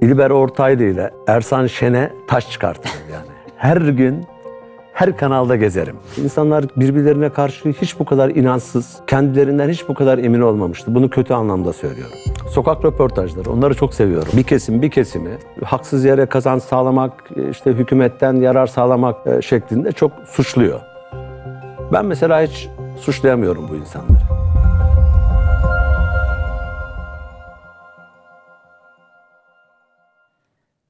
İlber Ortaylı ile Ersan Şen'e taş çıkartırım yani. Her gün her kanalda gezerim. İnsanlar birbirlerine karşı hiç bu kadar inansız, kendilerinden hiç bu kadar emin olmamıştı. Bunu kötü anlamda söylüyorum. Sokak röportajları, onları çok seviyorum. Bir kesim bir kesimi haksız yere kazanç sağlamak, işte hükümetten yarar sağlamak e, şeklinde çok suçluyor. Ben mesela hiç suçlayamıyorum bu insanları.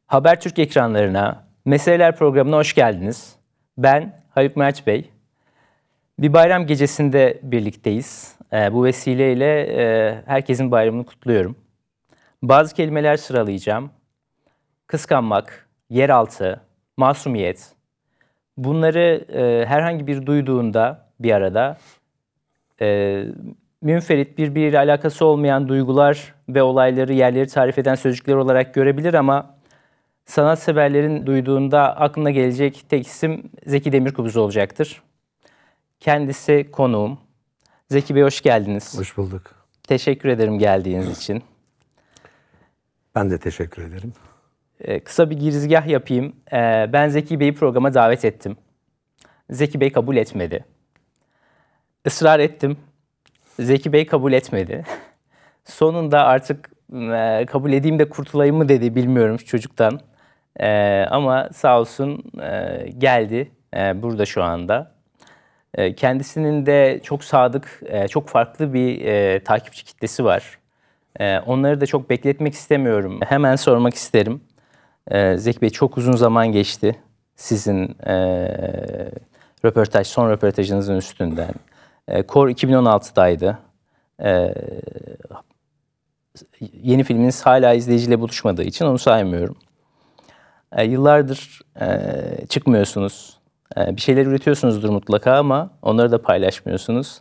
Habertürk ekranlarına, Meseleler programına hoş geldiniz. Ben Haluk Merç Bey. Bir bayram gecesinde birlikteyiz. Ee, bu vesileyle e, herkesin bayramını kutluyorum. Bazı kelimeler sıralayacağım. Kıskanmak, yeraltı, masumiyet. Bunları e, herhangi bir duyduğunda bir arada e, münferit birbiriyle alakası olmayan duygular ve olayları yerleri tarif eden sözcükler olarak görebilir ama Sanat sanatseverlerin duyduğunda aklına gelecek tek isim Zeki Demirkubuz olacaktır. Kendisi konuğum. Zeki Bey hoş geldiniz. Hoş bulduk. Teşekkür ederim geldiğiniz için. Ben de teşekkür ederim. Ee, kısa bir girizgah yapayım. Ee, ben Zeki Bey'i programa davet ettim. Zeki Bey kabul etmedi. Israr ettim. Zeki Bey kabul etmedi. Sonunda artık e, kabul edeyim de kurtulayım mı dedi bilmiyorum çocuktan. E, ama sağ olsun e, geldi e, burada şu anda. E, kendisinin de çok sadık, e, çok farklı bir e, takipçi kitlesi var. E, onları da çok bekletmek istemiyorum. Hemen sormak isterim. E, Zeki Bey çok uzun zaman geçti sizin e, röportaj, son röportajınızın üstünden. E, Kor 2016'daydı. E, yeni filminiz hala izleyiciyle buluşmadığı için onu saymıyorum. E, yıllardır e, çıkmıyorsunuz. E, bir şeyler üretiyorsunuzdur mutlaka ama onları da paylaşmıyorsunuz.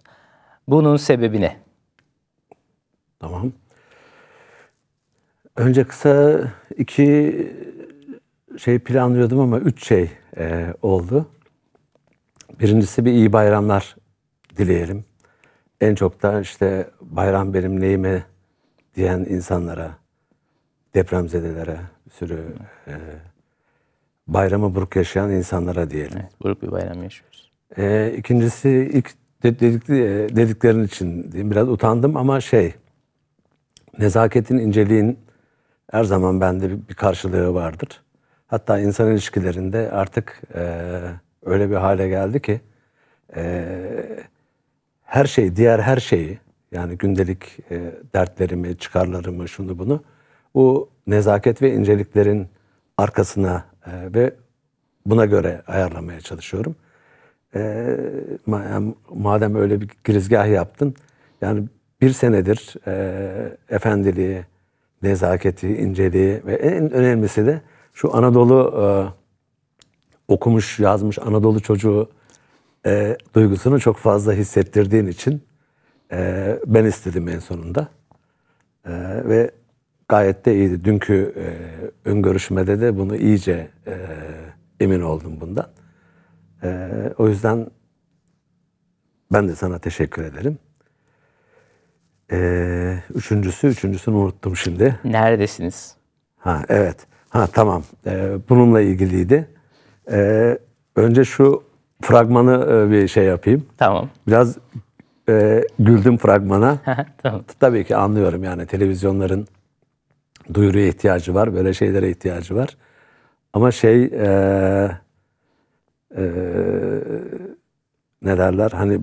Bunun sebebi ne? Tamam. Önce kısa iki şey planlıyordum ama üç şey e, oldu. Birincisi bir iyi bayramlar dileyelim. En çok da işte bayram benim neyime diyen insanlara, depremzedelere, bir sürü e, bayramı buruk yaşayan insanlara diyelim. Evet, buruk bir bayram yaşıyoruz. Ee, ikincisi ilk dedik, e, dediklerin için biraz utandım ama şey nezaketin inceliğin her zaman bende bir karşılığı vardır. Hatta insan ilişkilerinde artık e, öyle bir hale geldi ki e, her şey diğer her şeyi yani gündelik e, dertlerimi, çıkarlarımı, şunu bunu bu nezaket ve inceliklerin arkasına e, ve buna göre ayarlamaya çalışıyorum. E, ee, madem, madem öyle bir girizgah yaptın, yani bir senedir e, efendiliği, nezaketi, inceliği ve en önemlisi de şu Anadolu e, okumuş, yazmış Anadolu çocuğu e, duygusunu çok fazla hissettirdiğin için e, ben istedim en sonunda. E, ve gayet de iyiydi. Dünkü e, ön görüşmede de bunu iyice e, emin oldum bundan. E, o yüzden ben de sana teşekkür ederim. E, üçüncüsü, üçüncüsünü unuttum şimdi. Neredesiniz? Ha evet. Ha tamam. E, bununla ilgiliydi. E, önce şu fragmanı e, bir şey yapayım. Tamam. Biraz e, güldüm fragmana. tamam. Tabii ki anlıyorum yani televizyonların duyuruya ihtiyacı var, böyle şeylere ihtiyacı var. Ama şey e, e, ne derler hani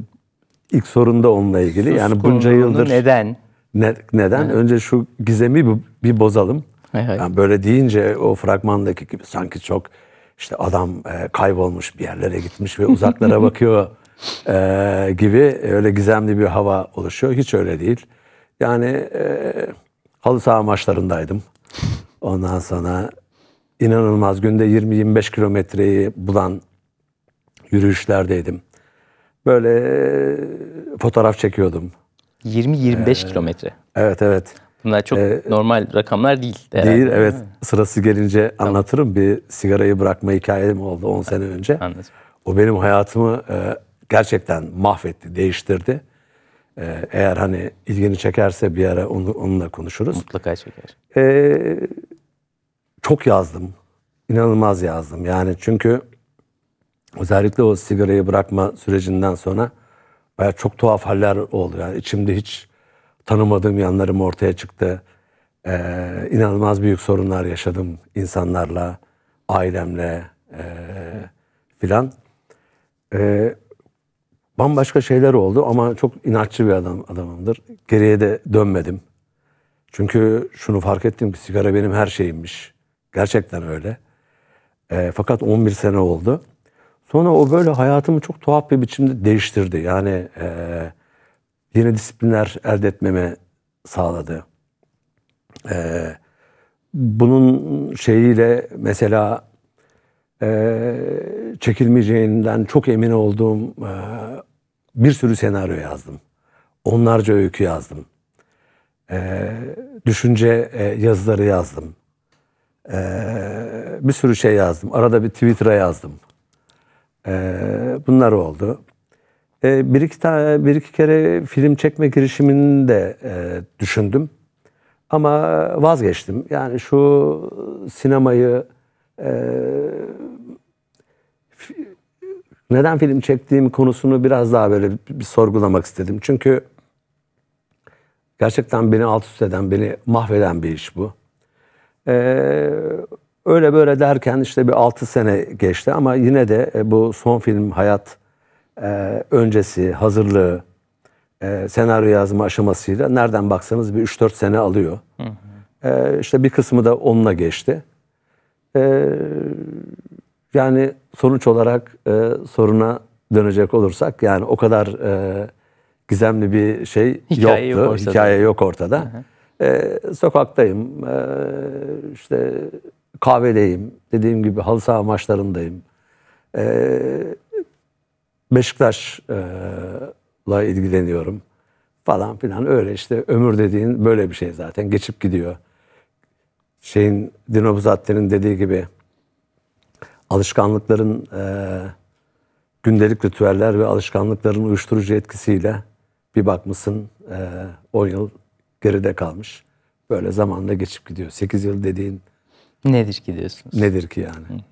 ilk sorun da onunla ilgili. Sus yani bunca yıldır neden? Ne, neden? Evet. Önce şu gizemi bir, bir bozalım. Hay Yani böyle deyince o fragmandaki gibi sanki çok işte adam e, kaybolmuş bir yerlere gitmiş ve uzaklara bakıyor e, gibi öyle gizemli bir hava oluşuyor. Hiç öyle değil. Yani e, halı saha maçlarındaydım. Ondan sonra inanılmaz günde 20-25 kilometreyi bulan yürüyüşlerdeydim. Böyle e, fotoğraf çekiyordum. 20-25 ee, kilometre. Evet evet. Bunlar çok ee, normal rakamlar değil. Herhalde. Değil evet. Değil Sırası gelince tamam. anlatırım. Bir sigarayı bırakma hikayem oldu 10 sene önce. Anladım. O benim hayatımı e, gerçekten mahvetti, değiştirdi. Ee, eğer hani ilgini çekerse bir ara onu, onunla konuşuruz. Mutlaka çeker. Ee, çok yazdım. İnanılmaz yazdım. Yani çünkü özellikle o sigarayı bırakma sürecinden sonra baya çok tuhaf haller oldu. Yani içimde hiç tanımadığım yanlarım ortaya çıktı. Ee, inanılmaz büyük sorunlar yaşadım insanlarla, ailemle e, filan. Ee, bambaşka şeyler oldu ama çok inatçı bir adam adamımdır. Geriye de dönmedim. Çünkü şunu fark ettim ki sigara benim her şeyimmiş. Gerçekten öyle. E, fakat 11 sene oldu. Sonra o böyle hayatımı çok tuhaf bir biçimde değiştirdi. Yani e, yeni disiplinler elde etmeme sağladı. E, bunun şeyiyle mesela e, çekilmeyeceğinden çok emin olduğum e, bir sürü senaryo yazdım. Onlarca öykü yazdım. Ee, düşünce e, yazıları yazdım. Ee, bir sürü şey yazdım. Arada bir Twitter'a yazdım. Ee, bunlar oldu. Ee, bir iki tane bir iki kere film çekme girişimini de e, düşündüm. Ama vazgeçtim. Yani şu sinemayı e, neden film çektiğim konusunu biraz daha böyle bir sorgulamak istedim. Çünkü gerçekten beni alt üst eden, beni mahveden bir iş bu. Ee, öyle böyle derken işte bir 6 sene geçti ama yine de e, bu son film Hayat e, öncesi, hazırlığı, e, senaryo yazma aşamasıyla nereden baksanız bir 3-4 sene alıyor. Hı hı. E, işte bir kısmı da onunla geçti. E, yani sonuç olarak e, soruna dönecek olursak yani o kadar e, gizemli bir şey Hikaye yoktu. Yok Hikaye yok ortada. E, sokaktayım, e, işte kahvedeyim, dediğim gibi halı saha maçlarındayım. E, Beşiktaş'la e, ilgileniyorum falan filan öyle işte ömür dediğin böyle bir şey zaten geçip gidiyor. Şeyin Dino Buzatti'nin dediği gibi alışkanlıkların e, gündelik ritüeller ve alışkanlıkların uyuşturucu etkisiyle bir bakmışsın e, yıl geride kalmış. Böyle zamanla geçip gidiyor. 8 yıl dediğin nedir ki diyorsunuz? Nedir ki yani?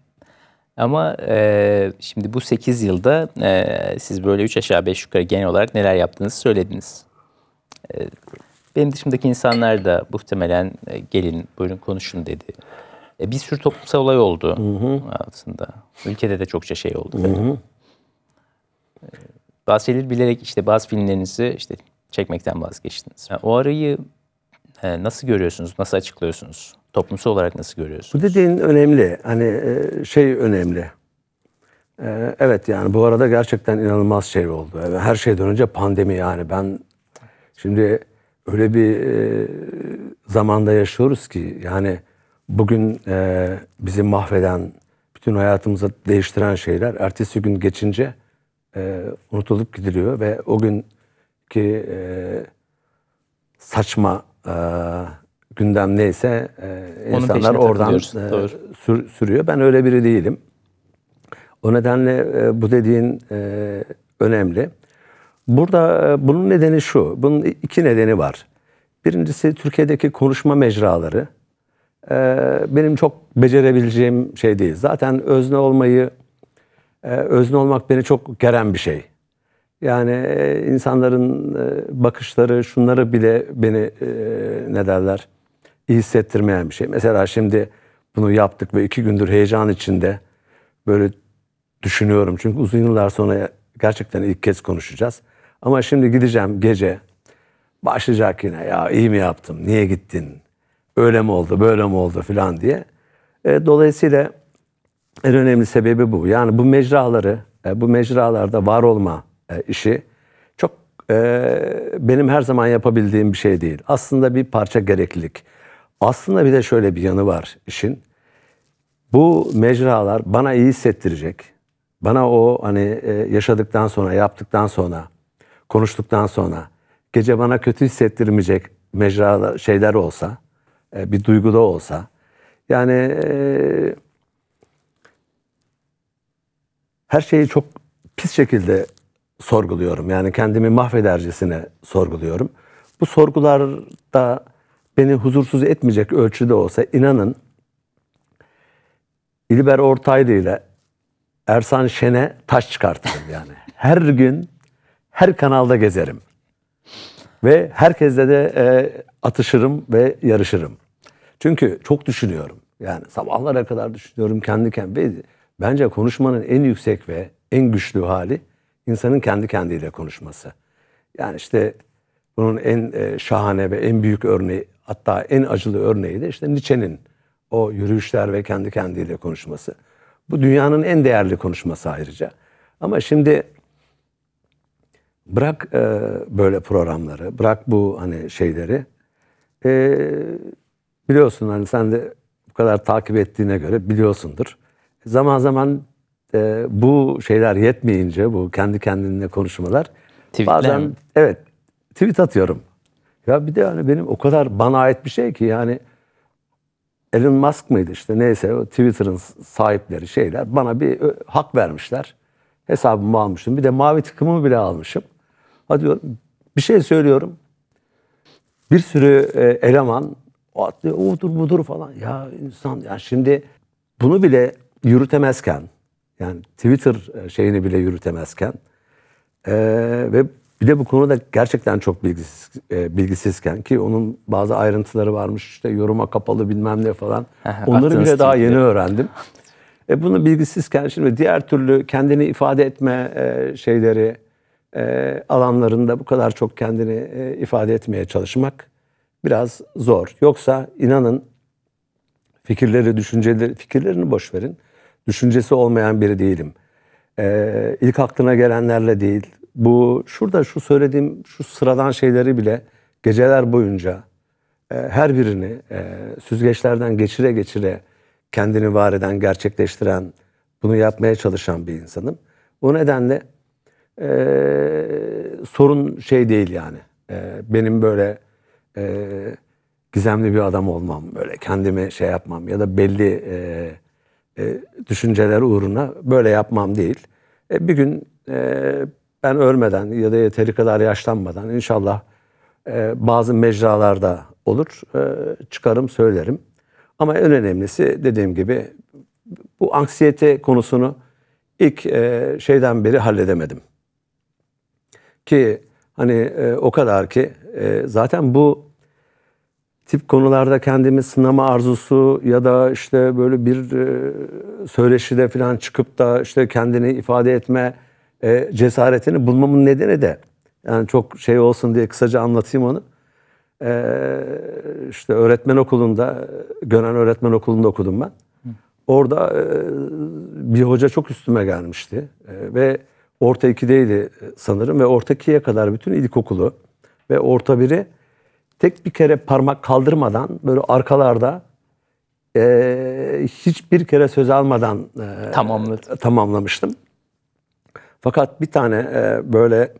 Ama e, şimdi bu 8 yılda e, siz böyle 3 aşağı 5 yukarı genel olarak neler yaptığınızı söylediniz. E, benim dışımdaki insanlar da muhtemelen e, gelin buyurun konuşun dedi. E, bir sürü toplumsal olay oldu Hı-hı. aslında. Ülkede de çokça şey oldu. hı e, bazı şeyleri bilerek işte bazı filmlerinizi işte çekmekten vazgeçtiniz. Yani o arayı e, nasıl görüyorsunuz, nasıl açıklıyorsunuz? Toplumsal olarak nasıl görüyorsunuz? Bu dediğin önemli. Hani e, şey önemli. E, evet yani bu arada gerçekten inanılmaz şey oldu. Her şey dönünce pandemi yani ben şimdi öyle bir zamanda yaşıyoruz ki yani bugün e, bizi mahveden, bütün hayatımızı değiştiren şeyler ertesi gün geçince e, unutulup gidiliyor ve o günki e, saçma e, gündem neyse e, insanlar oradan e, sür, sürüyor. Ben öyle biri değilim. O nedenle e, bu dediğin e, önemli. Burada e, bunun nedeni şu. Bunun iki nedeni var. Birincisi Türkiye'deki konuşma mecraları. Ee, benim çok becerebileceğim şey değil. Zaten özne olmayı, e, özne olmak beni çok geren bir şey. Yani e, insanların e, bakışları, şunları bile beni ne derler iyi hissettirmeyen bir şey. Mesela şimdi bunu yaptık ve iki gündür heyecan içinde böyle düşünüyorum. Çünkü uzun yıllar sonra gerçekten ilk kez konuşacağız. Ama şimdi gideceğim gece. Başlayacak yine ya iyi mi yaptım, niye gittin, öyle mi oldu, böyle mi oldu filan diye. E, dolayısıyla en önemli sebebi bu. Yani bu mecraları, e, bu mecralarda var olma e, işi çok e, benim her zaman yapabildiğim bir şey değil. Aslında bir parça gereklilik. Aslında bir de şöyle bir yanı var işin. Bu mecralar bana iyi hissettirecek. Bana o hani e, yaşadıktan sonra, yaptıktan sonra, konuştuktan sonra gece bana kötü hissettirmeyecek mecra şeyler olsa e, bir duyguda olsa. Yani e, her şeyi çok pis şekilde sorguluyorum. Yani kendimi mahvedercesine sorguluyorum. Bu sorgularda beni huzursuz etmeyecek ölçüde olsa inanın İlber Ortaylı ile Ersan Şen'e taş çıkartırım yani. Her gün her kanalda gezerim. Ve herkesle de e, atışırım ve yarışırım. Çünkü çok düşünüyorum. Yani sabahlara kadar düşünüyorum kendi kendime. Bence konuşmanın en yüksek ve en güçlü hali insanın kendi kendiyle konuşması. Yani işte bunun en e, şahane ve en büyük örneği hatta en acılı örneği de işte Nietzsche'nin o yürüyüşler ve kendi kendiyle konuşması. Bu dünyanın en değerli konuşması ayrıca. Ama şimdi bırak e, böyle programları, bırak bu hani şeyleri e, biliyorsun hani sen de bu kadar takip ettiğine göre biliyorsundur. Zaman zaman e, bu şeyler yetmeyince bu kendi kendine konuşmalar Tweetler bazen evet tweet atıyorum. Ya bir de hani benim o kadar bana ait bir şey ki yani Elon Musk mıydı işte neyse o Twitter'ın sahipleri şeyler bana bir hak vermişler. Hesabımı almıştım. Bir de mavi tıkımı bile almışım. Hadi bir şey söylüyorum. Bir sürü e, eleman o atlıyor, odur budur falan. Ya insan yani şimdi bunu bile yürütemezken yani Twitter e, şeyini bile yürütemezken e, ve bir de bu konuda gerçekten çok bilgisiz, e, bilgisizken ki onun bazı ayrıntıları varmış işte yoruma kapalı bilmem ne falan. Onları bile daha yeni öğrendim. E bunu bilgisizken şimdi diğer türlü kendini ifade etme e, şeyleri e, alanlarında bu kadar çok kendini e, ifade etmeye çalışmak biraz zor. Yoksa inanın fikirleri, düşünceleri, fikirlerini boş verin. Düşüncesi olmayan biri değilim. E, ilk aklına gelenlerle değil. Bu şurada şu söylediğim şu sıradan şeyleri bile geceler boyunca e, her birini e, süzgeçlerden geçire geçire kendini var eden, gerçekleştiren, bunu yapmaya çalışan bir insanım. O nedenle e, sorun şey değil yani. E, benim böyle e, gizemli bir adam olmam, böyle kendimi şey yapmam ya da belli e, e, düşünceler uğruna böyle yapmam değil. E, bir gün e, ben ölmeden ya da yeteri kadar yaşlanmadan inşallah e, bazı mecralarda olur e, çıkarım söylerim. Ama en önemlisi dediğim gibi bu anksiyete konusunu ilk e, şeyden beri halledemedim. Ki hani e, o kadar ki e, zaten bu tip konularda kendimi sınama arzusu ya da işte böyle bir e, söyleşide falan çıkıp da işte kendini ifade etme e, cesaretini bulmamın nedeni de yani çok şey olsun diye kısaca anlatayım onu. E, işte öğretmen okulunda, Gönen Öğretmen Okulu'nda okudum ben. Orada e, bir hoca çok üstüme gelmişti e, ve Orta 2'deydi sanırım ve orta 2'ye kadar bütün ilkokulu ve orta 1'i tek bir kere parmak kaldırmadan böyle arkalarda e, hiçbir kere söz almadan e, Tamamladı. tamamlamıştım. Fakat bir tane e, böyle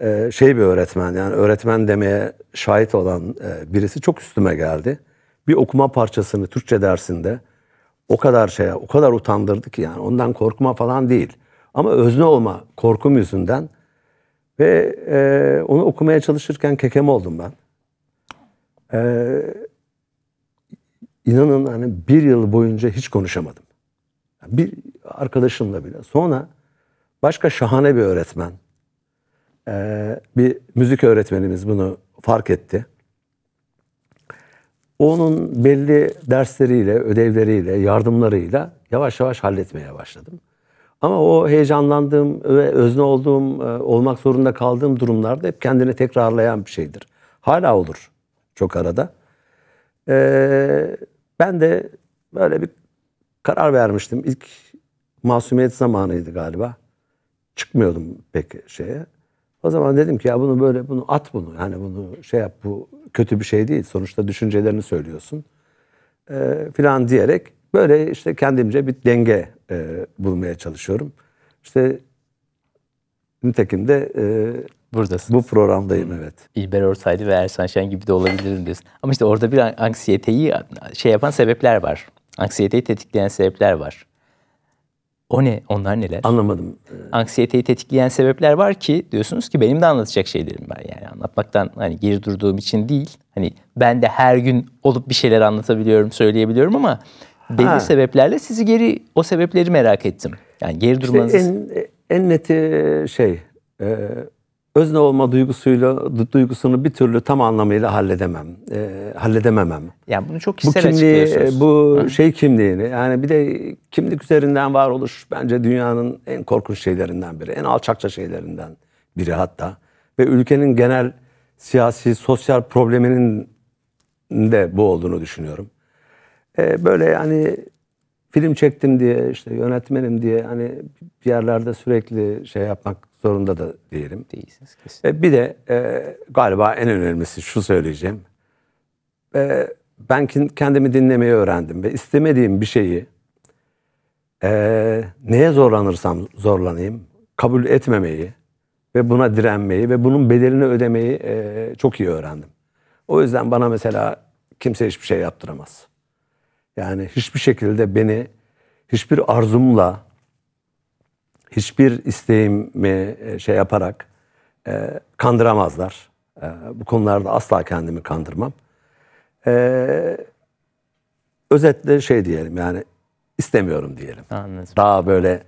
e, şey bir öğretmen yani öğretmen demeye şahit olan e, birisi çok üstüme geldi. Bir okuma parçasını Türkçe dersinde o kadar şeye o kadar utandırdı ki yani ondan korkma falan değil. Ama özne olma korkum yüzünden ve e, onu okumaya çalışırken kekem oldum ben. E, inanın hani bir yıl boyunca hiç konuşamadım. Bir arkadaşımla bile. Sonra başka şahane bir öğretmen, e, bir müzik öğretmenimiz bunu fark etti. Onun belli dersleriyle, ödevleriyle, yardımlarıyla yavaş yavaş halletmeye başladım. Ama o heyecanlandığım ve özne olduğum, e, olmak zorunda kaldığım durumlarda hep kendini tekrarlayan bir şeydir. Hala olur çok arada. Ee, ben de böyle bir karar vermiştim. İlk masumiyet zamanıydı galiba. Çıkmıyordum pek şeye. O zaman dedim ki ya bunu böyle bunu at bunu. Yani bunu şey yap bu kötü bir şey değil. Sonuçta düşüncelerini söylüyorsun. Ee, filan diyerek Böyle işte kendimce bir denge e, bulmaya çalışıyorum. İşte nitekim de e, Buradasın. Bu programdayım evet. İlber Ortaylı ve Ersan Şen gibi de olabilirim diyorsun. Ama işte orada bir anksiyeteyi şey yapan sebepler var. Anksiyeteyi tetikleyen sebepler var. O ne? Onlar neler? Anlamadım. E. Anksiyeteyi tetikleyen sebepler var ki diyorsunuz ki benim de anlatacak şeylerim var. Yani anlatmaktan hani geri durduğum için değil. Hani ben de her gün olup bir şeyler anlatabiliyorum, söyleyebiliyorum ama belli ha. sebeplerle sizi geri o sebepleri merak ettim. Yani geri işte durmanız. En, en neti e, şey e, özne olma duygusuyla duygusunu bir türlü tam anlamıyla halledemem. E, halledememem. Yani bunu çok kişisel bu kimliği, Bu Hı. şey kimliğini yani bir de kimlik üzerinden var oluş bence dünyanın en korkunç şeylerinden biri. En alçakça şeylerinden biri hatta. Ve ülkenin genel siyasi, sosyal probleminin de bu olduğunu düşünüyorum e, böyle yani film çektim diye işte yönetmenim diye hani bir yerlerde sürekli şey yapmak zorunda da diyelim. Değilsiniz kesin. E, bir de e, galiba en önemlisi şu söyleyeceğim. E, ben kendimi dinlemeyi öğrendim ve istemediğim bir şeyi e, neye zorlanırsam zorlanayım kabul etmemeyi ve buna direnmeyi ve bunun bedelini ödemeyi e, çok iyi öğrendim. O yüzden bana mesela kimse hiçbir şey yaptıramaz. Yani hiçbir şekilde beni hiçbir arzumla, hiçbir isteğimi e, şey yaparak e, kandıramazlar. E, bu konularda asla kendimi kandırmam. E, özetle şey diyelim yani istemiyorum diyelim. Anladım. Daha böyle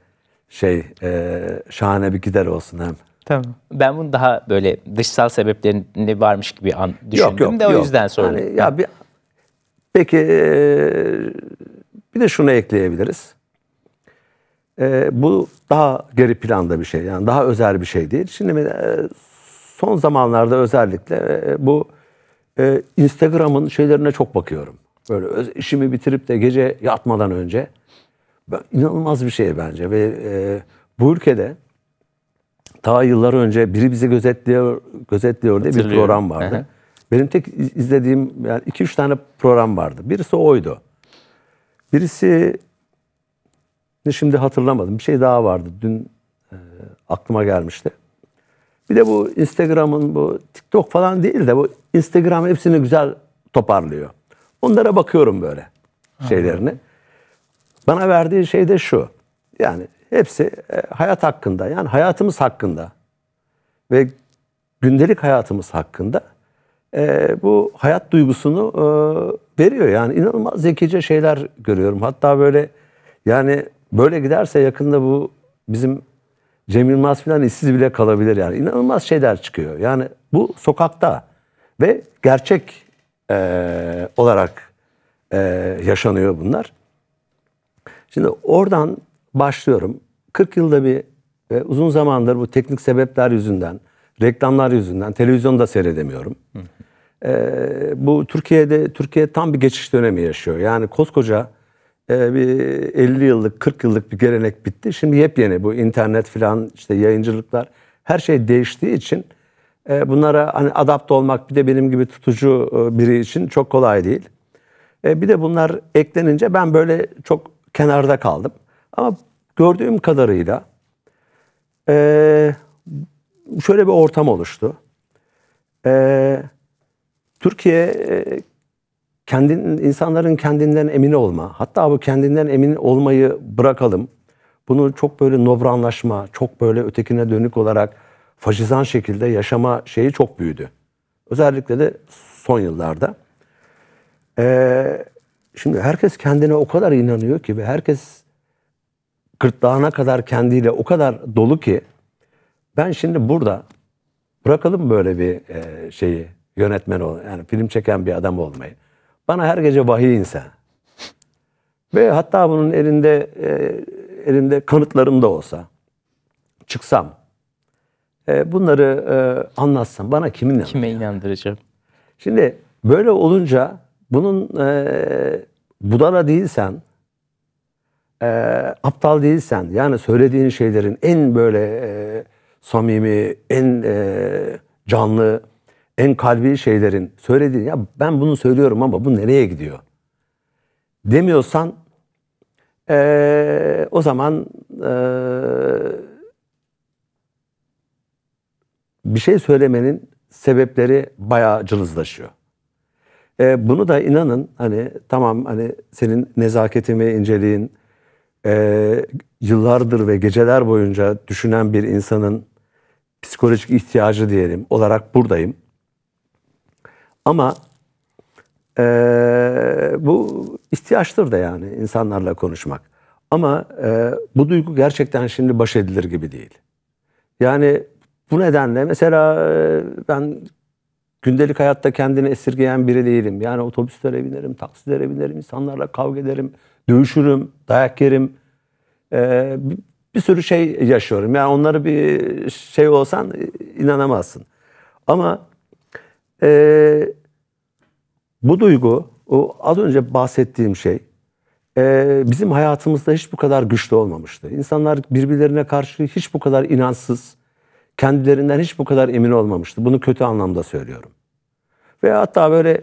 şey e, şahane bir gider olsun hem. Tamam. Ben bunu daha böyle dışsal sebeplerini varmış gibi an düşündüm yok, yok, de o yok. yüzden sordum. Yani ya bir Peki e, bir de şunu ekleyebiliriz. E, bu daha geri planda bir şey yani daha özel bir şey değil. Şimdi e, son zamanlarda özellikle bu Instagram'ın şeylerine çok bakıyorum. Böyle işimi bitirip de gece yatmadan önce inanılmaz bir şey bence ve bu ülkede daha yıllar önce biri bizi gözetliyor gözetliyor diye bir program vardı. Benim tek izlediğim yani iki üç tane program vardı. Birisi oydu. Birisi ne şimdi hatırlamadım. Bir şey daha vardı. Dün e, aklıma gelmişti. Bir de bu Instagram'ın bu TikTok falan değil de bu Instagram hepsini güzel toparlıyor. Onlara bakıyorum böyle şeylerini. Aha. Bana verdiği şey de şu. Yani hepsi e, hayat hakkında. Yani hayatımız hakkında ve gündelik hayatımız hakkında e, bu hayat duygusunu e, veriyor. Yani inanılmaz zekice şeyler görüyorum. Hatta böyle yani böyle giderse yakında bu bizim Cem Yılmaz falan işsiz bile kalabilir yani. inanılmaz şeyler çıkıyor. Yani bu sokakta ve gerçek e, olarak e, yaşanıyor bunlar. Şimdi oradan başlıyorum. 40 yılda bir ve uzun zamandır bu teknik sebepler yüzünden Reklamlar yüzünden da seyredemiyorum. Hı. Ee, bu Türkiye'de Türkiye tam bir geçiş dönemi yaşıyor. Yani koskoca e, bir 50 yıllık 40 yıllık bir gelenek bitti. Şimdi yepyeni bu internet filan işte yayıncılıklar her şey değiştiği için e, bunlara hani adapte olmak bir de benim gibi tutucu e, biri için çok kolay değil. E, bir de bunlar eklenince ben böyle çok kenarda kaldım. Ama gördüğüm kadarıyla e, şöyle bir ortam oluştu. Ee, Türkiye e, kendin, insanların kendinden emin olma, hatta bu kendinden emin olmayı bırakalım. Bunu çok böyle nobranlaşma, çok böyle ötekine dönük olarak faşizan şekilde yaşama şeyi çok büyüdü. Özellikle de son yıllarda. Ee, şimdi herkes kendine o kadar inanıyor ki ve herkes kırtlağına kadar kendiyle o kadar dolu ki ben şimdi burada bırakalım böyle bir e, şeyi yönetmen ol yani film çeken bir adam olmayı. Bana her gece vahiy insan. Ve hatta bunun elinde e, elimde kanıtlarım da olsa çıksam e, bunları e, anlatsam bana kimin inandıracağım? Kime inandıracağım? Şimdi böyle olunca bunun e, budala değilsen e, aptal değilsen yani söylediğin şeylerin en böyle e, samimi, en e, canlı, en kalbi şeylerin söylediğini ya ben bunu söylüyorum ama bu nereye gidiyor? Demiyorsan e, o zaman e, bir şey söylemenin sebepleri bayağı cılızlaşıyor. E, bunu da inanın hani tamam hani senin nezaketimi inceliğin e, yıllardır ve geceler boyunca düşünen bir insanın psikolojik ihtiyacı diyelim olarak buradayım. Ama e, bu ihtiyaçtır da yani insanlarla konuşmak. Ama e, bu duygu gerçekten şimdi baş edilir gibi değil. Yani bu nedenle mesela e, ben gündelik hayatta kendini esirgeyen biri değilim. Yani otobüslere binerim, taksilere binerim, insanlarla kavga ederim, dövüşürüm, dayak yerim. E, bir sürü şey yaşıyorum. Yani onları bir şey olsan inanamazsın. Ama e, bu duygu, o az önce bahsettiğim şey, e, bizim hayatımızda hiç bu kadar güçlü olmamıştı. İnsanlar birbirlerine karşı hiç bu kadar inansız kendilerinden hiç bu kadar emin olmamıştı. Bunu kötü anlamda söylüyorum. Ve hatta böyle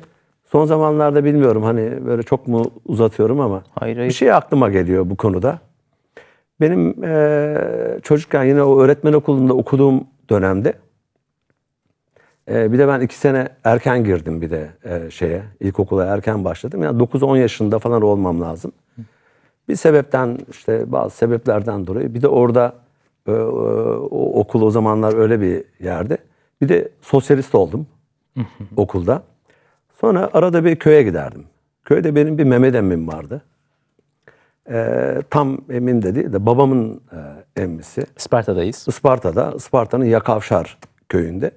son zamanlarda bilmiyorum hani böyle çok mu uzatıyorum ama hayır, hayır. bir şey aklıma geliyor bu konuda. Benim e, çocukken yine o öğretmen okulunda okuduğum dönemde e, bir de ben iki sene erken girdim bir de e, şeye ilkokula erken başladım. Yani 9-10 yaşında falan olmam lazım. Bir sebepten işte bazı sebeplerden dolayı bir de orada e, o okul o zamanlar öyle bir yerde. Bir de sosyalist oldum okulda. Sonra arada bir köye giderdim. Köyde benim bir Mehmet emmim vardı. E, tam emin dedi. de babamın e, emmisi. Isparta'dayız. Isparta'da, Isparta'nın Yakavşar köyünde.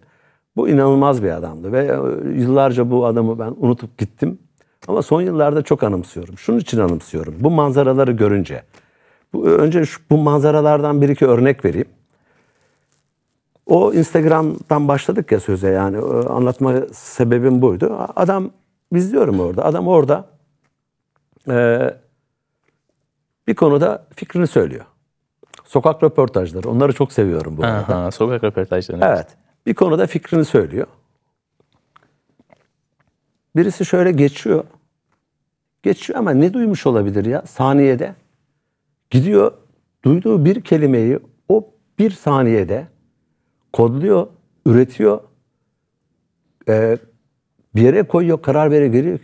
Bu inanılmaz bir adamdı ve e, yıllarca bu adamı ben unutup gittim. Ama son yıllarda çok anımsıyorum. Şunun için anımsıyorum. Bu manzaraları görünce. Bu, e, önce şu, bu manzaralardan bir iki örnek vereyim. O Instagram'dan başladık ya söze yani e, anlatma sebebim buydu. Adam biz diyorum orada. Adam orada e, bir konuda fikrini söylüyor. Sokak röportajları. Onları çok seviyorum bu arada. Aha, sokak röportajları. Evet. Bir konuda fikrini söylüyor. Birisi şöyle geçiyor. Geçiyor ama ne duymuş olabilir ya saniyede? Gidiyor duyduğu bir kelimeyi o bir saniyede kodluyor, üretiyor. E, bir yere koyuyor, karar vere geliyor.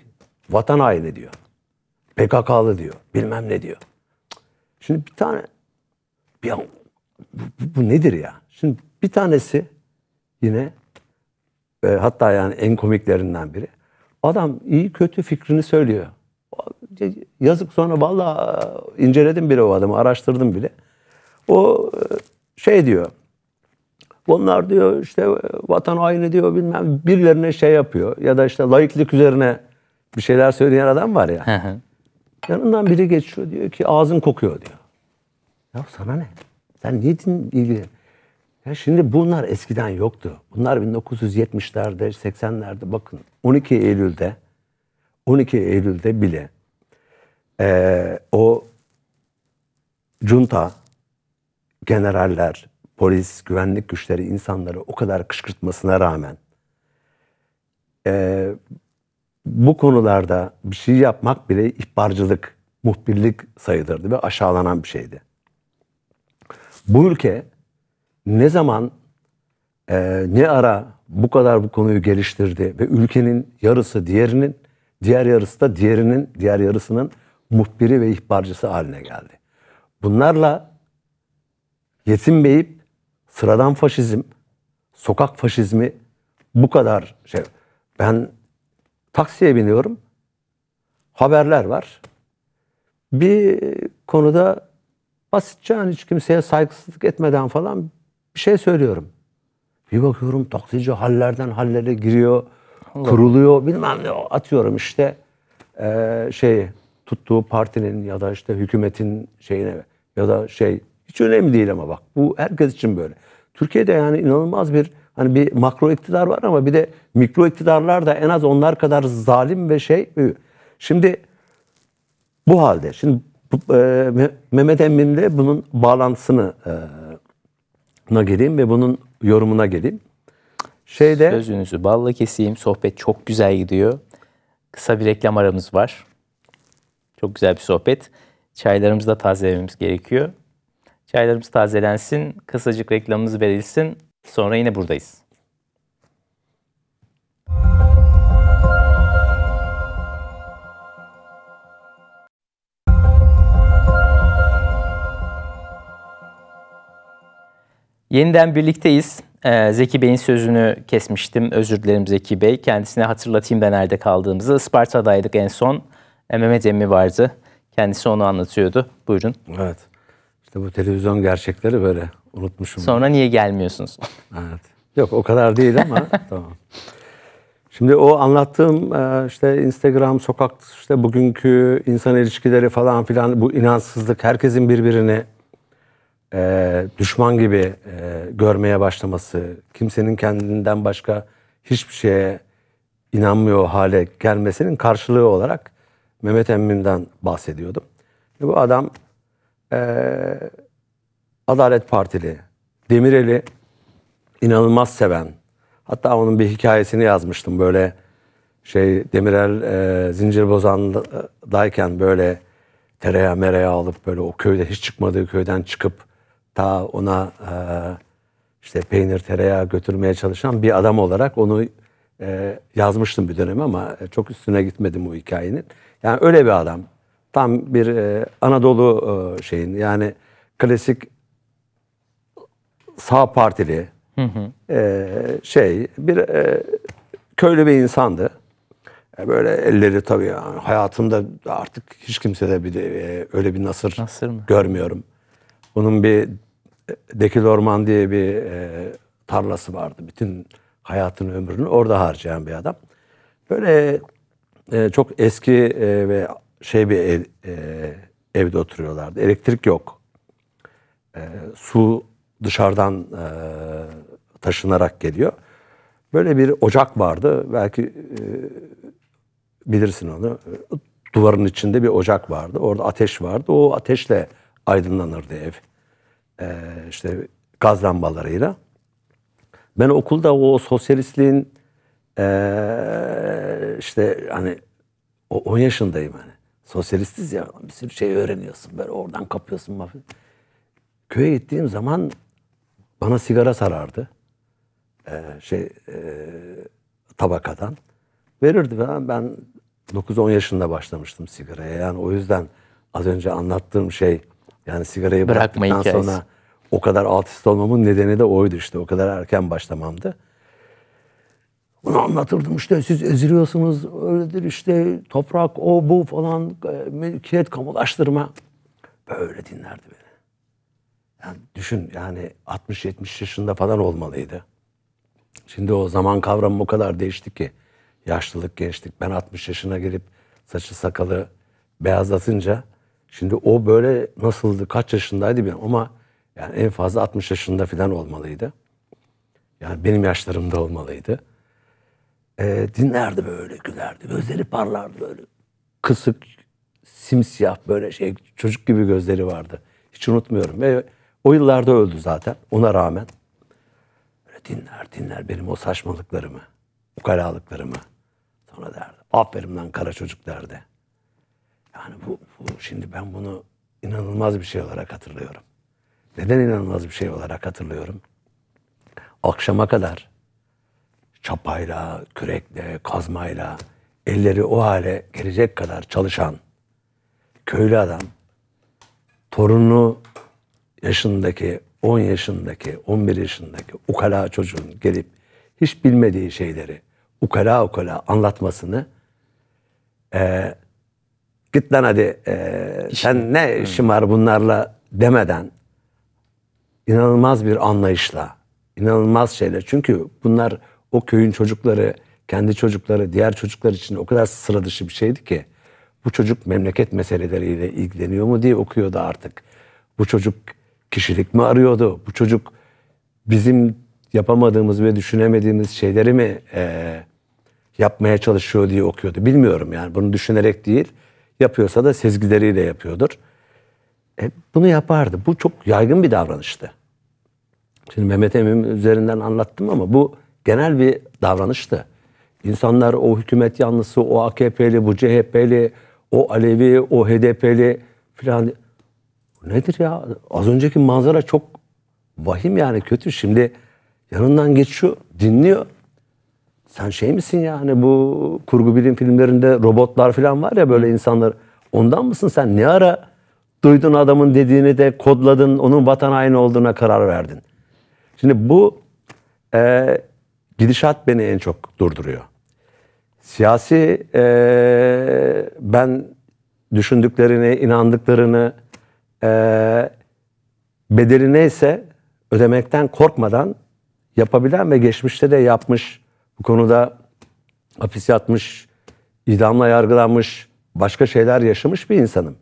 Vatan haini diyor. PKK'lı diyor. Bilmem ne diyor. Şimdi bir tane ya bu, bu nedir ya? Şimdi bir tanesi yine e, hatta yani en komiklerinden biri. Adam iyi kötü fikrini söylüyor. Yazık sonra valla inceledim bile o adamı, araştırdım bile. O e, şey diyor. Onlar diyor işte e, vatan haini diyor bilmem birilerine şey yapıyor. Ya da işte laiklik üzerine bir şeyler söyleyen adam var ya. Yanından biri geçiyor diyor ki ağzın kokuyor diyor. Ya sana ne? Sen niye ilgili? Ya şimdi bunlar eskiden yoktu. Bunlar 1970'lerde, 80'lerde bakın 12 Eylül'de 12 Eylül'de bile ee, o junta, generaller, polis, güvenlik güçleri insanları o kadar kışkırtmasına rağmen e, bu konularda bir şey yapmak bile ihbarcılık, muhbirlik sayılırdı ve aşağılanan bir şeydi. Bu ülke ne zaman, e, ne ara bu kadar bu konuyu geliştirdi ve ülkenin yarısı diğerinin, diğer yarısı da diğerinin, diğer yarısının muhbiri ve ihbarcısı haline geldi. Bunlarla yetinmeyip sıradan faşizm, sokak faşizmi bu kadar şey. Ben Taksiye biniyorum. Haberler var. Bir konuda basitçe hani hiç kimseye saygısızlık etmeden falan bir şey söylüyorum. Bir bakıyorum taksici hallerden hallere giriyor, Allah. kuruluyor bilmem ne atıyorum işte e, şey tuttuğu partinin ya da işte hükümetin şeyine ya da şey hiç önemli değil ama bak bu herkes için böyle. Türkiye'de yani inanılmaz bir hani bir makro iktidar var ama bir de mikro iktidarlar da en az onlar kadar zalim ve şey. Şimdi bu halde. Şimdi e, Mehmet Emin'le bunun bağlantısını e, geleyim ve bunun yorumuna geleyim. Şeyde, Sözünüzü balla keseyim. Sohbet çok güzel gidiyor. Kısa bir reklam aramız var. Çok güzel bir sohbet. Çaylarımızı da tazelememiz gerekiyor. Çaylarımız tazelensin, kısacık reklamımız verilsin. Sonra yine buradayız. Yeniden birlikteyiz. Ee, Zeki Bey'in sözünü kesmiştim. Özür dilerim Zeki Bey. Kendisine hatırlatayım da nerede kaldığımızı. Isparta'daydık en son. E, Mehmet Emmi vardı. Kendisi onu anlatıyordu. Buyurun. Evet. İşte bu televizyon gerçekleri böyle. Unutmuşum. Sonra ben. niye gelmiyorsunuz? evet. Yok o kadar değil ama tamam. Şimdi o anlattığım e, işte Instagram, sokak, işte bugünkü insan ilişkileri falan filan bu inansızlık herkesin birbirini e, düşman gibi e, görmeye başlaması, kimsenin kendinden başka hiçbir şeye inanmıyor hale gelmesinin karşılığı olarak Mehmet Emmim'den bahsediyordum. bu adam e, Adalet Partili, Demirel'i inanılmaz seven. Hatta onun bir hikayesini yazmıştım böyle şey Demirel e, zincir bozandayken böyle tereyağı mereyağı alıp böyle o köyde hiç çıkmadığı köyden çıkıp ta ona e, işte peynir tereyağı götürmeye çalışan bir adam olarak onu e, yazmıştım bir dönem ama çok üstüne gitmedim bu hikayenin. Yani öyle bir adam. Tam bir e, Anadolu e, şeyin yani klasik sağ partili hı hı. E, şey bir e, köylü bir insandı. E, böyle elleri tabii yani hayatımda artık hiç kimsede bir de, e, öyle bir nasır, nasır mı? görmüyorum. Bunun bir e, Dekil Orman diye bir e, tarlası vardı. Bütün hayatını, ömrünü orada harcayan bir adam. Böyle e, çok eski e, ve şey bir ev, e, evde oturuyorlardı. Elektrik yok. E, su dışarıdan e, taşınarak geliyor. Böyle bir ocak vardı. Belki e, bilirsin onu. Duvarın içinde bir ocak vardı. Orada ateş vardı. O ateşle aydınlanırdı ev. E, işte gaz lambalarıyla. Ben okulda o sosyalistliğin e, işte hani o 10 yaşındayım hani. Sosyalistiz ya bir sürü şey öğreniyorsun böyle oradan kapıyorsun mafya. Köye gittiğim zaman bana sigara sarardı. Ee, şey e, tabakadan. Verirdi ben, ben 9-10 yaşında başlamıştım sigaraya. Yani o yüzden az önce anlattığım şey yani sigarayı Bırakma bıraktıktan hikayesi. sonra o kadar alt üst olmamın nedeni de oydu işte. O kadar erken başlamamdı. Bunu anlatırdım işte siz eziliyorsunuz öyledir işte toprak o bu falan e, mülkiyet kamulaştırma. Böyle dinlerdi beni. Yani düşün yani 60-70 yaşında falan olmalıydı. Şimdi o zaman kavramı o kadar değişti ki. Yaşlılık, gençlik. Ben 60 yaşına girip saçı sakalı beyazlatınca şimdi o böyle nasıldı, kaç yaşındaydı bilmiyorum ama yani en fazla 60 yaşında falan olmalıydı. Yani benim yaşlarımda olmalıydı. Ee, dinlerdi böyle, gülerdi. Gözleri parlardı böyle. Kısık, simsiyah böyle şey çocuk gibi gözleri vardı. Hiç unutmuyorum. Ve o yıllarda öldü zaten ona rağmen. Böyle dinler dinler benim o saçmalıklarımı, ukalalıklarımı. Sonra derdi aferin lan kara çocuk derdi. Yani bu, bu şimdi ben bunu inanılmaz bir şey olarak hatırlıyorum. Neden inanılmaz bir şey olarak hatırlıyorum? Akşama kadar çapayla, kürekle, kazmayla elleri o hale gelecek kadar çalışan köylü adam torununu yaşındaki, 10 yaşındaki, 11 yaşındaki ukala çocuğun gelip hiç bilmediği şeyleri ukala ukala anlatmasını e, git lan hadi e, sen ne hmm. var bunlarla demeden inanılmaz bir anlayışla, inanılmaz şeyler. Çünkü bunlar o köyün çocukları, kendi çocukları, diğer çocuklar için o kadar sıra dışı bir şeydi ki bu çocuk memleket meseleleriyle ilgileniyor mu diye okuyordu artık. Bu çocuk kişilik mi arıyordu? Bu çocuk bizim yapamadığımız ve düşünemediğimiz şeyleri mi e, yapmaya çalışıyor diye okuyordu. Bilmiyorum yani bunu düşünerek değil yapıyorsa da sezgileriyle yapıyordur. E, bunu yapardı. Bu çok yaygın bir davranıştı. Şimdi Mehmet Emin üzerinden anlattım ama bu genel bir davranıştı. İnsanlar o hükümet yanlısı, o AKP'li, bu CHP'li, o Alevi, o HDP'li filan bu Nedir ya? Az önceki manzara çok vahim yani kötü. Şimdi yanından geçiyor, dinliyor. Sen şey misin ya hani bu kurgu bilim filmlerinde robotlar falan var ya böyle insanlar. Ondan mısın sen? Ne ara duydun adamın dediğini de kodladın, onun vatan haini olduğuna karar verdin. Şimdi bu e, gidişat beni en çok durduruyor. Siyasi e, ben düşündüklerini, inandıklarını e, bedeli neyse ödemekten korkmadan yapabilen ve geçmişte de yapmış, bu konuda hapis yatmış, idamla yargılanmış, başka şeyler yaşamış bir insanım.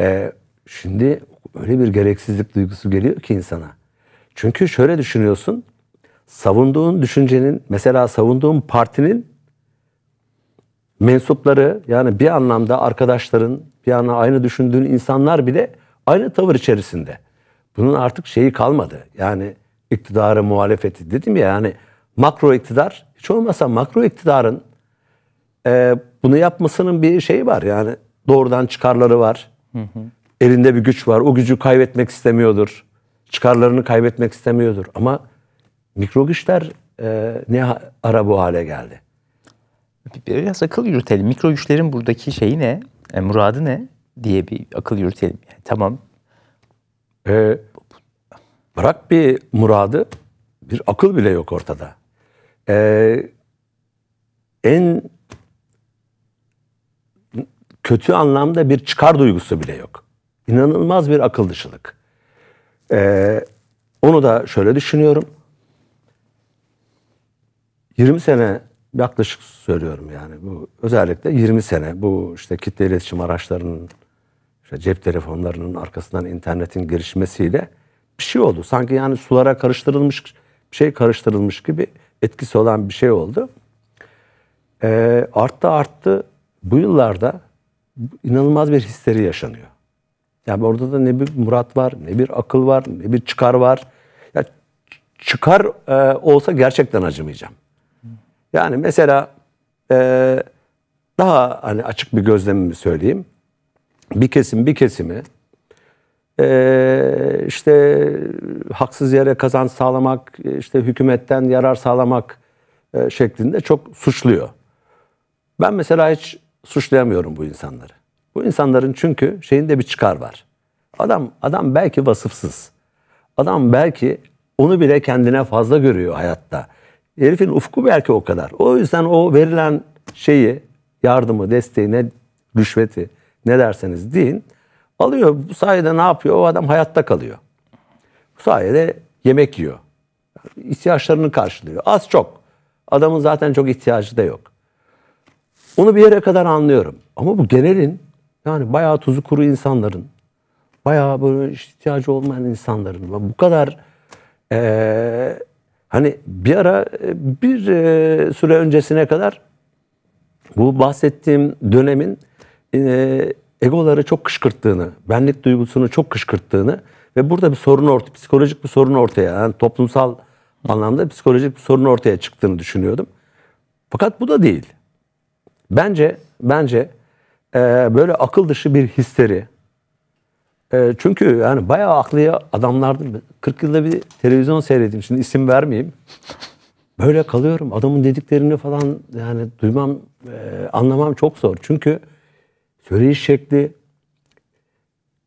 E, şimdi öyle bir gereksizlik duygusu geliyor ki insana. Çünkü şöyle düşünüyorsun, savunduğun düşüncenin, mesela savunduğun partinin mensupları yani bir anlamda arkadaşların, bir yana aynı düşündüğün insanlar bile aynı tavır içerisinde. Bunun artık şeyi kalmadı. Yani iktidarı muhalefeti dedim ya yani makro iktidar hiç olmasa makro iktidarın e, bunu yapmasının bir şeyi var. Yani doğrudan çıkarları var. Hı hı. Elinde bir güç var. O gücü kaybetmek istemiyordur. Çıkarlarını kaybetmek istemiyordur. Ama mikro güçler e, ne ara bu hale geldi? Biraz akıl yürütelim. Mikro güçlerin buradaki şeyi ne? Yani e, muradı ne diye bir akıl yürütelim. Yani, tamam. Ee, bırak bir muradı, bir akıl bile yok ortada. Ee, en kötü anlamda bir çıkar duygusu bile yok. İnanılmaz bir akıl dışılık. Ee, onu da şöyle düşünüyorum. 20 sene yaklaşık söylüyorum yani. Bu özellikle 20 sene bu işte kitle iletişim araçlarının işte cep telefonlarının arkasından internetin gelişmesiyle bir şey oldu. Sanki yani sulara karıştırılmış bir şey karıştırılmış gibi etkisi olan bir şey oldu. Ee, arttı arttı bu yıllarda inanılmaz bir histeri yaşanıyor. Yani orada da ne bir murat var, ne bir akıl var, ne bir çıkar var. Ya çıkar e, olsa gerçekten acımayacağım. Yani mesela e, daha hani açık bir gözlemimi söyleyeyim. Bir kesim bir kesimi e, işte haksız yere kazan sağlamak, işte hükümetten yarar sağlamak e, şeklinde çok suçluyor. Ben mesela hiç suçlayamıyorum bu insanları. Bu insanların çünkü şeyinde bir çıkar var. Adam adam belki vasıfsız. Adam belki onu bile kendine fazla görüyor hayatta herifin ufku belki o kadar. O yüzden o verilen şeyi, yardımı, desteği, ne, rüşveti ne derseniz deyin alıyor. Bu sayede ne yapıyor? O adam hayatta kalıyor. Bu sayede yemek yiyor. İhtiyaçlarını karşılıyor. Az çok. Adamın zaten çok ihtiyacı da yok. Onu bir yere kadar anlıyorum. Ama bu genelin yani bayağı tuzu kuru insanların bayağı böyle ihtiyacı olmayan insanların bu kadar e, Hani bir ara e, bir e, süre öncesine kadar bu bahsettiğim dönemin e, egoları çok kışkırttığını, benlik duygusunu çok kışkırttığını ve burada bir sorun ortaya, psikolojik bir sorun ortaya, yani toplumsal anlamda psikolojik bir sorun ortaya çıktığını düşünüyordum. Fakat bu da değil. Bence bence e, böyle akıl dışı bir histeri, ee, çünkü yani bayağı aklı adamlardım. 40 yılda bir televizyon seyrettim. Şimdi isim vermeyeyim. Böyle kalıyorum. Adamın dediklerini falan yani duymam, e, anlamam çok zor. Çünkü söyleyiş şekli,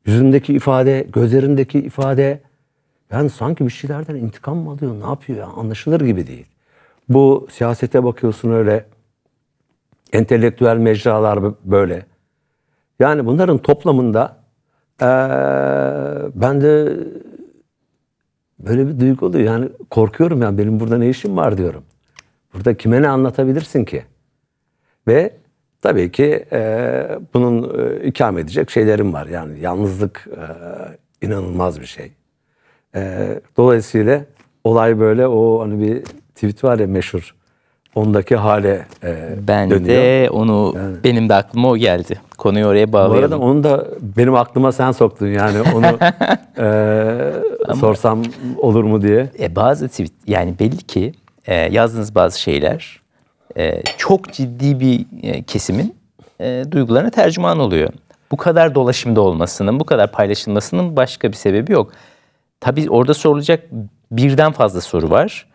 yüzündeki ifade, gözlerindeki ifade yani sanki bir şeylerden intikam mı alıyor, ne yapıyor ya anlaşılır gibi değil. Bu siyasete bakıyorsun öyle, entelektüel mecralar böyle. Yani bunların toplamında ee, ben de böyle bir duygu oluyor. Yani korkuyorum yani benim burada ne işim var diyorum. Burada kime ne anlatabilirsin ki? Ve tabii ki e, bunun e, ikame edecek şeylerim var. Yani yalnızlık e, inanılmaz bir şey. E, dolayısıyla olay böyle o hani bir tweet var ya meşhur ondaki hale e, ben dönüyor. de onu yani. benim de aklıma o geldi. Konuyu oraya bağlayalım. Bu arada onu da benim aklıma sen soktun yani onu e, sorsam olur mu diye. E, bazı tweet yani belli ki e, yazdığınız bazı şeyler e, çok ciddi bir e, kesimin e, duygularına tercüman oluyor. Bu kadar dolaşımda olmasının, bu kadar paylaşılmasının başka bir sebebi yok. Tabii orada sorulacak birden fazla soru var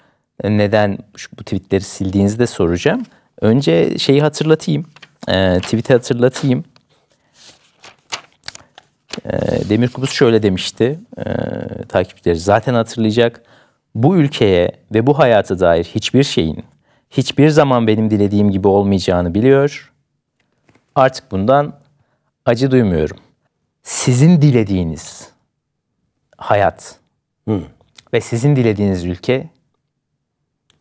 neden bu tweetleri sildiğinizi de soracağım. Önce şeyi hatırlatayım. E, tweet'i hatırlatayım. E, Demir Kubus şöyle demişti e, takipçileri. Zaten hatırlayacak. Bu ülkeye ve bu hayata dair hiçbir şeyin hiçbir zaman benim dilediğim gibi olmayacağını biliyor. Artık bundan acı duymuyorum. Sizin dilediğiniz hayat hmm. ve sizin dilediğiniz ülke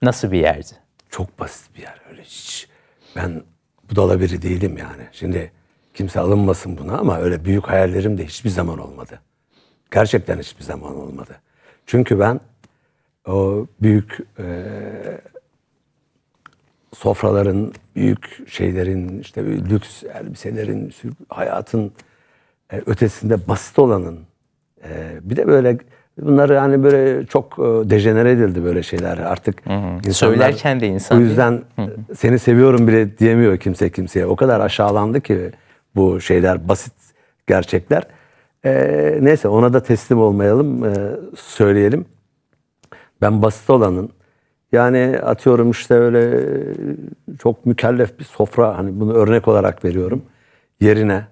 Nasıl bir yerdi? Çok basit bir yer. Öyle hiç ben budala biri değilim yani. Şimdi kimse alınmasın buna ama öyle büyük hayallerim de hiçbir zaman olmadı. Gerçekten hiçbir zaman olmadı. Çünkü ben o büyük e, sofraların, büyük şeylerin, işte lüks elbiselerin, hayatın e, ötesinde basit olanın, e, bir de böyle Bunları yani böyle çok e, dejenere edildi böyle şeyler artık. Hı hı. Söylerken de insan. Bu yüzden hı seni seviyorum bile diyemiyor kimse kimseye. O kadar aşağılandı ki bu şeyler basit gerçekler. Ee, neyse ona da teslim olmayalım ee, söyleyelim. Ben basit olanın yani atıyorum işte öyle e, çok mükellef bir sofra hani bunu örnek olarak veriyorum. Yerine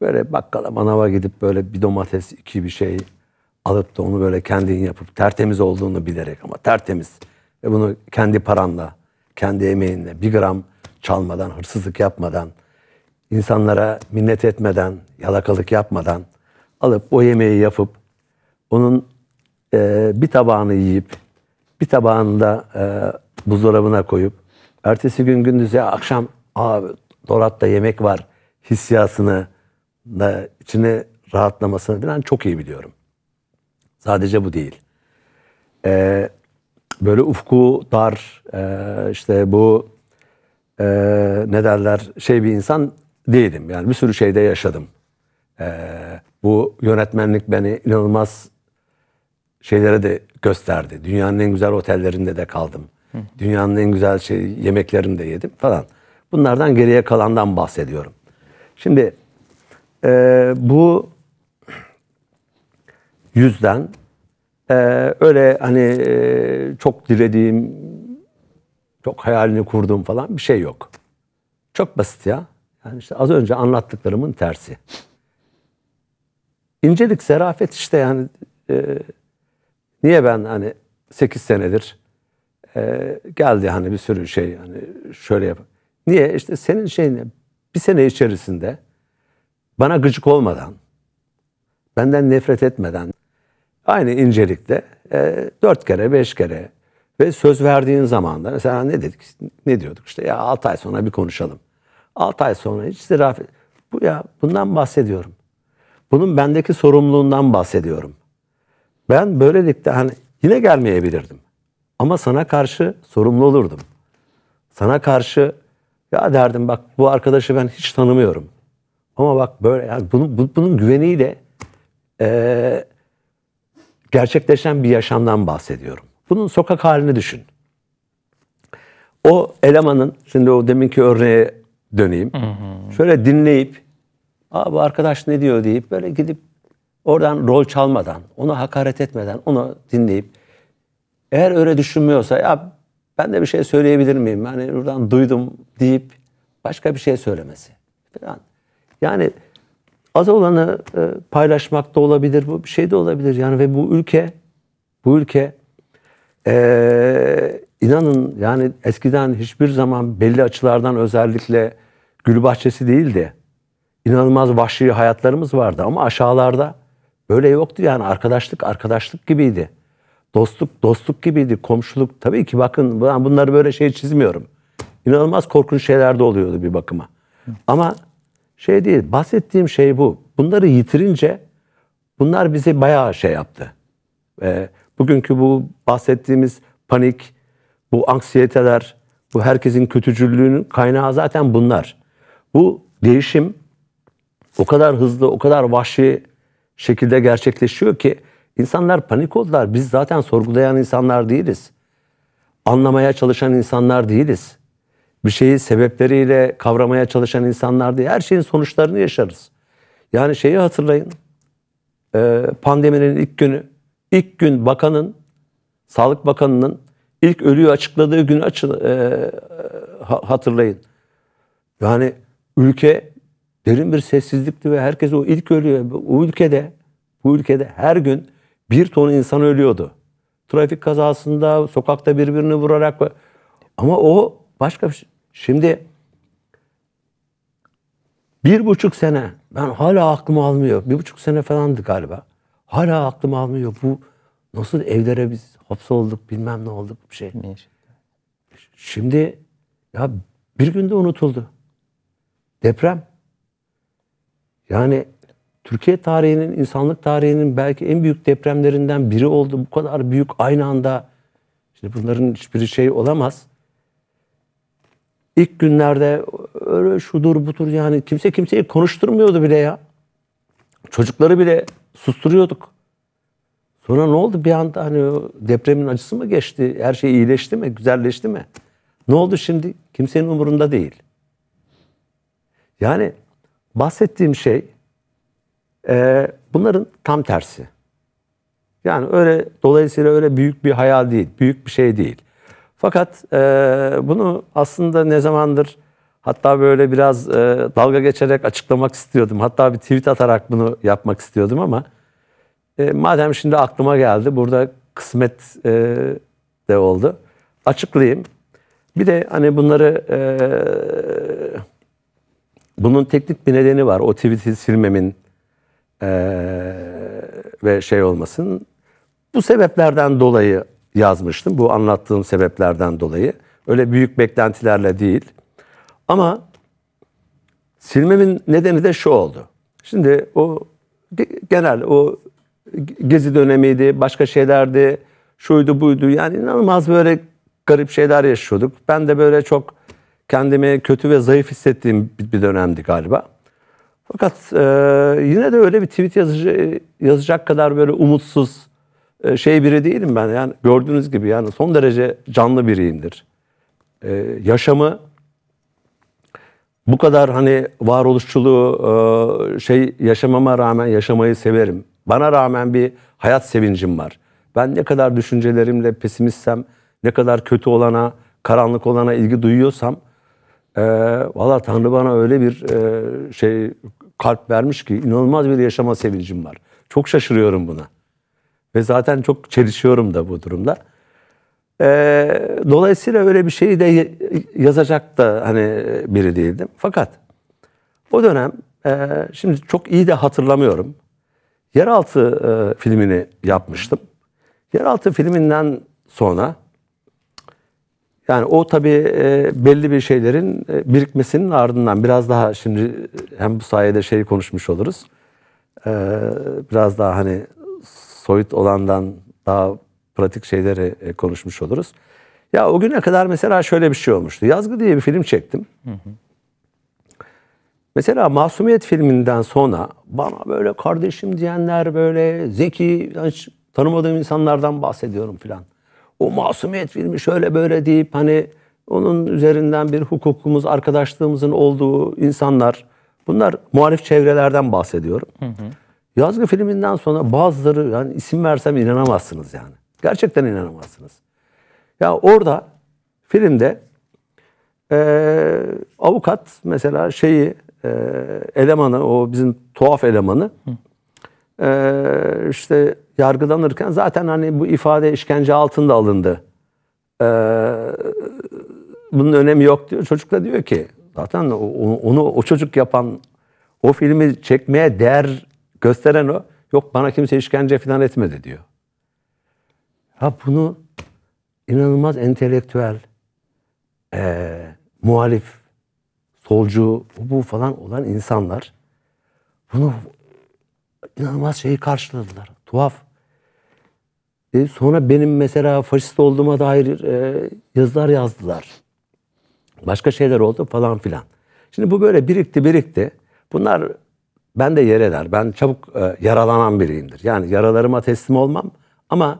böyle bakkala manava gidip böyle bir domates iki bir şey alıp da onu böyle kendin yapıp tertemiz olduğunu bilerek ama tertemiz ve bunu kendi paranla, kendi emeğinle bir gram çalmadan, hırsızlık yapmadan, insanlara minnet etmeden, yalakalık yapmadan alıp o yemeği yapıp onun e, bir tabağını yiyip bir tabağını da e, buzdolabına koyup ertesi gün gündüz ya akşam Aa, Dorat'ta yemek var hissiyasını da içine rahatlamasını falan çok iyi biliyorum. Sadece bu değil. Ee, böyle ufku dar, e, işte bu e, ne derler şey bir insan değilim. Yani bir sürü şeyde yaşadım. Ee, bu yönetmenlik beni inanılmaz şeylere de gösterdi. Dünyanın en güzel otellerinde de kaldım. Dünyanın en güzel şey yemeklerini de yedim falan. Bunlardan geriye kalandan bahsediyorum. Şimdi e, bu yüzden e, öyle hani e, çok dilediğim, çok hayalini kurduğum falan bir şey yok. Çok basit ya. Yani işte az önce anlattıklarımın tersi. İncelik, zarafet işte yani e, niye ben hani 8 senedir e, geldi hani bir sürü şey hani şöyle yap. Niye? işte senin şeyin bir sene içerisinde bana gıcık olmadan, benden nefret etmeden, Aynı incelikte e, dört kere, beş kere ve söz verdiğin zaman da mesela ne dedik? Ne diyorduk? işte ya 6 ay sonra bir konuşalım. 6 ay sonra hiç zirafe... Bu ya bundan bahsediyorum. Bunun bendeki sorumluluğundan bahsediyorum. Ben böylelikle hani yine gelmeyebilirdim. Ama sana karşı sorumlu olurdum. Sana karşı ya derdim bak bu arkadaşı ben hiç tanımıyorum. Ama bak böyle yani bunu, bunun güveniyle e, gerçekleşen bir yaşamdan bahsediyorum. Bunun sokak halini düşün. O elemanın, şimdi o deminki örneğe döneyim. Hı hı. Şöyle dinleyip, Aa, bu arkadaş ne diyor deyip böyle gidip oradan rol çalmadan, ona hakaret etmeden onu dinleyip eğer öyle düşünmüyorsa ya ben de bir şey söyleyebilir miyim? Hani buradan duydum deyip başka bir şey söylemesi. Yani az olanı e, paylaşmak da olabilir, bu bir şey de olabilir. Yani ve bu ülke, bu ülke e, inanın yani eskiden hiçbir zaman belli açılardan özellikle gül bahçesi değildi. inanılmaz vahşi hayatlarımız vardı ama aşağılarda böyle yoktu yani arkadaşlık arkadaşlık gibiydi. Dostluk dostluk gibiydi, komşuluk. Tabii ki bakın ben bunları böyle şey çizmiyorum. inanılmaz korkunç şeyler de oluyordu bir bakıma. Ama şey değil, bahsettiğim şey bu. Bunları yitirince bunlar bizi bayağı şey yaptı. E, bugünkü bu bahsettiğimiz panik, bu anksiyeteler, bu herkesin kötücüllüğünün kaynağı zaten bunlar. Bu değişim o kadar hızlı, o kadar vahşi şekilde gerçekleşiyor ki insanlar panik oldular. Biz zaten sorgulayan insanlar değiliz. Anlamaya çalışan insanlar değiliz bir şeyi sebepleriyle kavramaya çalışan insanlar değil. Her şeyin sonuçlarını yaşarız. Yani şeyi hatırlayın. Ee, pandeminin ilk günü, ilk gün bakanın, Sağlık Bakanı'nın ilk ölüyü açıkladığı günü açı, e, e hatırlayın. Yani ülke derin bir sessizlikti ve herkes o ilk ölüyü. Bu ülkede, bu ülkede her gün bir ton insan ölüyordu. Trafik kazasında, sokakta birbirini vurarak ama o başka bir şey. Şimdi bir buçuk sene ben hala aklım almıyor. Bir buçuk sene falandı galiba. Hala aklım almıyor. Bu nasıl evlere biz hapsolduk bilmem ne olduk bir şey. Şimdi ya bir günde unutuldu. Deprem. Yani Türkiye tarihinin, insanlık tarihinin belki en büyük depremlerinden biri oldu. Bu kadar büyük aynı anda. Şimdi bunların hiçbiri şey olamaz. İlk günlerde öyle şudur budur yani kimse kimseyi konuşturmuyordu bile ya. Çocukları bile susturuyorduk. Sonra ne oldu bir anda hani depremin acısı mı geçti? Her şey iyileşti mi? Güzelleşti mi? Ne oldu şimdi? Kimsenin umurunda değil. Yani bahsettiğim şey e, bunların tam tersi. Yani öyle dolayısıyla öyle büyük bir hayal değil, büyük bir şey değil. Fakat e, bunu aslında ne zamandır hatta böyle biraz e, dalga geçerek açıklamak istiyordum. Hatta bir tweet atarak bunu yapmak istiyordum ama e, madem şimdi aklıma geldi burada kısmet e, de oldu. Açıklayayım. Bir de hani bunları e, bunun teknik bir nedeni var. O tweet'i silmemin e, ve şey olmasın. Bu sebeplerden dolayı yazmıştım. Bu anlattığım sebeplerden dolayı. Öyle büyük beklentilerle değil. Ama silmemin nedeni de şu oldu. Şimdi o genel o gezi dönemiydi, başka şeylerdi, şuydu buydu. Yani inanılmaz böyle garip şeyler yaşıyorduk. Ben de böyle çok kendimi kötü ve zayıf hissettiğim bir dönemdi galiba. Fakat e, yine de öyle bir tweet yazıcı, yazacak kadar böyle umutsuz, e, şey biri değilim ben. Yani gördüğünüz gibi yani son derece canlı biriyimdir. Ee, yaşamı bu kadar hani varoluşçuluğu e, şey yaşamama rağmen yaşamayı severim. Bana rağmen bir hayat sevincim var. Ben ne kadar düşüncelerimle pesimistsem, ne kadar kötü olana, karanlık olana ilgi duyuyorsam e, valla Tanrı bana öyle bir e, şey kalp vermiş ki inanılmaz bir yaşama sevincim var. Çok şaşırıyorum buna. Ve zaten çok çelişiyorum da bu durumda. Ee, dolayısıyla öyle bir şeyi de yazacak da hani biri değildim. Fakat o dönem e, şimdi çok iyi de hatırlamıyorum. Yeraltı e, filmini yapmıştım. Yeraltı filminden sonra yani o tabii e, belli bir şeylerin e, birikmesinin ardından biraz daha şimdi hem bu sayede şeyi konuşmuş oluruz. E, biraz daha hani soyut olandan daha pratik şeyleri e, konuşmuş oluruz. Ya o güne kadar mesela şöyle bir şey olmuştu. Yazgı diye bir film çektim. Hı hı. Mesela Masumiyet filminden sonra bana böyle kardeşim diyenler böyle zeki, hiç tanımadığım insanlardan bahsediyorum filan. O Masumiyet filmi şöyle böyle deyip hani onun üzerinden bir hukukumuz, arkadaşlığımızın olduğu insanlar. Bunlar muhalif çevrelerden bahsediyorum. Hı hı. Yazgı filminden sonra bazıları yani isim versem inanamazsınız yani. Gerçekten inanamazsınız. Ya orada filmde e, avukat mesela şeyi e, elemanı o bizim tuhaf elemanı e, işte yargılanırken zaten hani bu ifade işkence altında alındı. E, bunun önemi yok diyor. Çocuk da diyor ki zaten onu, onu o çocuk yapan o filmi çekmeye değer Gösteren o. Yok bana kimse işkence falan etmedi diyor. Ha bunu inanılmaz entelektüel, e, muhalif, solcu, bu falan olan insanlar bunu inanılmaz şeyi karşıladılar. Tuhaf. E, sonra benim mesela faşist olduğuma dair e, yazılar yazdılar. Başka şeyler oldu falan filan. Şimdi bu böyle birikti birikti. Bunlar ben de yer eder. Ben çabuk e, yaralanan biriyimdir. Yani yaralarıma teslim olmam ama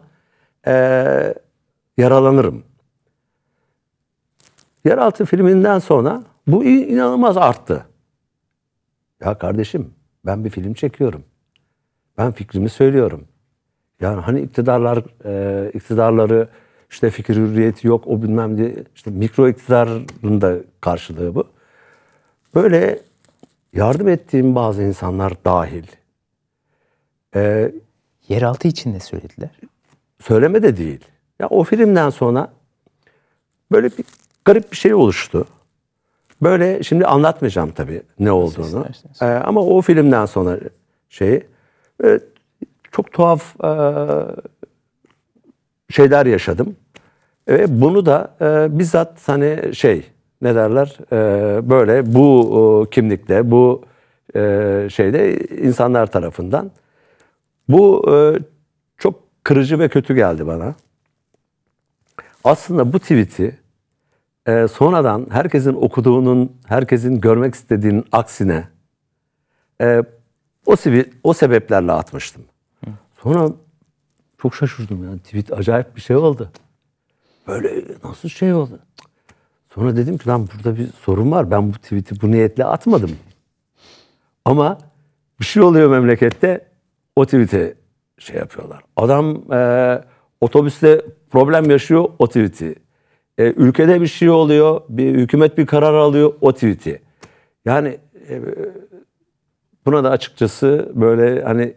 e, yaralanırım. Yeraltı filminden sonra bu inanılmaz arttı. Ya kardeşim ben bir film çekiyorum. Ben fikrimi söylüyorum. Yani hani iktidarlar e, iktidarları işte fikir hürriyeti yok o bilmem diye işte mikro iktidarın da karşılığı bu. Böyle yardım ettiğim bazı insanlar dahil. Ee, Yeraltı için ne söylediler? Söyleme de değil. Ya o filmden sonra böyle bir garip bir şey oluştu. Böyle şimdi anlatmayacağım tabii ne olduğunu. Ee, ama o filmden sonra şeyi e, çok tuhaf e, şeyler yaşadım. Ve bunu da e, bizzat hani şey ne derler e, böyle bu e, kimlikte bu e, şeyde insanlar tarafından bu e, çok kırıcı ve kötü geldi bana. Aslında bu tweet'i e, sonradan herkesin okuduğunun, herkesin görmek istediğinin aksine e, o, o sebeplerle atmıştım. Sonra çok şaşırdım yani tweet acayip bir şey oldu. Böyle nasıl şey oldu? Sonra dedim ki ben burada bir sorun var. Ben bu tweet'i bu niyetle atmadım. Ama bir şey oluyor memlekette o tweet'i şey yapıyorlar. Adam e, otobüste problem yaşıyor o tweet'i. E, ülkede bir şey oluyor. Bir hükümet bir karar alıyor o tweet'i. Yani e, buna da açıkçası böyle hani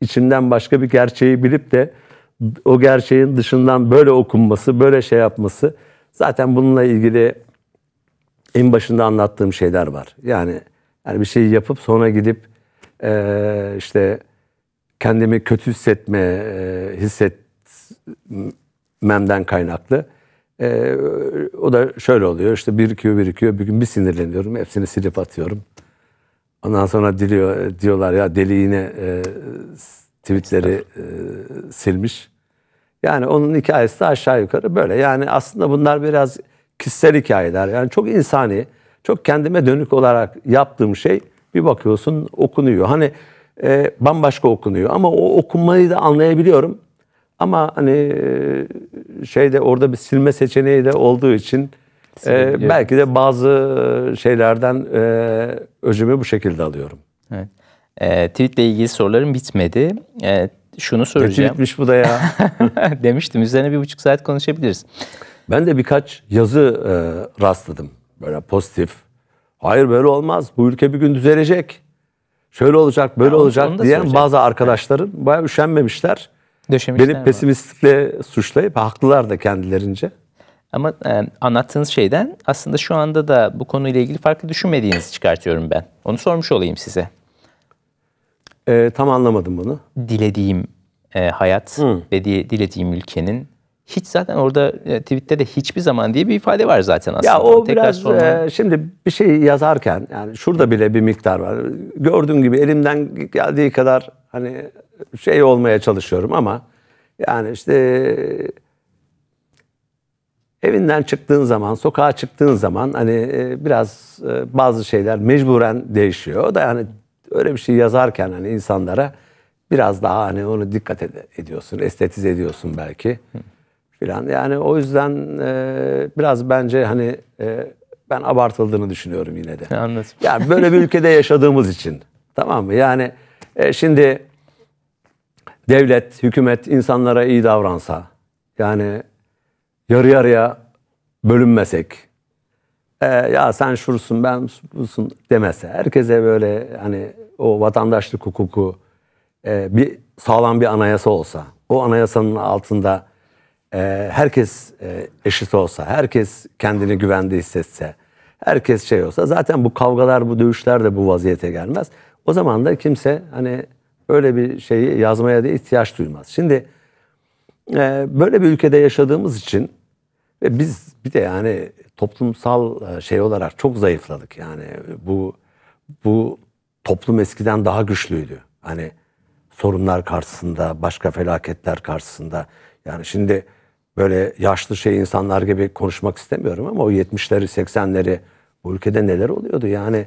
içinden başka bir gerçeği bilip de o gerçeğin dışından böyle okunması, böyle şey yapması Zaten bununla ilgili en başında anlattığım şeyler var. Yani yani bir şeyi yapıp sonra gidip e, işte kendimi kötü hissetme e, hissetmemden kaynaklı. E, o da şöyle oluyor işte birikiyor birikiyor bir gün bir sinirleniyorum hepsini silip atıyorum. Ondan sonra diliyor diyorlar ya deli yine e, tweetleri e, silmiş. Yani onun hikayesi de aşağı yukarı böyle. Yani aslında bunlar biraz kişisel hikayeler. Yani çok insani, çok kendime dönük olarak yaptığım şey bir bakıyorsun okunuyor. Hani e, bambaşka okunuyor ama o okunmayı da anlayabiliyorum. Ama hani e, şeyde orada bir silme seçeneği de olduğu için e, belki de bazı şeylerden e, öcümü bu şekilde alıyorum. Evet. E, tweetle ilgili sorularım bitmedi. E, şunu soracağım. Ne tweetmiş bu da ya. Demiştim üzerine bir buçuk saat konuşabiliriz. Ben de birkaç yazı e, rastladım. Böyle pozitif. Hayır böyle olmaz. Bu ülke bir gün düzelecek. Şöyle olacak, böyle ya, olacak diyen bazı arkadaşların evet. bayağı üşenmemişler. Döşemişler Beni pesimistlikle suçlayıp haklılar da kendilerince. Ama e, anlattığınız şeyden aslında şu anda da bu konuyla ilgili farklı düşünmediğinizi çıkartıyorum ben. Onu sormuş olayım size. E, tam anlamadım bunu. Dilediğim e, hayat Hı. ve di, dilediğim ülkenin hiç zaten orada e, tweette de hiçbir zaman diye bir ifade var zaten aslında. Ya o Tekrar biraz e, sonra... e, şimdi bir şey yazarken yani şurada bile bir miktar var. Gördüğün gibi elimden geldiği kadar hani şey olmaya çalışıyorum ama yani işte e, evinden çıktığın zaman, sokağa çıktığın zaman hani e, biraz bazı şeyler mecburen değişiyor. O da yani Öyle bir şey yazarken hani insanlara biraz daha hani onu dikkat ed- ediyorsun, estetize ediyorsun belki filan. Yani o yüzden e, biraz bence hani e, ben abartıldığını düşünüyorum yine de. Anladım. Yani böyle bir ülkede yaşadığımız için. Tamam mı? Yani e, şimdi devlet, hükümet insanlara iyi davransa, yani yarı yarıya bölünmesek, e, ya sen şursun ben busun demese, herkese böyle hani o vatandaşlık hukuku e, bir sağlam bir anayasa olsa, o anayasanın altında e, herkes e, eşit olsa, herkes kendini güvende hissetse, herkes şey olsa zaten bu kavgalar, bu dövüşler de bu vaziyete gelmez. O zaman da kimse hani böyle bir şeyi yazmaya da ihtiyaç duymaz. Şimdi e, böyle bir ülkede yaşadığımız için ve biz bir de yani toplumsal e, şey olarak çok zayıfladık. Yani bu bu toplum eskiden daha güçlüydü. Hani sorunlar karşısında, başka felaketler karşısında. Yani şimdi böyle yaşlı şey insanlar gibi konuşmak istemiyorum ama o 70'leri 80'leri bu ülkede neler oluyordu yani.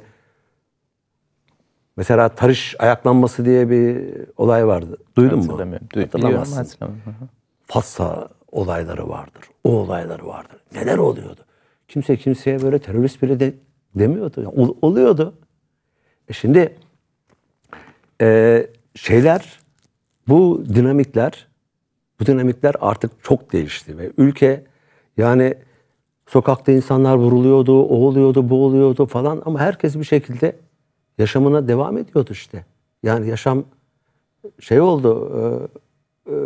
Mesela tarış ayaklanması diye bir olay vardı. Duydun mu? Hatırlamıyorum. Fassa olayları vardır. O olayları vardır. Neler oluyordu? Kimse kimseye böyle terörist bile de, demiyordu. Yani, oluyordu. E şimdi e, şeyler, bu dinamikler, bu dinamikler artık çok değişti ve ülke yani sokakta insanlar vuruluyordu, o oluyordu, bu oluyordu falan ama herkes bir şekilde yaşamına devam ediyordu işte. Yani yaşam şey oldu, e, e,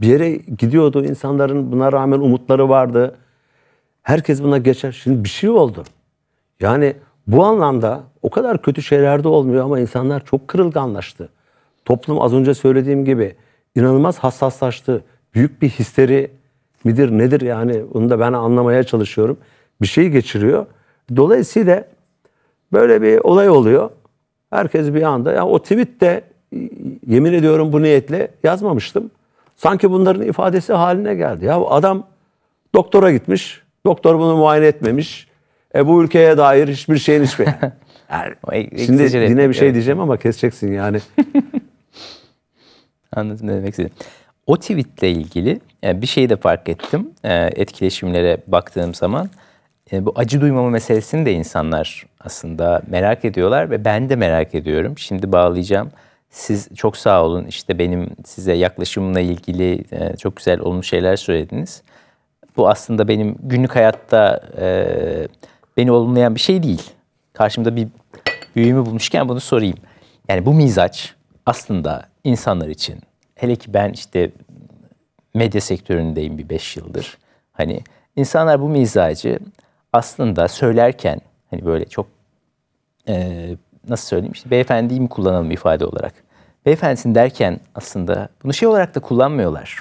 bir yere gidiyordu insanların buna rağmen umutları vardı. Herkes buna geçer. Şimdi bir şey oldu. Yani bu anlamda o kadar kötü şeyler de olmuyor ama insanlar çok kırılganlaştı. Toplum az önce söylediğim gibi inanılmaz hassaslaştı. Büyük bir histeri midir nedir yani onu da ben anlamaya çalışıyorum. Bir şey geçiriyor. Dolayısıyla böyle bir olay oluyor. Herkes bir anda ya o tweet de yemin ediyorum bu niyetle yazmamıştım. Sanki bunların ifadesi haline geldi. Ya adam doktora gitmiş. Doktor bunu muayene etmemiş. E bu ülkeye dair hiçbir şeyin hiçbir. Yani, şimdi şey yine bir şey evet. diyeceğim ama keseceksin yani. Anladım ne demek istedim. O tweetle ilgili yani e, bir şeyi de fark ettim. E, etkileşimlere baktığım zaman e, bu acı duymama meselesini de insanlar aslında merak ediyorlar ve ben de merak ediyorum. Şimdi bağlayacağım. Siz çok sağ olun işte benim size yaklaşımımla ilgili çok güzel olmuş şeyler söylediniz. Bu aslında benim günlük hayatta beni olumlayan bir şey değil. Karşımda bir büyüğümü bulmuşken bunu sorayım. Yani bu mizaç aslında insanlar için hele ki ben işte medya sektöründeyim bir beş yıldır. Hani insanlar bu mizacı aslında söylerken hani böyle çok e, nasıl söyleyeyim işte beyefendiyi mi kullanalım ifade olarak. Beyefendisin derken aslında bunu şey olarak da kullanmıyorlar.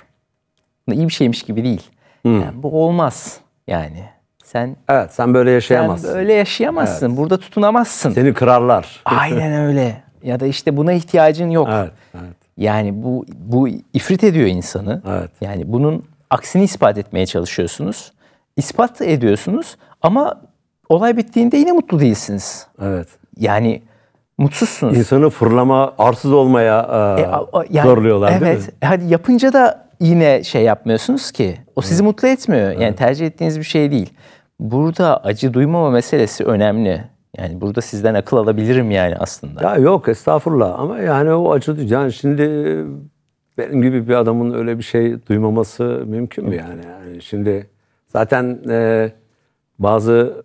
Bunu iyi bir şeymiş gibi değil. Hmm. Yani bu olmaz yani. Sen Evet, sen böyle yaşayamazsın. Sen böyle yaşayamazsın. Evet. Burada tutunamazsın. Seni kırarlar. Aynen öyle. Ya da işte buna ihtiyacın yok. Evet, evet. Yani bu bu ifrit ediyor insanı. Evet. Yani bunun aksini ispat etmeye çalışıyorsunuz. İspat ediyorsunuz ama olay bittiğinde yine mutlu değilsiniz. Evet. Yani mutsuzsunuz. İnsanı fırlama, arsız olmaya e, e a, a, yani, zorluyorlar evet, değil mi? Evet. Hadi yapınca da yine şey yapmıyorsunuz ki. O sizi evet. mutlu etmiyor. Yani evet. tercih ettiğiniz bir şey değil burada acı duymama meselesi önemli. Yani burada sizden akıl alabilirim yani aslında. Ya yok estağfurullah ama yani o acı yani şimdi e, benim gibi bir adamın öyle bir şey duymaması mümkün mü yani? yani şimdi zaten e, bazı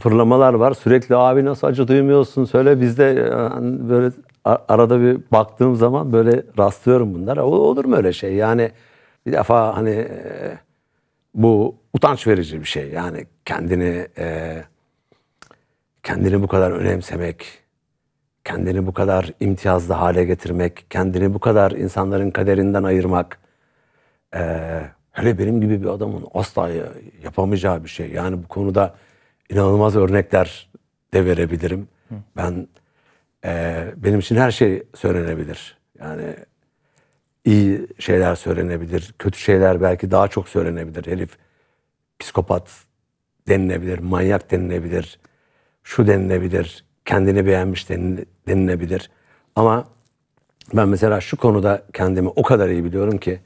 fırlamalar var. Sürekli abi nasıl acı duymuyorsun söyle bizde yani e, böyle arada bir baktığım zaman böyle rastlıyorum bunlara. olur mu öyle şey? Yani bir defa hani e, bu utanç verici bir şey. Yani kendini e, kendini bu kadar önemsemek, kendini bu kadar imtiyazlı hale getirmek, kendini bu kadar insanların kaderinden ayırmak. E, hele benim gibi bir adamın asla yapamayacağı bir şey. Yani bu konuda inanılmaz örnekler de verebilirim. Hı. Ben e, benim için her şey söylenebilir. Yani iyi şeyler söylenebilir. Kötü şeyler belki daha çok söylenebilir. Herif psikopat denilebilir, manyak denilebilir, şu denilebilir, kendini beğenmiş denilebilir. Ama ben mesela şu konuda kendimi o kadar iyi biliyorum ki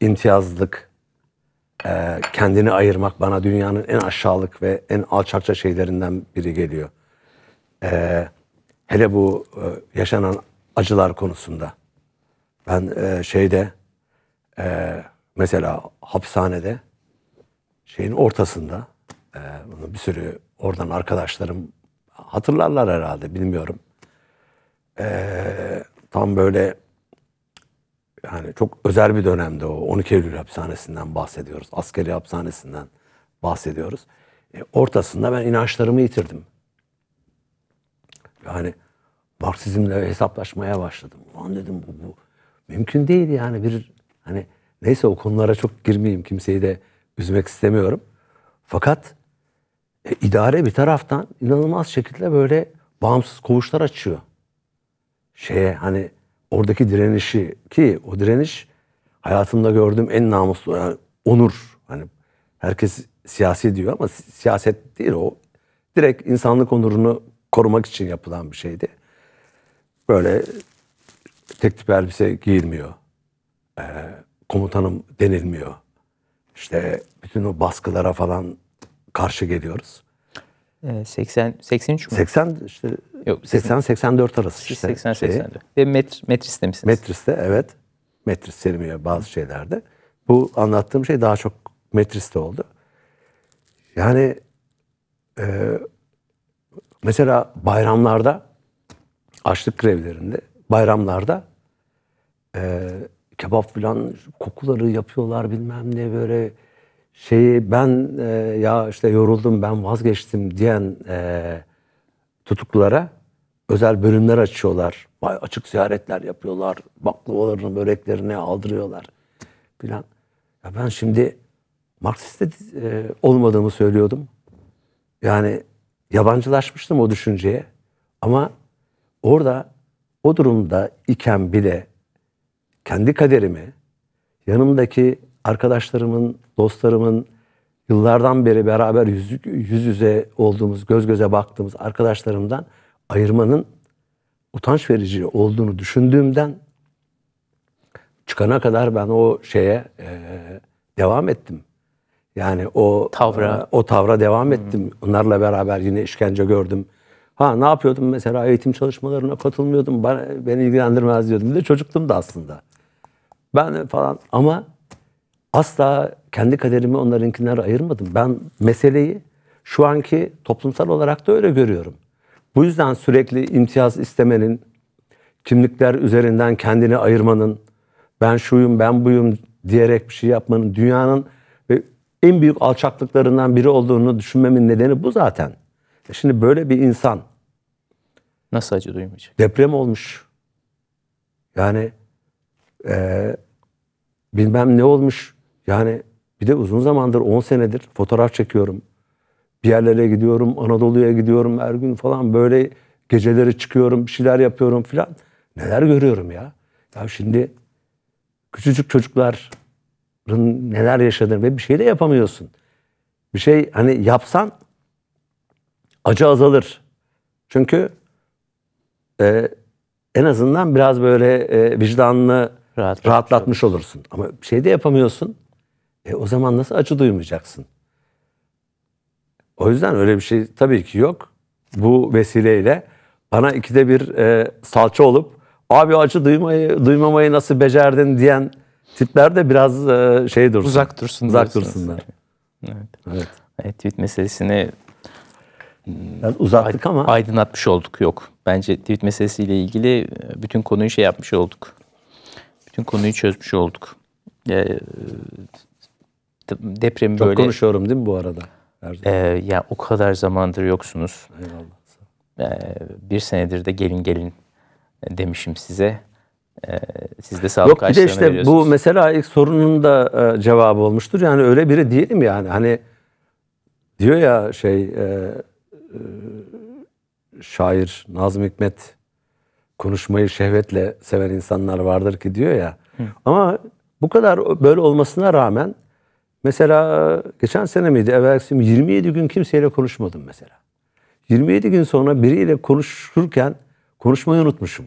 imtiyazlılık, kendini ayırmak bana dünyanın en aşağılık ve en alçakça şeylerinden biri geliyor. hele bu yaşanan acılar konusunda. Ben e, şeyde e, mesela hapishanede şeyin ortasında e, bunu bir sürü oradan arkadaşlarım hatırlarlar herhalde bilmiyorum. E, tam böyle yani çok özel bir dönemde o 12 Eylül hapishanesinden bahsediyoruz. Askeri hapishanesinden bahsediyoruz. E, ortasında ben inançlarımı yitirdim. Yani Marksizmle hesaplaşmaya başladım. Ulan dedim bu, bu Mümkün değil yani bir hani neyse o konulara çok girmeyeyim kimseyi de üzmek istemiyorum. Fakat e, idare bir taraftan inanılmaz şekilde böyle bağımsız kovuşlar açıyor. Şeye hani oradaki direnişi ki o direniş hayatımda gördüğüm en namuslu yani onur. Hani herkes siyasi diyor ama siyaset değil o. Direkt insanlık onurunu korumak için yapılan bir şeydi. Böyle tek tip elbise giyilmiyor. E, komutanım denilmiyor. İşte bütün o baskılara falan karşı geliyoruz. 80 83 mu? 80 işte Yok, 80 84 arası işte. 80 84. Şey. Ve met, Metris'te misiniz? Metris'te evet. Metris serimiye bazı şeylerde. Bu anlattığım şey daha çok Metris'te oldu. Yani e, mesela bayramlarda açlık grevlerinde bayramlarda e, kebap filan kokuları yapıyorlar bilmem ne böyle şeyi ben e, ya işte yoruldum ben vazgeçtim diyen e, tutuklulara özel bölümler açıyorlar. Açık ziyaretler yapıyorlar. Baklavalarını, böreklerini aldırıyorlar filan. Ya ben şimdi Marksist e, olmadığımı söylüyordum. Yani yabancılaşmıştım o düşünceye. Ama orada o durumda iken bile kendi kaderimi yanımdaki arkadaşlarımın, dostlarımın yıllardan beri beraber yüz, yüz yüze olduğumuz, göz göze baktığımız arkadaşlarımdan ayırmanın utanç verici olduğunu düşündüğümden çıkana kadar ben o şeye e, devam ettim. Yani o tavra e, o tavra devam ettim. Onlarla beraber yine işkence gördüm. Ha ne yapıyordum mesela eğitim çalışmalarına katılmıyordum. Bana, beni ilgilendirmez diyordum. Bir de çocuktum da aslında. Ben falan ama asla kendi kaderimi onlarınkinden ayırmadım. Ben meseleyi şu anki toplumsal olarak da öyle görüyorum. Bu yüzden sürekli imtiyaz istemenin, kimlikler üzerinden kendini ayırmanın, ben şuyum, ben buyum diyerek bir şey yapmanın dünyanın en büyük alçaklıklarından biri olduğunu düşünmemin nedeni bu zaten. E şimdi böyle bir insan Nasıl acı duymayacak? Deprem olmuş. Yani e, bilmem ne olmuş. Yani bir de uzun zamandır 10 senedir fotoğraf çekiyorum. Bir yerlere gidiyorum, Anadolu'ya gidiyorum her gün falan böyle geceleri çıkıyorum, bir şeyler yapıyorum falan. Neler görüyorum ya. Ya şimdi küçücük çocukların neler yaşadığını ve bir şey de yapamıyorsun. Bir şey hani yapsan acı azalır. Çünkü e, en azından biraz böyle e, vicdanını Rahat rahatlatmış olursun. Ama şey de yapamıyorsun. E, o zaman nasıl acı duymayacaksın? O yüzden öyle bir şey tabii ki yok. Bu vesileyle bana ikide bir e, salça olup abi acı duymayı duymamayı nasıl becerdin diyen tipler de biraz e, şey dursun. Uzak dursun. Uzak dursunlar. evet. evet. Evet tweet meselesini Biraz uzattık ama. Aydınlatmış olduk yok. Bence tweet meselesiyle ilgili e, bütün konuyu şey yapmış olduk. Bütün konuyu çözmüş olduk. E, depremi Çok böyle... konuşuyorum değil mi bu arada? E, ya o kadar zamandır yoksunuz. Eyvallah. E, bir senedir de gelin gelin e, demişim size. E, siz de sağlık Yok, bir de işte bu mesela ilk sorunun da cevabı olmuştur. Yani öyle biri değilim yani. Hani, hani diyor ya şey... E, ee, şair Nazım Hikmet konuşmayı şehvetle seven insanlar vardır ki diyor ya. Hı. Ama bu kadar böyle olmasına rağmen mesela e, geçen sene miydi evvelsi 27 gün kimseyle konuşmadım mesela. 27 gün sonra biriyle konuşurken konuşmayı unutmuşum.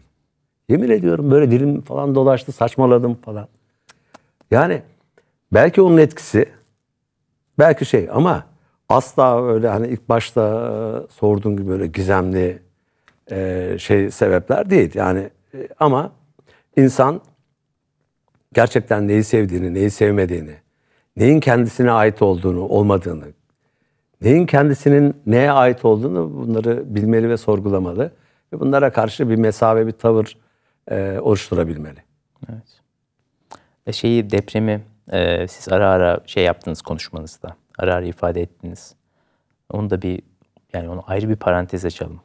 Yemin ediyorum böyle dilim falan dolaştı saçmaladım falan. Yani belki onun etkisi belki şey ama asla öyle hani ilk başta e, sorduğun gibi böyle gizemli e, şey sebepler değil. Yani e, ama insan gerçekten neyi sevdiğini, neyi sevmediğini, neyin kendisine ait olduğunu, olmadığını, neyin kendisinin neye ait olduğunu bunları bilmeli ve sorgulamalı. Ve bunlara karşı bir mesafe, bir tavır e, oluşturabilmeli. Evet. Şeyi depremi e, siz ara ara şey yaptınız konuşmanızda. Arar ifade ettiniz. Onu da bir yani onu ayrı bir parantez açalım.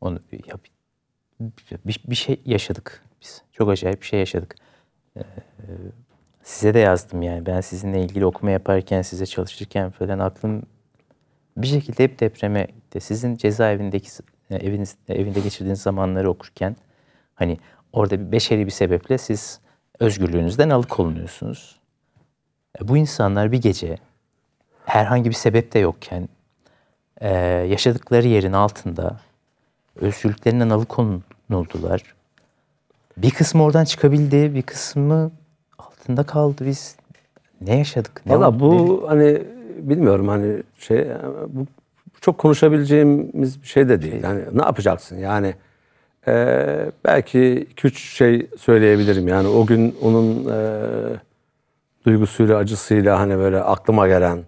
Onu ya, bir, bir şey yaşadık biz. Çok acayip bir şey yaşadık. Ee, size de yazdım yani. Ben sizinle ilgili okuma yaparken, size çalışırken falan aklım bir şekilde hep depreme gitti. Sizin cezaevindeki e, eviniz, e, evinde geçirdiğiniz zamanları okurken hani orada bir beşeri bir sebeple siz özgürlüğünüzden alıkolunuyorsunuz. E, bu insanlar bir gece herhangi bir sebep de yokken e, yaşadıkları yerin altında özgürlüklerinden alıkonuldular. Bir kısmı oradan çıkabildi, bir kısmı altında kaldı. Biz ne yaşadık? Ne Valla bu hani bilmiyorum hani şey bu çok konuşabileceğimiz bir şey de değil. Şey. Yani ne yapacaksın? Yani e, belki iki üç şey söyleyebilirim. Yani o gün onun e, duygusuyla, acısıyla hani böyle aklıma gelen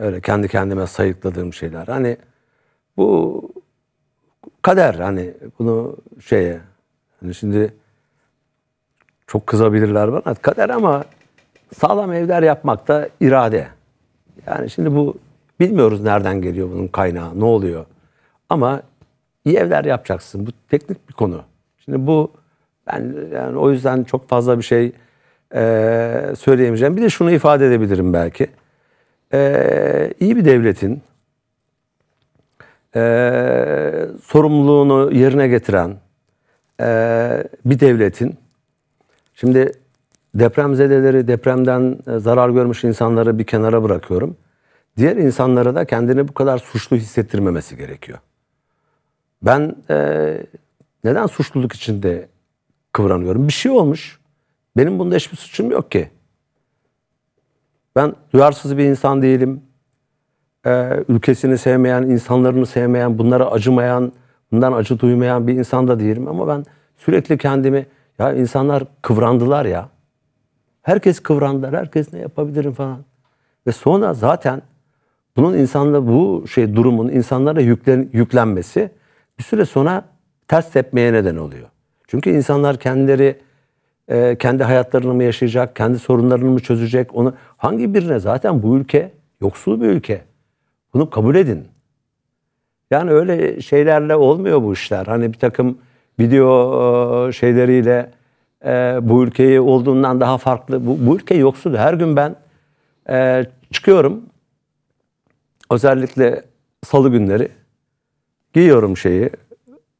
Öyle kendi kendime sayıkladığım şeyler. Hani bu kader hani bunu şeye hani şimdi çok kızabilirler bana kader ama sağlam evler yapmak da irade. Yani şimdi bu bilmiyoruz nereden geliyor bunun kaynağı, ne oluyor. Ama iyi evler yapacaksın. Bu teknik bir konu. Şimdi bu ben yani o yüzden çok fazla bir şey e, söyleyemeyeceğim. Bir de şunu ifade edebilirim belki e, iyi bir devletin e, sorumluluğunu yerine getiren e, bir devletin şimdi depremzedeleri, depremden e, zarar görmüş insanları bir kenara bırakıyorum. Diğer insanlara da kendini bu kadar suçlu hissettirmemesi gerekiyor. Ben e, neden suçluluk içinde kıvranıyorum? Bir şey olmuş. Benim bunda hiçbir suçum yok ki. Ben duyarsız bir insan değilim. Ee, ülkesini sevmeyen, insanlarını sevmeyen, bunlara acımayan, bundan acı duymayan bir insan da değilim. Ama ben sürekli kendimi, ya insanlar kıvrandılar ya. Herkes kıvrandılar, herkes ne yapabilirim falan. Ve sonra zaten bunun insanla bu şey durumun insanlara yüklen, yüklenmesi bir süre sonra ters tepmeye neden oluyor. Çünkü insanlar kendileri e, kendi hayatlarını mı yaşayacak, kendi sorunlarını mı çözecek, onu hangi birine zaten bu ülke yoksul bir ülke. Bunu kabul edin. Yani öyle şeylerle olmuyor bu işler. Hani bir takım video e, şeyleriyle e, bu ülkeyi olduğundan daha farklı. Bu, bu ülke yoksul. Her gün ben e, çıkıyorum. Özellikle salı günleri giyiyorum şeyi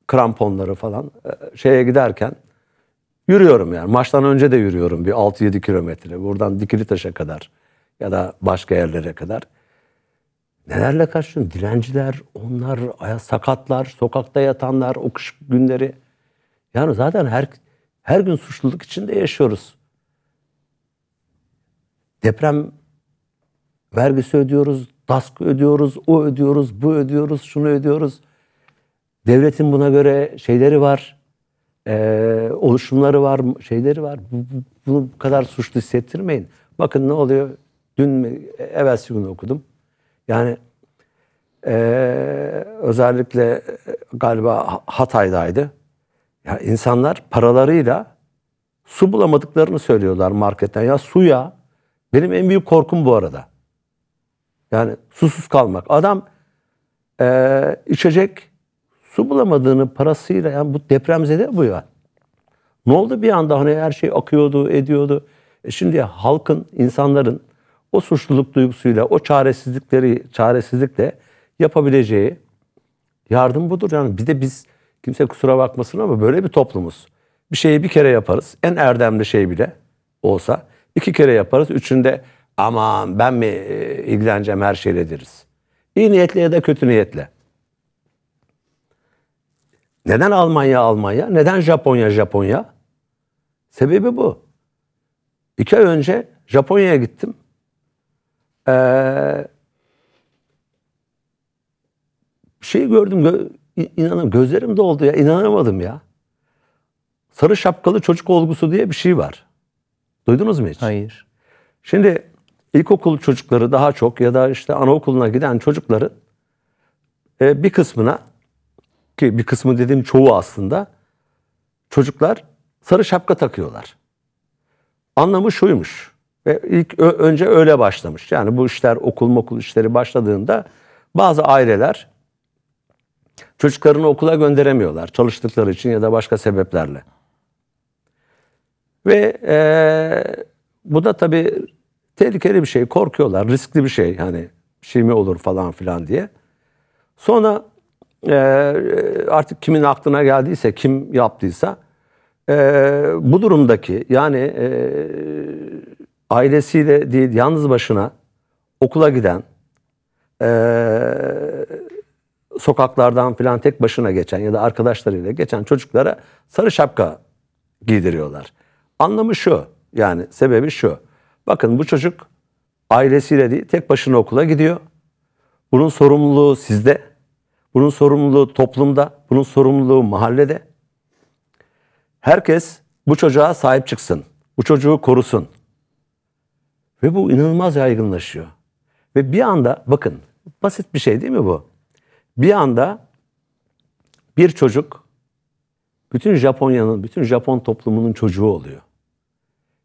kramponları falan e, şeye giderken Yürüyorum yani. Maçtan önce de yürüyorum bir 6-7 kilometre. Buradan Dikilitaş'a kadar ya da başka yerlere kadar. Nelerle karşılaşıyorum? Dilenciler, onlar, sakatlar, sokakta yatanlar, o kış günleri. Yani zaten her, her gün suçluluk içinde yaşıyoruz. Deprem vergisi ödüyoruz, DASK ödüyoruz, o ödüyoruz, bu ödüyoruz, şunu ödüyoruz. Devletin buna göre şeyleri var e, oluşumları var, şeyleri var. Bunu bu kadar suçlu hissettirmeyin. Bakın ne oluyor? Dün mü, evvelsi gün okudum. Yani e, özellikle e, galiba Hatay'daydı. ya insanlar paralarıyla su bulamadıklarını söylüyorlar marketten. Ya su ya. Benim en büyük korkum bu arada. Yani susuz kalmak. Adam e, içecek su bulamadığını parasıyla yani bu depremzede bu ya. Ne oldu bir anda hani her şey akıyordu, ediyordu. E şimdi halkın, insanların o suçluluk duygusuyla, o çaresizlikleri, çaresizlikle yapabileceği yardım budur. Yani bir de biz kimse kusura bakmasın ama böyle bir toplumuz. Bir şeyi bir kere yaparız. En erdemli şey bile olsa iki kere yaparız. Üçünde aman ben mi e, ilgileneceğim her şeyle deriz. İyi niyetle ya da kötü niyetle. Neden Almanya Almanya? Neden Japonya Japonya? Sebebi bu. İki ay önce Japonya'ya gittim. Ee, şeyi gördüm. Gö inanam gözlerim doldu ya. İnanamadım ya. Sarı şapkalı çocuk olgusu diye bir şey var. Duydunuz mu hiç? Hayır. Şimdi ilkokul çocukları daha çok ya da işte anaokuluna giden çocukların e, bir kısmına ki bir kısmı dediğim çoğu aslında çocuklar sarı şapka takıyorlar. Anlamı şuymuş ve ilk önce öyle başlamış. Yani bu işler okul mokul işleri başladığında bazı aileler çocuklarını okula gönderemiyorlar çalıştıkları için ya da başka sebeplerle. Ve e, bu da tabii tehlikeli bir şey, korkuyorlar, riskli bir şey. Hani bir şey mi olur falan filan diye. Sonra ee, artık kimin aklına geldiyse, kim yaptıysa ee, bu durumdaki yani ee, ailesiyle değil yalnız başına okula giden sokaklardan filan tek başına geçen ya da arkadaşlarıyla geçen çocuklara sarı şapka giydiriyorlar. Anlamı şu yani sebebi şu. Bakın bu çocuk ailesiyle değil tek başına okula gidiyor. Bunun sorumluluğu sizde. Bunun sorumluluğu toplumda, bunun sorumluluğu mahallede. Herkes bu çocuğa sahip çıksın. Bu çocuğu korusun. Ve bu inanılmaz yaygınlaşıyor. Ve bir anda bakın basit bir şey değil mi bu? Bir anda bir çocuk bütün Japonya'nın, bütün Japon toplumunun çocuğu oluyor.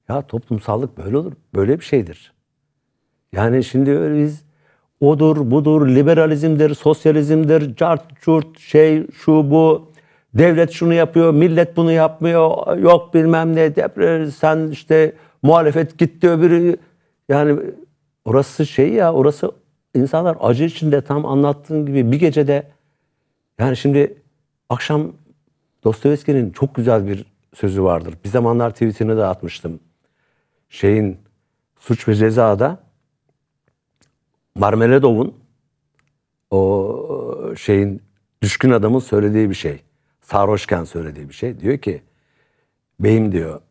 Ya toplumsallık böyle olur. Böyle bir şeydir. Yani şimdi öyle biz odur, budur, liberalizmdir, sosyalizmdir, cart, curt, şey, şu, bu. Devlet şunu yapıyor, millet bunu yapmıyor. Yok bilmem ne, depre, sen işte muhalefet gitti öbürü. Yani orası şey ya, orası insanlar acı içinde tam anlattığın gibi bir gecede yani şimdi akşam Dostoyevski'nin çok güzel bir sözü vardır. Bir zamanlar tweetini de atmıştım. Şeyin suç ve cezada Marmeladov'un o şeyin düşkün adamın söylediği bir şey. Sarhoşken söylediği bir şey. Diyor ki beyim diyor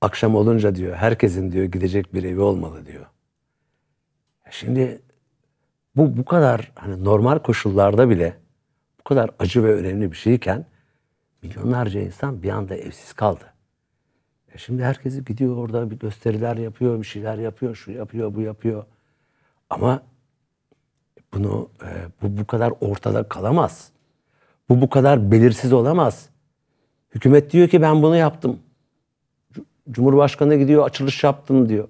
akşam olunca diyor herkesin diyor gidecek bir evi olmalı diyor. Şimdi bu bu kadar hani normal koşullarda bile bu kadar acı ve önemli bir şeyken milyonlarca insan bir anda evsiz kaldı. şimdi herkesi gidiyor orada bir gösteriler yapıyor, bir şeyler yapıyor, şu yapıyor, bu yapıyor. Ama bunu e, bu bu kadar ortada kalamaz. Bu bu kadar belirsiz olamaz. Hükümet diyor ki ben bunu yaptım. Cumhurbaşkanı gidiyor açılış yaptım diyor.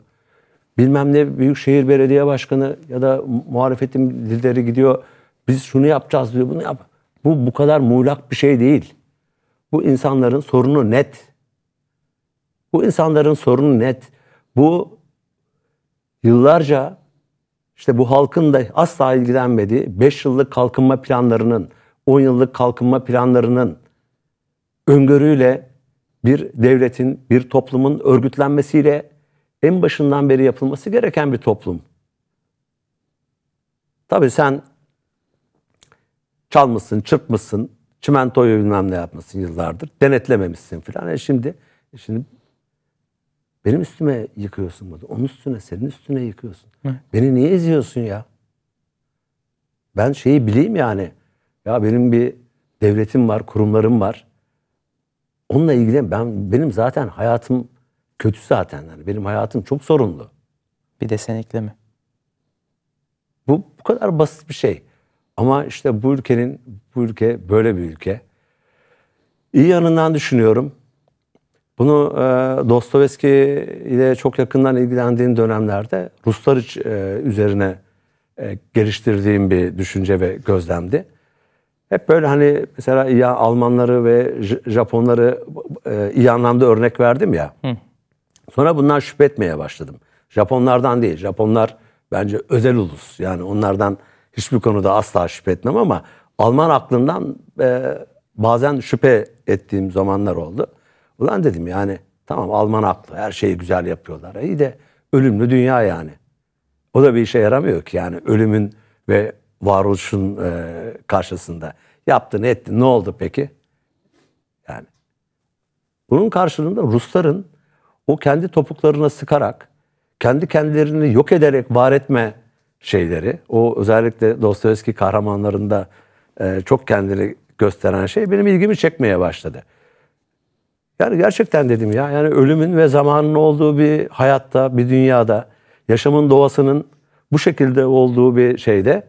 Bilmem ne Büyükşehir Belediye Başkanı ya da muhalefetin lideri gidiyor biz şunu yapacağız diyor bunu yap. Bu bu kadar muğlak bir şey değil. Bu insanların sorunu net. Bu insanların sorunu net. Bu yıllarca işte bu halkın da asla ilgilenmediği 5 yıllık kalkınma planlarının, 10 yıllık kalkınma planlarının öngörüyle bir devletin, bir toplumun örgütlenmesiyle en başından beri yapılması gereken bir toplum. Tabii sen çalmışsın, çırpmışsın, çimentoyu bilmem ne yapmışsın yıllardır, denetlememişsin filan. E şimdi, e şimdi benim üstüme yıkıyorsun bunu. Onun üstüne, senin üstüne yıkıyorsun. Hı. Beni niye eziyorsun ya? Ben şeyi bileyim yani. Ya benim bir devletim var, kurumlarım var. Onunla ilgilen ben benim zaten hayatım kötü zaten. Yani benim hayatım çok sorunlu. Bir de sen ekleme. Bu bu kadar basit bir şey. Ama işte bu ülkenin bu ülke böyle bir ülke. İyi yanından düşünüyorum. Bunu e, Dostoyevski ile çok yakından ilgilendiğim dönemlerde Ruslar e, üzerine e, geliştirdiğim bir düşünce ve gözlemdi. Hep böyle hani mesela ya Almanları ve Japonları e, iyi anlamda örnek verdim ya. Hı. Sonra bundan şüphe etmeye başladım. Japonlardan değil. Japonlar bence özel ulus. Yani onlardan hiçbir konuda asla şüphe etmem ama Alman aklından e, bazen şüphe ettiğim zamanlar oldu. Ulan dedim yani tamam Alman haklı her şeyi güzel yapıyorlar. İyi de ölümlü dünya yani. O da bir işe yaramıyor ki yani ölümün ve varoluşun e, karşısında. Yaptın ettin ne oldu peki? Yani bunun karşılığında Rusların o kendi topuklarına sıkarak kendi kendilerini yok ederek var etme şeyleri o özellikle Dostoyevski kahramanlarında e, çok kendini gösteren şey benim ilgimi çekmeye başladı. Yani gerçekten dedim ya yani ölümün ve zamanın olduğu bir hayatta, bir dünyada, yaşamın doğasının bu şekilde olduğu bir şeyde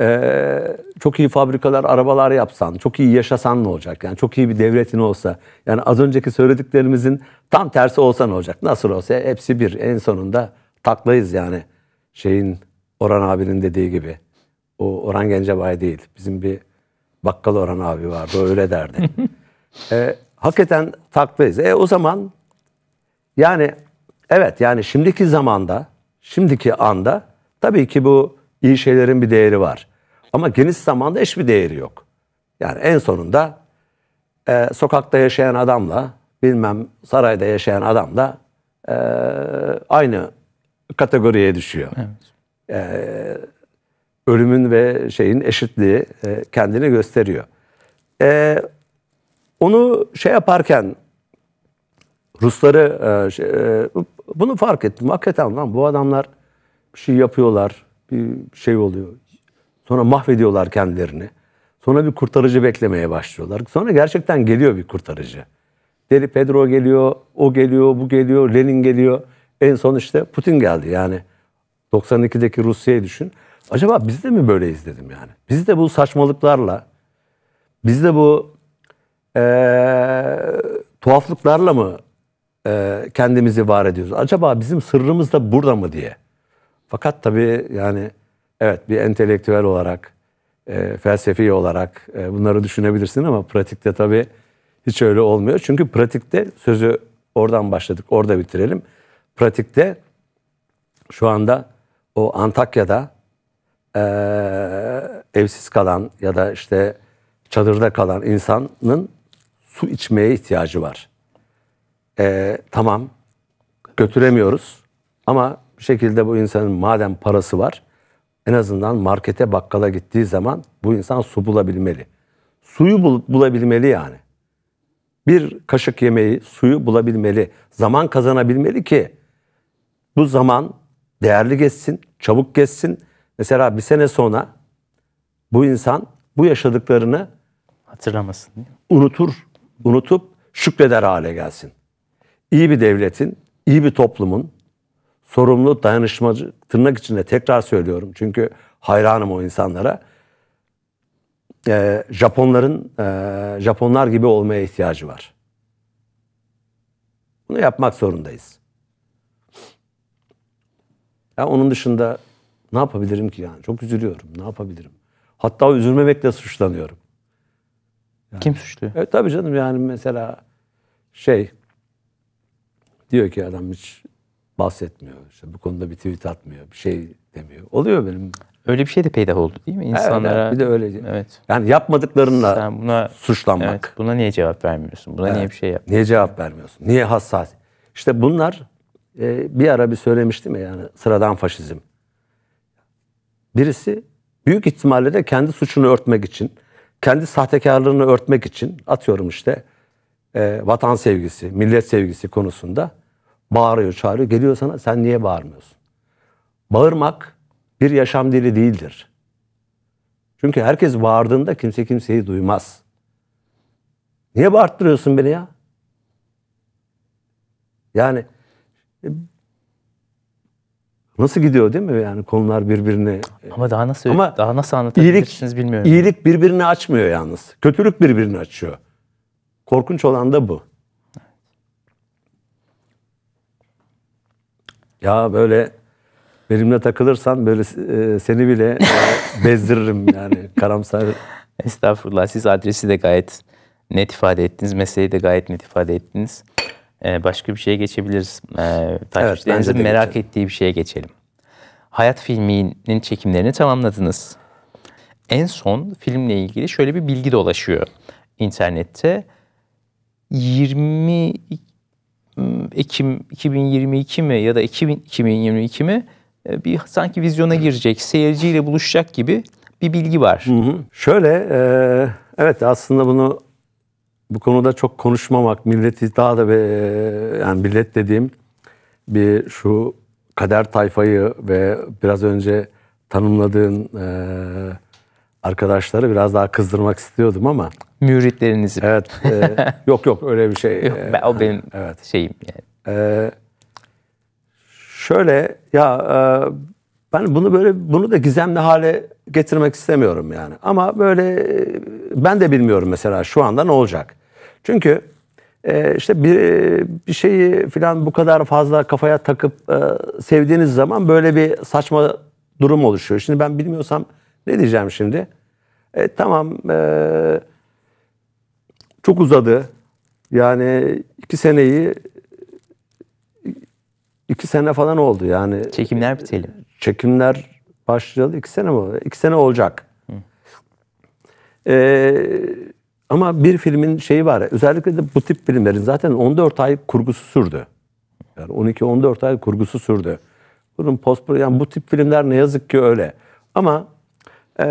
ee, çok iyi fabrikalar, arabalar yapsan, çok iyi yaşasan ne olacak? Yani çok iyi bir devletin olsa, yani az önceki söylediklerimizin tam tersi olsa ne olacak? Nasıl olsa hepsi bir. En sonunda taklayız yani. Şeyin Orhan abinin dediği gibi. O Orhan Gencebay değil. Bizim bir bakkal Orhan abi vardı. O öyle derdi. ee, Hakikaten taktayız. E o zaman yani evet yani şimdiki zamanda, şimdiki anda tabii ki bu iyi şeylerin bir değeri var. Ama geniş zamanda hiçbir değeri yok. Yani en sonunda e, sokakta yaşayan adamla bilmem sarayda yaşayan adam da e, aynı kategoriye düşüyor. Evet. E, ölümün ve şeyin eşitliği e, kendini gösteriyor. E, onu şey yaparken Rusları e, şey, e, bunu fark ettim. Hakikaten lan bu adamlar bir şey yapıyorlar. Bir şey oluyor. Sonra mahvediyorlar kendilerini. Sonra bir kurtarıcı beklemeye başlıyorlar. Sonra gerçekten geliyor bir kurtarıcı. Deli Pedro geliyor, o geliyor, bu geliyor, Lenin geliyor. En son işte Putin geldi yani. 92'deki Rusya'yı düşün. Acaba biz de mi böyleyiz dedim yani. Biz de bu saçmalıklarla, biz de bu e, tuhaflıklarla mı e, kendimizi var ediyoruz? Acaba bizim sırrımız da burada mı diye. Fakat tabii yani evet bir entelektüel olarak, e, felsefi olarak e, bunları düşünebilirsin ama pratikte tabii hiç öyle olmuyor. Çünkü pratikte sözü oradan başladık, orada bitirelim. Pratikte şu anda o Antakya'da e, evsiz kalan ya da işte çadırda kalan insanın su içmeye ihtiyacı var. Ee, tamam götüremiyoruz ama bir şekilde bu insanın madem parası var en azından markete bakkala gittiği zaman bu insan su bulabilmeli. Suyu bul bulabilmeli yani. Bir kaşık yemeği suyu bulabilmeli. Zaman kazanabilmeli ki bu zaman değerli geçsin, çabuk geçsin. Mesela bir sene sonra bu insan bu yaşadıklarını hatırlamasın. Unutur unutup şükreder hale gelsin. İyi bir devletin, iyi bir toplumun sorumlu dayanışmacı tırnak içinde tekrar söylüyorum. Çünkü hayranım o insanlara. Ee, Japonların e, Japonlar gibi olmaya ihtiyacı var. Bunu yapmak zorundayız. Ya onun dışında ne yapabilirim ki yani? Çok üzülüyorum. Ne yapabilirim? Hatta üzülmemekle suçlanıyorum. Yani. Kim suçluyor? E, tabii canım yani mesela şey diyor ki adam hiç bahsetmiyor. İşte bu konuda bir tweet atmıyor. Bir şey demiyor. Oluyor benim. Öyle bir şey de peydah oldu değil mi? insanlara? Evet, bir de öyle. Evet. Yani yapmadıklarınla Sen buna, suçlanmak. Evet, buna niye cevap vermiyorsun? Buna evet. niye bir şey yapmıyorsun? Niye cevap vermiyorsun? Niye hassas? İşte bunlar e, bir ara bir söylemiştim ya yani sıradan faşizm. Birisi büyük ihtimalle de kendi suçunu örtmek için kendi sahtekarlığını örtmek için atıyorum işte e, vatan sevgisi, millet sevgisi konusunda bağırıyor, çağırıyor. Geliyor sana sen niye bağırmıyorsun? Bağırmak bir yaşam dili değildir. Çünkü herkes bağırdığında kimse kimseyi duymaz. Niye bağırttırıyorsun beni ya? Yani Nasıl gidiyor değil mi? Yani konular birbirine. E, ama daha nasıl ama daha nasıl anlatabilirsiniz iyilik, bilmiyorum. İyilik birbirini açmıyor yalnız. Kötülük birbirini açıyor. Korkunç olan da bu. Ya böyle benimle takılırsan böyle e, seni bile e, bezdiririm yani karamsar. Estağfurullah. Siz adresi de gayet net ifade ettiniz. Meseleyi de gayet net ifade ettiniz. Ee, başka bir şeye geçebiliriz. Ee, Takipçilerinizin evet, merak geçelim. ettiği bir şeye geçelim. Hayat filminin çekimlerini tamamladınız. En son filmle ilgili şöyle bir bilgi dolaşıyor internette. 20 Ekim 2022 mi ya da 2000, 2022 mi ee, bir sanki vizyona girecek, seyirciyle buluşacak gibi bir bilgi var. Hı hı. Şöyle, e, evet aslında bunu bu konuda çok konuşmamak, milleti daha da be, yani millet dediğim bir şu kader tayfayı ve biraz önce tanımladığın e, arkadaşları biraz daha kızdırmak istiyordum ama. Müritlerinizi. Evet. E, yok yok öyle bir şey. yok, ben, o e, benim evet. şeyim yani. E, şöyle ya e, ben bunu böyle bunu da gizemli hale getirmek istemiyorum yani. Ama böyle ben de bilmiyorum mesela şu anda ne olacak. Çünkü e, işte bir, e, bir şeyi falan bu kadar fazla kafaya takıp e, sevdiğiniz zaman böyle bir saçma durum oluşuyor. Şimdi ben bilmiyorsam ne diyeceğim şimdi? E, tamam e, çok uzadı. Yani iki seneyi iki sene falan oldu yani. Çekimler bitelim. Çekimler başladı iki sene mi? İki sene olacak. Ee, ama bir filmin şeyi var. Özellikle de bu tip filmlerin zaten 14 ay kurgusu sürdü. Yani 12-14 ay kurgusu sürdü. Bunun post yani bu tip filmler ne yazık ki öyle. Ama e,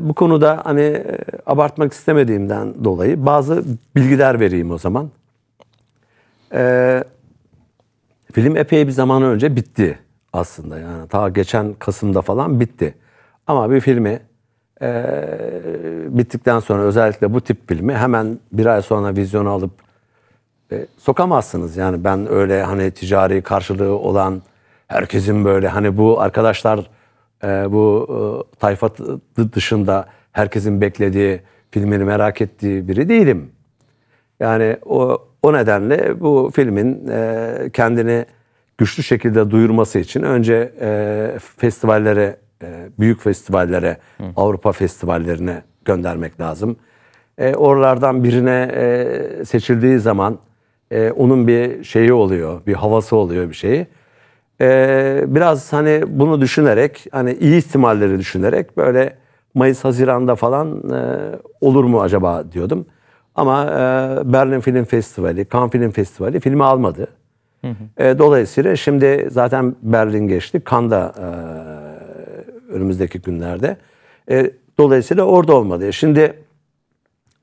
bu konuda hani e, abartmak istemediğimden dolayı bazı bilgiler vereyim o zaman. E, film epey bir zaman önce bitti aslında. Yani ta geçen Kasım'da falan bitti. Ama bir filmi e, bittikten sonra özellikle bu tip filmi hemen bir ay sonra vizyonu alıp e, sokamazsınız. Yani ben öyle hani ticari karşılığı olan herkesin böyle hani bu arkadaşlar e, bu e, tayfa dışında herkesin beklediği filmini merak ettiği biri değilim. Yani o o nedenle bu filmin e, kendini güçlü şekilde duyurması için önce e, festivallere e, büyük festivallere, Hı. Avrupa festivallerine göndermek lazım. E, oralardan birine e, seçildiği zaman e, onun bir şeyi oluyor, bir havası oluyor bir şeyi. E, biraz hani bunu düşünerek, hani iyi ihtimalleri düşünerek böyle Mayıs, Haziran'da falan e, olur mu acaba diyordum. Ama e, Berlin Film Festivali, Cannes Film Festivali filmi almadı. Hı hı. E, dolayısıyla şimdi zaten Berlin geçti. Cannes'da e, önümüzdeki günlerde. E, dolayısıyla orada olmalı. E, şimdi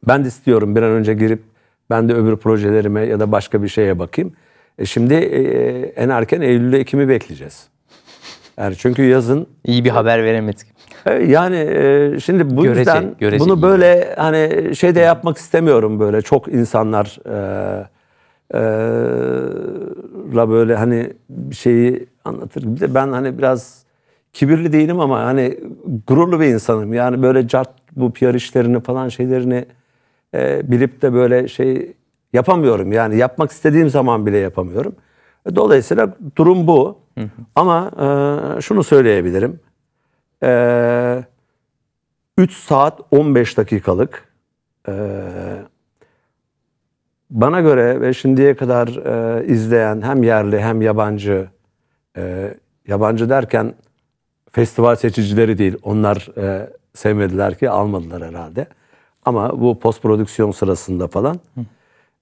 ben de istiyorum bir an önce girip ben de öbür projelerime ya da başka bir şeye bakayım. E şimdi e, en erken Eylül'de Ekim'i bekleyeceğiz. Yani çünkü yazın... iyi bir haber veremedik. E, yani e, şimdi bu görece, yüzden görece bunu böyle yani. hani şey de yapmak istemiyorum böyle çok insanlar e, e, la böyle hani bir şeyi anlatır. Bir de ben hani biraz kibirli değilim ama hani gururlu bir insanım. Yani böyle cart bu PR işlerini falan şeylerini e, bilip de böyle şey yapamıyorum. Yani yapmak istediğim zaman bile yapamıyorum. Dolayısıyla durum bu. Hı hı. Ama e, şunu söyleyebilirim. E, 3 saat 15 dakikalık e, bana göre ve şimdiye kadar e, izleyen hem yerli hem yabancı e, yabancı derken festival seçicileri değil. Onlar e, sevmediler ki almadılar herhalde. Ama bu post prodüksiyon sırasında falan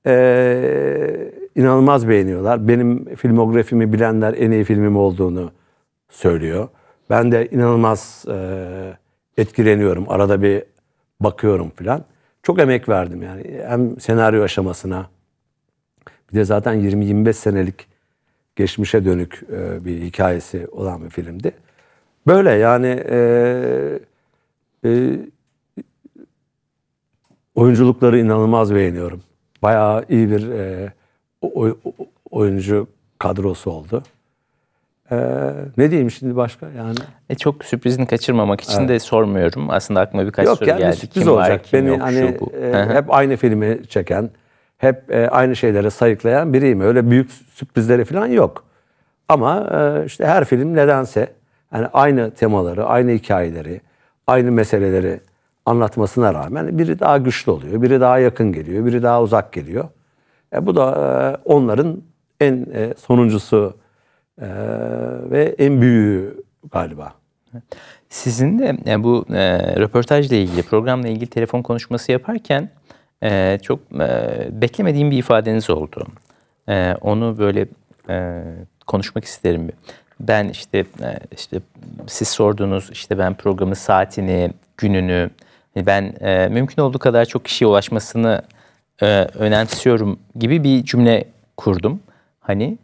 e, inanılmaz beğeniyorlar. Benim filmografimi bilenler en iyi filmim olduğunu söylüyor. Ben de inanılmaz e, etkileniyorum. Arada bir bakıyorum falan. Çok emek verdim yani. Hem senaryo aşamasına bir de zaten 20-25 senelik geçmişe dönük e, bir hikayesi olan bir filmdi. Böyle yani e, e, oyunculukları inanılmaz beğeniyorum. Bayağı iyi bir e, oy, oyuncu kadrosu oldu. Ee, ne diyeyim şimdi başka yani? E çok sürprizini kaçırmamak için evet. de sormuyorum. Aslında aklıma birkaç yok, soru yani geldi. sürpriz kim olacak. Var, kim Beni yok, hani şu, e, hep aynı filmi çeken, hep e, aynı şeylere sayıklayan biriyim. Öyle büyük sürprizleri falan yok. Ama e, işte her film nedense yani aynı temaları, aynı hikayeleri, aynı meseleleri anlatmasına rağmen biri daha güçlü oluyor, biri daha yakın geliyor, biri daha uzak geliyor. E, bu da e, onların en e, sonuncusu e, ve en büyüğü galiba. Sizin de yani bu e, röportajla ilgili, programla ilgili telefon konuşması yaparken e, çok e, beklemediğim bir ifadeniz oldu. E, onu böyle e, konuşmak isterim ben işte e, işte siz sordunuz işte ben programın saatini, gününü hani ben e, mümkün olduğu kadar çok kişiye ulaşmasını e, önemsiyorum gibi bir cümle kurdum. Hani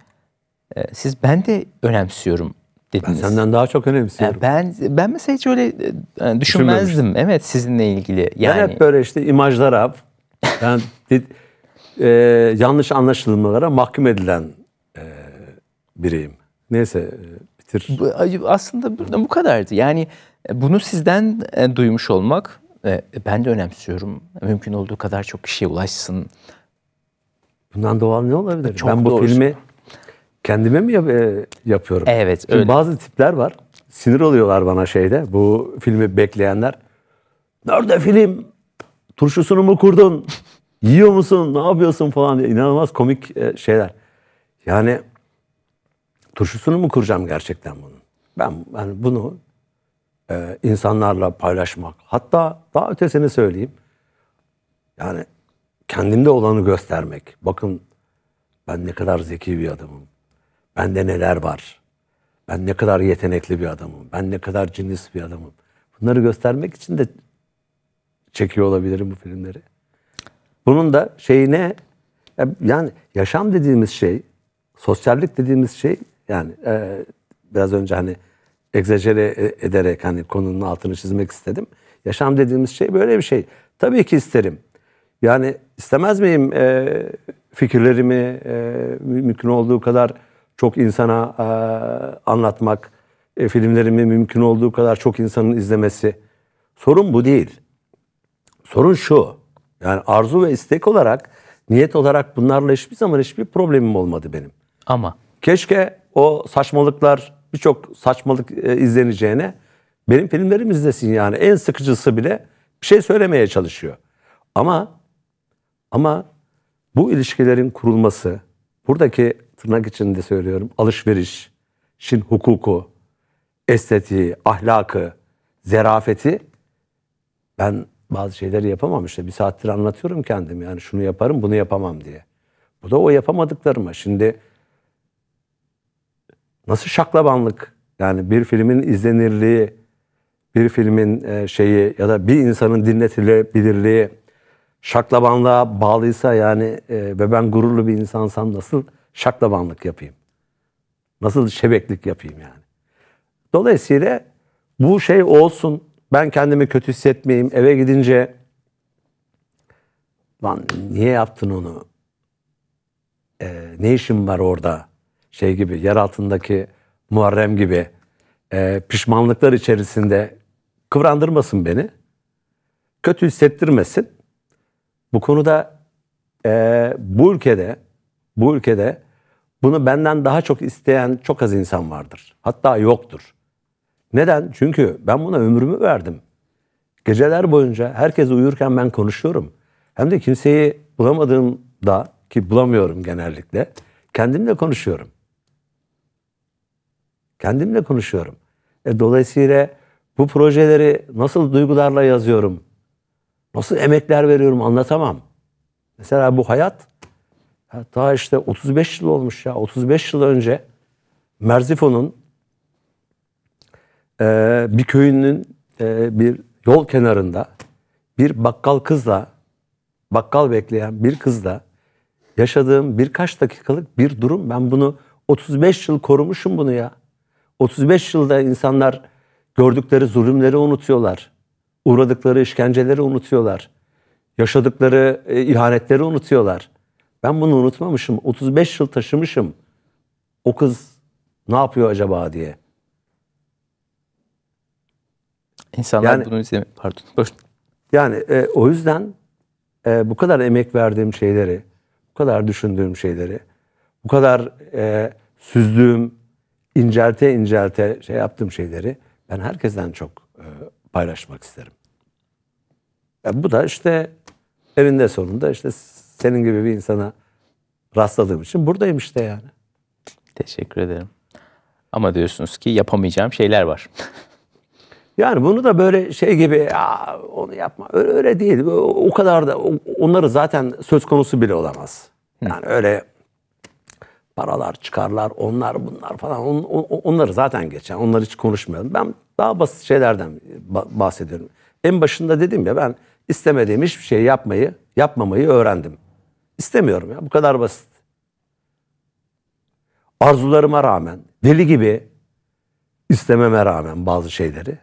e, siz ben de önemsiyorum dediniz. Ben senden daha çok önemsiyorum. Ben ben mesela hiç öyle e, e, düşünmezdim. Evet sizinle ilgili. Yani ben hep böyle işte imajlara ben e, yanlış anlaşılmalara mahkum edilen e, biriyim. Neyse e, bitir. Aslında burada bu kadardı. Yani e, bunu sizden e, duymuş olmak ben de önemsiyorum. Mümkün olduğu kadar çok kişiye ulaşsın. Bundan doğal ne olabilir? Çok ben bu doğrusu. filmi kendime mi yapıyorum? Evet. Şimdi öyle. Bazı tipler var. Sinir oluyorlar bana şeyde. Bu filmi bekleyenler. Nerede film? Turşusunu mu kurdun? Yiyor musun? Ne yapıyorsun falan diye. inanılmaz komik şeyler. Yani turşusunu mu kuracağım gerçekten bunun? Ben yani bunu e, insanlarla paylaşmak, hatta daha ötesini söyleyeyim. Yani kendimde olanı göstermek. Bakın ben ne kadar zeki bir adamım. Bende neler var. Ben ne kadar yetenekli bir adamım. Ben ne kadar cins bir adamım. Bunları göstermek için de çekiyor olabilirim bu filmleri. Bunun da şeyi ne? Yani yaşam dediğimiz şey, sosyallik dediğimiz şey yani e, biraz önce hani egzajere e, ederek hani konunun altını çizmek istedim. Yaşam dediğimiz şey böyle bir şey. Tabii ki isterim. Yani istemez miyim e, fikirlerimi e, mümkün olduğu kadar çok insana e, anlatmak, e, filmlerimi mümkün olduğu kadar çok insanın izlemesi. Sorun bu değil. Sorun şu. Yani arzu ve istek olarak, niyet olarak bunlarla hiçbir zaman hiçbir problemim olmadı benim. Ama keşke o saçmalıklar birçok saçmalık e, izleneceğine benim filmlerim izlesin yani en sıkıcısı bile bir şey söylemeye çalışıyor. Ama ama bu ilişkilerin kurulması buradaki tırnak içinde söylüyorum alışveriş, şin hukuku, estetiği, ahlakı, zerafeti ben bazı şeyleri yapamam işte bir saattir anlatıyorum kendim yani şunu yaparım bunu yapamam diye. Bu da o yapamadıklarıma. Şimdi Nasıl şaklabanlık? Yani bir filmin izlenirliği, bir filmin e, şeyi ya da bir insanın dinletilebilirliği şaklabanlığa bağlıysa yani e, ve ben gururlu bir insansam nasıl şaklabanlık yapayım? Nasıl şebeklik yapayım yani? Dolayısıyla bu şey olsun. Ben kendimi kötü hissetmeyeyim. Eve gidince lan niye yaptın onu? Ee, ne işin var orada? şey gibi yer altındaki Muharrem gibi e, pişmanlıklar içerisinde kıvrandırmasın beni. Kötü hissettirmesin. Bu konuda e, bu ülkede bu ülkede bunu benden daha çok isteyen çok az insan vardır. Hatta yoktur. Neden? Çünkü ben buna ömrümü verdim. Geceler boyunca herkes uyurken ben konuşuyorum. Hem de kimseyi bulamadığımda ki bulamıyorum genellikle kendimle konuşuyorum. Kendimle konuşuyorum. E, dolayısıyla bu projeleri nasıl duygularla yazıyorum, nasıl emekler veriyorum anlatamam. Mesela bu hayat daha işte 35 yıl olmuş ya 35 yıl önce Merzifon'un e, bir köyünün e, bir yol kenarında bir bakkal kızla bakkal bekleyen bir kızla yaşadığım birkaç dakikalık bir durum ben bunu 35 yıl korumuşum bunu ya. 35 yılda insanlar gördükleri zulümleri unutuyorlar. Uğradıkları işkenceleri unutuyorlar. Yaşadıkları e, ihanetleri unutuyorlar. Ben bunu unutmamışım. 35 yıl taşımışım. O kız ne yapıyor acaba diye. İnsanlar yani, bunu izlemiyor. Pardon. Boş. Yani e, o yüzden e, bu kadar emek verdiğim şeyleri, bu kadar düşündüğüm şeyleri, bu kadar e, süzdüğüm, incelte incelte şey yaptığım şeyleri ben herkesten çok e, paylaşmak isterim. Yani bu da işte elinde sonunda işte senin gibi bir insana rastladığım için buradayım işte yani. Teşekkür ederim. Ama diyorsunuz ki yapamayacağım şeyler var. yani bunu da böyle şey gibi ya onu yapma öyle, öyle değil. O, o kadar da onları zaten söz konusu bile olamaz. Yani Hı. öyle paralar, çıkarlar, onlar bunlar falan. On, on, onları zaten geçen. Onları hiç konuşmayalım. Ben daha basit şeylerden bahsediyorum. En başında dedim ya ben istemediğim hiçbir şey yapmayı, yapmamayı öğrendim. İstemiyorum ya. Bu kadar basit. Arzularıma rağmen, deli gibi istememe rağmen bazı şeyleri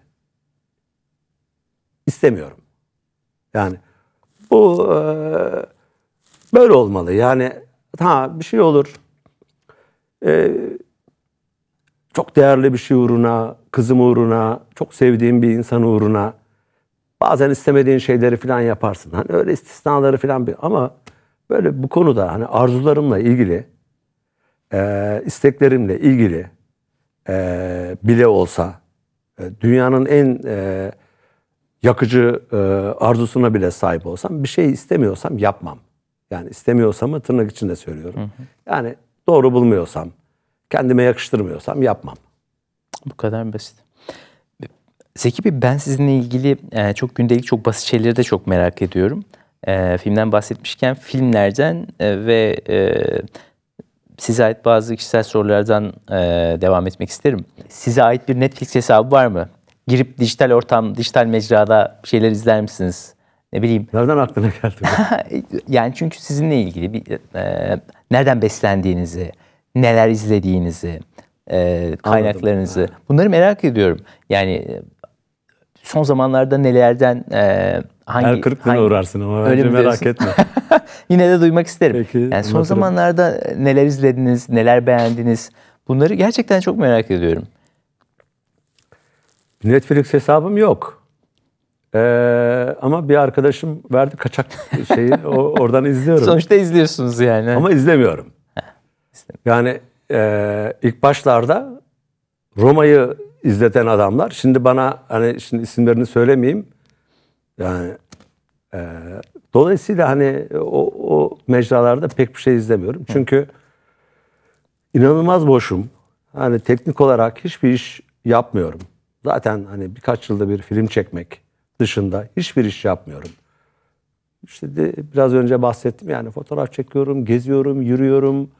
istemiyorum. Yani bu e, böyle olmalı. Yani ha bir şey olur ee, çok değerli bir şey uğruna, kızım uğruna, çok sevdiğim bir insan uğruna bazen istemediğin şeyleri falan yaparsın. Hani öyle istisnaları falan bir ama böyle bu konuda hani arzularımla ilgili, e, isteklerimle ilgili e, bile olsa e, dünyanın en e, yakıcı e, arzusuna bile sahip olsam bir şey istemiyorsam yapmam. Yani istemiyorsam tırnak içinde söylüyorum. Hı hı. Yani Doğru bulmuyorsam, kendime yakıştırmıyorsam yapmam. Bu kadar basit. Zeki Bey ben sizinle ilgili e, çok gündelik çok basit şeyleri de çok merak ediyorum. E, filmden bahsetmişken filmlerden e, ve size ait bazı kişisel sorulardan devam etmek isterim. Size ait bir Netflix hesabı var mı? Girip dijital ortam, dijital mecrada şeyler izler misiniz? Ne bileyim. Nereden aklına geldi? yani çünkü sizinle ilgili bir e, nereden beslendiğinizi, neler izlediğinizi, e, kaynaklarınızı Anladım. bunları merak ediyorum. Yani e, son zamanlarda nelerden e, hangi Her kırıklığına hangi, uğrarsın ama öyle merak etme. Yine de duymak isterim. Peki, yani son anlatırım. zamanlarda e, neler izlediniz, neler beğendiniz bunları gerçekten çok merak ediyorum. Netflix hesabım yok. Ee, ama bir arkadaşım verdi kaçak şeyi o, oradan izliyorum. Sonuçta izliyorsunuz yani. Ama izlemiyorum. yani e, ilk başlarda Roma'yı izleten adamlar şimdi bana hani şimdi isimlerini söylemeyeyim. Yani e, dolayısıyla hani o, o mecralarda pek bir şey izlemiyorum. Çünkü inanılmaz boşum. Hani teknik olarak hiçbir iş yapmıyorum. Zaten hani birkaç yılda bir film çekmek dışında hiçbir iş yapmıyorum. İşte de, biraz önce bahsettim yani fotoğraf çekiyorum, geziyorum, yürüyorum.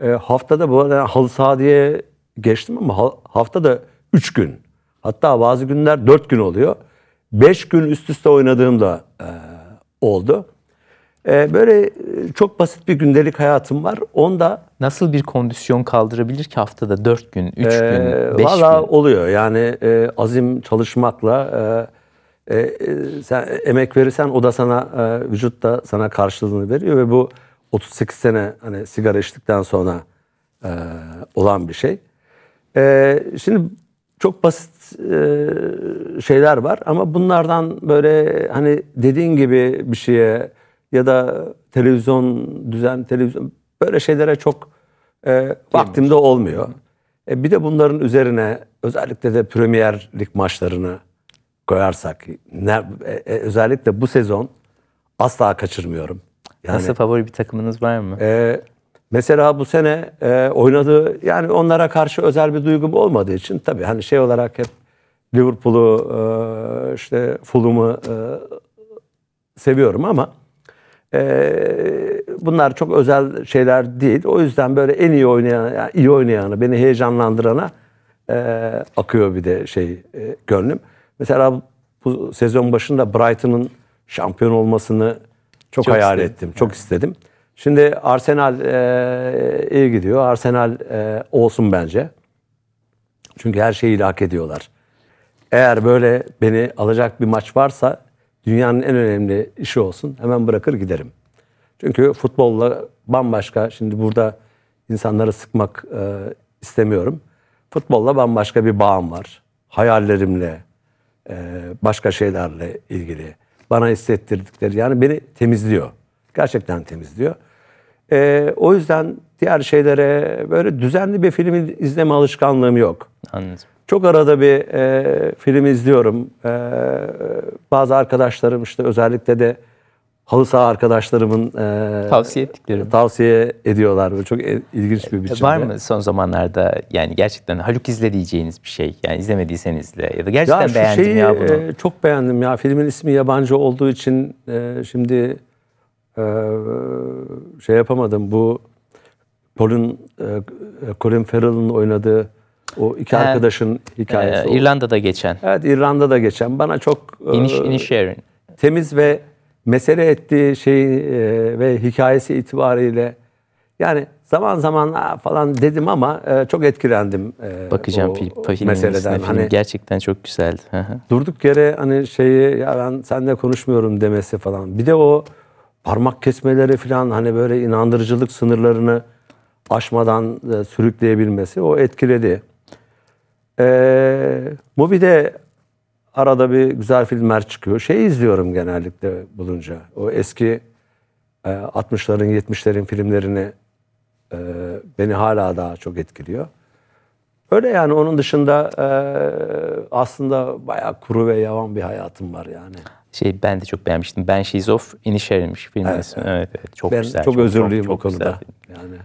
E, haftada bu arada yani halı saha diye geçtim ama haftada üç gün. Hatta bazı günler dört gün oluyor. Beş gün üst üste oynadığım da e, oldu. E, böyle e, çok basit bir gündelik hayatım var. Onda nasıl bir kondisyon kaldırabilir ki haftada dört gün, üç e, gün, 5 gün? Valla oluyor. Yani e, azim çalışmakla e, e, e, sen e, emek verirsen o da sana e, vücut da sana karşılığını veriyor ve bu 38 sene hani sigara içtikten sonra e, olan bir şey. E, şimdi çok basit e, şeyler var ama bunlardan böyle hani dediğin gibi bir şeye ya da televizyon düzen televizyon böyle şeylere çok e, vaktimde olmuyor. E, bir de bunların üzerine özellikle de Premier Lig maçlarını koyarsak ne, e, e, özellikle bu sezon asla kaçırmıyorum. Yani, Nasıl favori bir takımınız var mı? E, mesela bu sene e, oynadığı yani onlara karşı özel bir duygum olmadığı için tabii hani şey olarak hep Liverpool'u e, işte Fulham'ı e, seviyorum ama e, bunlar çok özel şeyler değil. O yüzden böyle en iyi oynayan, yani iyi oynayanı, beni heyecanlandırana e, akıyor bir de şey e, gönlüm. Mesela bu sezon başında Brighton'ın şampiyon olmasını çok, çok hayal istedim. ettim. Çok yani. istedim. Şimdi Arsenal e, iyi gidiyor. Arsenal e, olsun bence. Çünkü her şeyi hak ediyorlar. Eğer böyle beni alacak bir maç varsa dünyanın en önemli işi olsun. Hemen bırakır giderim. Çünkü futbolla bambaşka. Şimdi burada insanları sıkmak e, istemiyorum. Futbolla bambaşka bir bağım var. Hayallerimle, e, başka şeylerle ilgili. Bana hissettirdikleri yani beni temizliyor. Gerçekten temizliyor. E, o yüzden diğer şeylere böyle düzenli bir film izleme alışkanlığım yok. Anladım. Çok arada bir e, film izliyorum. E, bazı arkadaşlarım işte özellikle de halı saha arkadaşlarımın e, tavsiye ettikleri e, tavsiye ediyorlar. Böyle çok e, ilginç bir e, biçimde. Var mı son zamanlarda yani gerçekten Haluk izle diyeceğiniz bir şey? Yani izlemediyseniz de ya da gerçekten ya beğendim şeyi, ya bunu. E, çok beğendim ya. Filmin ismi yabancı olduğu için e, şimdi e, şey yapamadım. Bu Colin, e, Colin Farrell'ın oynadığı o iki ee, arkadaşın hikayesi. E, İrlanda'da geçen. Evet İrlanda'da geçen. Bana çok... E, Inish, Inisherin. Temiz ve mesele ettiği şey e, ve hikayesi itibariyle yani zaman zaman falan dedim ama e, çok etkilendim. E, Bakacağım o, film, filmin meseleden. Film hani gerçekten çok güzeldi. durduk yere hani şeyi ya ben seninle konuşmuyorum demesi falan. Bir de o parmak kesmeleri falan hani böyle inandırıcılık sınırlarını aşmadan e, sürükleyebilmesi o etkiledi. E, Mubi'de Arada bir güzel filmler çıkıyor. Şey izliyorum genellikle bulunca. O eski 60'ların e, 70'lerin filmlerini e, beni hala daha çok etkiliyor. Öyle yani onun dışında e, aslında bayağı kuru ve yavan bir hayatım var yani. Şey ben de çok beğenmiştim. Ben She's Off Inisherim'miş filmin evet, Evet. evet, evet. Çok ben güzel. Çok, çok özürlüyüm çok, o konuda. Yani.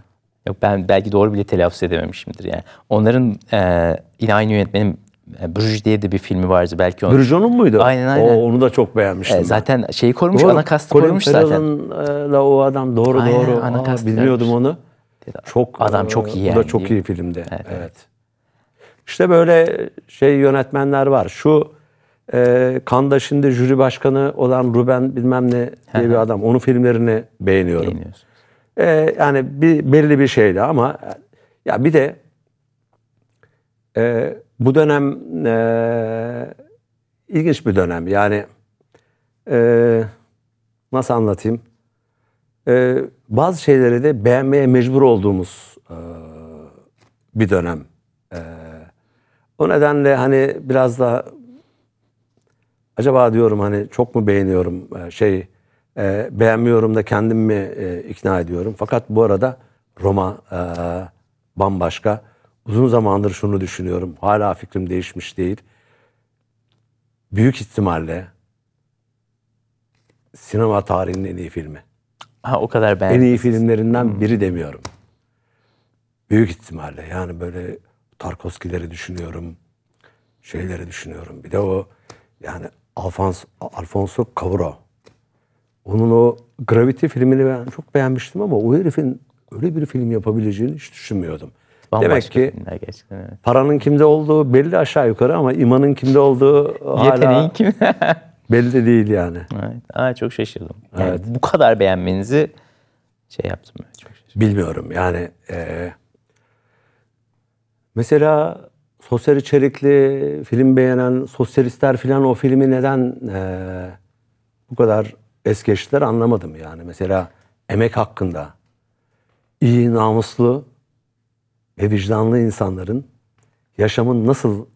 Yok ben belki doğru bile telaffuz edememişimdir yani. Onların e, yine aynı yönetmenin e, Bruges diye de bir filmi vardı belki onun. Bruges'un muydu? Aynen aynen. O, onu da çok beğenmiştim. E, zaten şeyi korumuş, doğru. ana kastı Colin korumuş zaten. E, la o adam doğru aynen, doğru. Ana Aa, bilmiyordum vermiş. onu. Çok adam e, çok iyi yani. Bu da çok iyi filmdi. Evet. evet. İşte böyle şey yönetmenler var. Şu e, Kanda şimdi jüri başkanı olan Ruben bilmem ne diye bir adam. Onun filmlerini beğeniyorum. E, yani bir belli bir şeydi ama ya bir de e, bu dönem e, ilginç bir dönem. Yani e, nasıl anlatayım? E, bazı şeyleri de beğenmeye mecbur olduğumuz e, bir dönem. E, o nedenle hani biraz da acaba diyorum hani çok mu beğeniyorum e, şey e, beğenmiyorum da kendimi e, ikna ediyorum. Fakat bu arada Roma e, bambaşka uzun zamandır şunu düşünüyorum. Hala fikrim değişmiş değil. Büyük ihtimalle sinema tarihinin en iyi filmi. Ha o kadar ben. En iyi filmlerinden hmm. biri demiyorum. Büyük ihtimalle yani böyle Tarkovskileri düşünüyorum. Şeyleri düşünüyorum. Bir de o yani Alfonso, Alfonso Cavro. Onun o Gravity filmini ben çok beğenmiştim ama o herifin öyle bir film yapabileceğini hiç düşünmüyordum. Bambaşka Demek ki gerçekten. Evet. paranın kimde olduğu belli aşağı yukarı ama imanın kimde olduğu hala Yeteneğin kim? belli değil yani. Evet. Aa, çok şaşırdım. Yani evet. Bu kadar beğenmenizi şey yaptım. Ben, çok şaşırdım. Bilmiyorum yani. E, mesela sosyal içerikli film beğenen sosyalistler filan o filmi neden e, bu kadar es geçtiler anlamadım yani. Mesela emek hakkında iyi, namuslu ve vicdanlı insanların yaşamın nasıl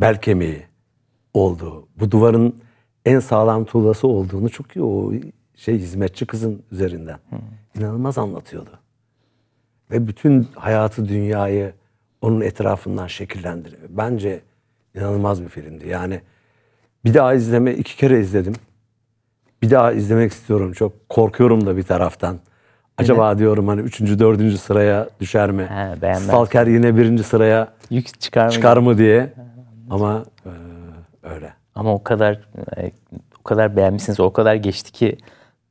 bel kemiği olduğu, bu duvarın en sağlam tuğlası olduğunu çok iyi o şey hizmetçi kızın üzerinden hmm. inanılmaz anlatıyordu. Ve bütün hayatı, dünyayı onun etrafından şekillendiriyor. Bence inanılmaz bir filmdi. Yani bir daha izleme, iki kere izledim. Bir daha izlemek istiyorum çok. Korkuyorum da bir taraftan. Acaba evet. diyorum hani üçüncü dördüncü sıraya düşer mi? He, Stalker yine birinci sıraya Yük çıkar mı, çıkar mı diye. He, Ama e, öyle. Ama o kadar e, o kadar beğenmişsiniz, o kadar geçti ki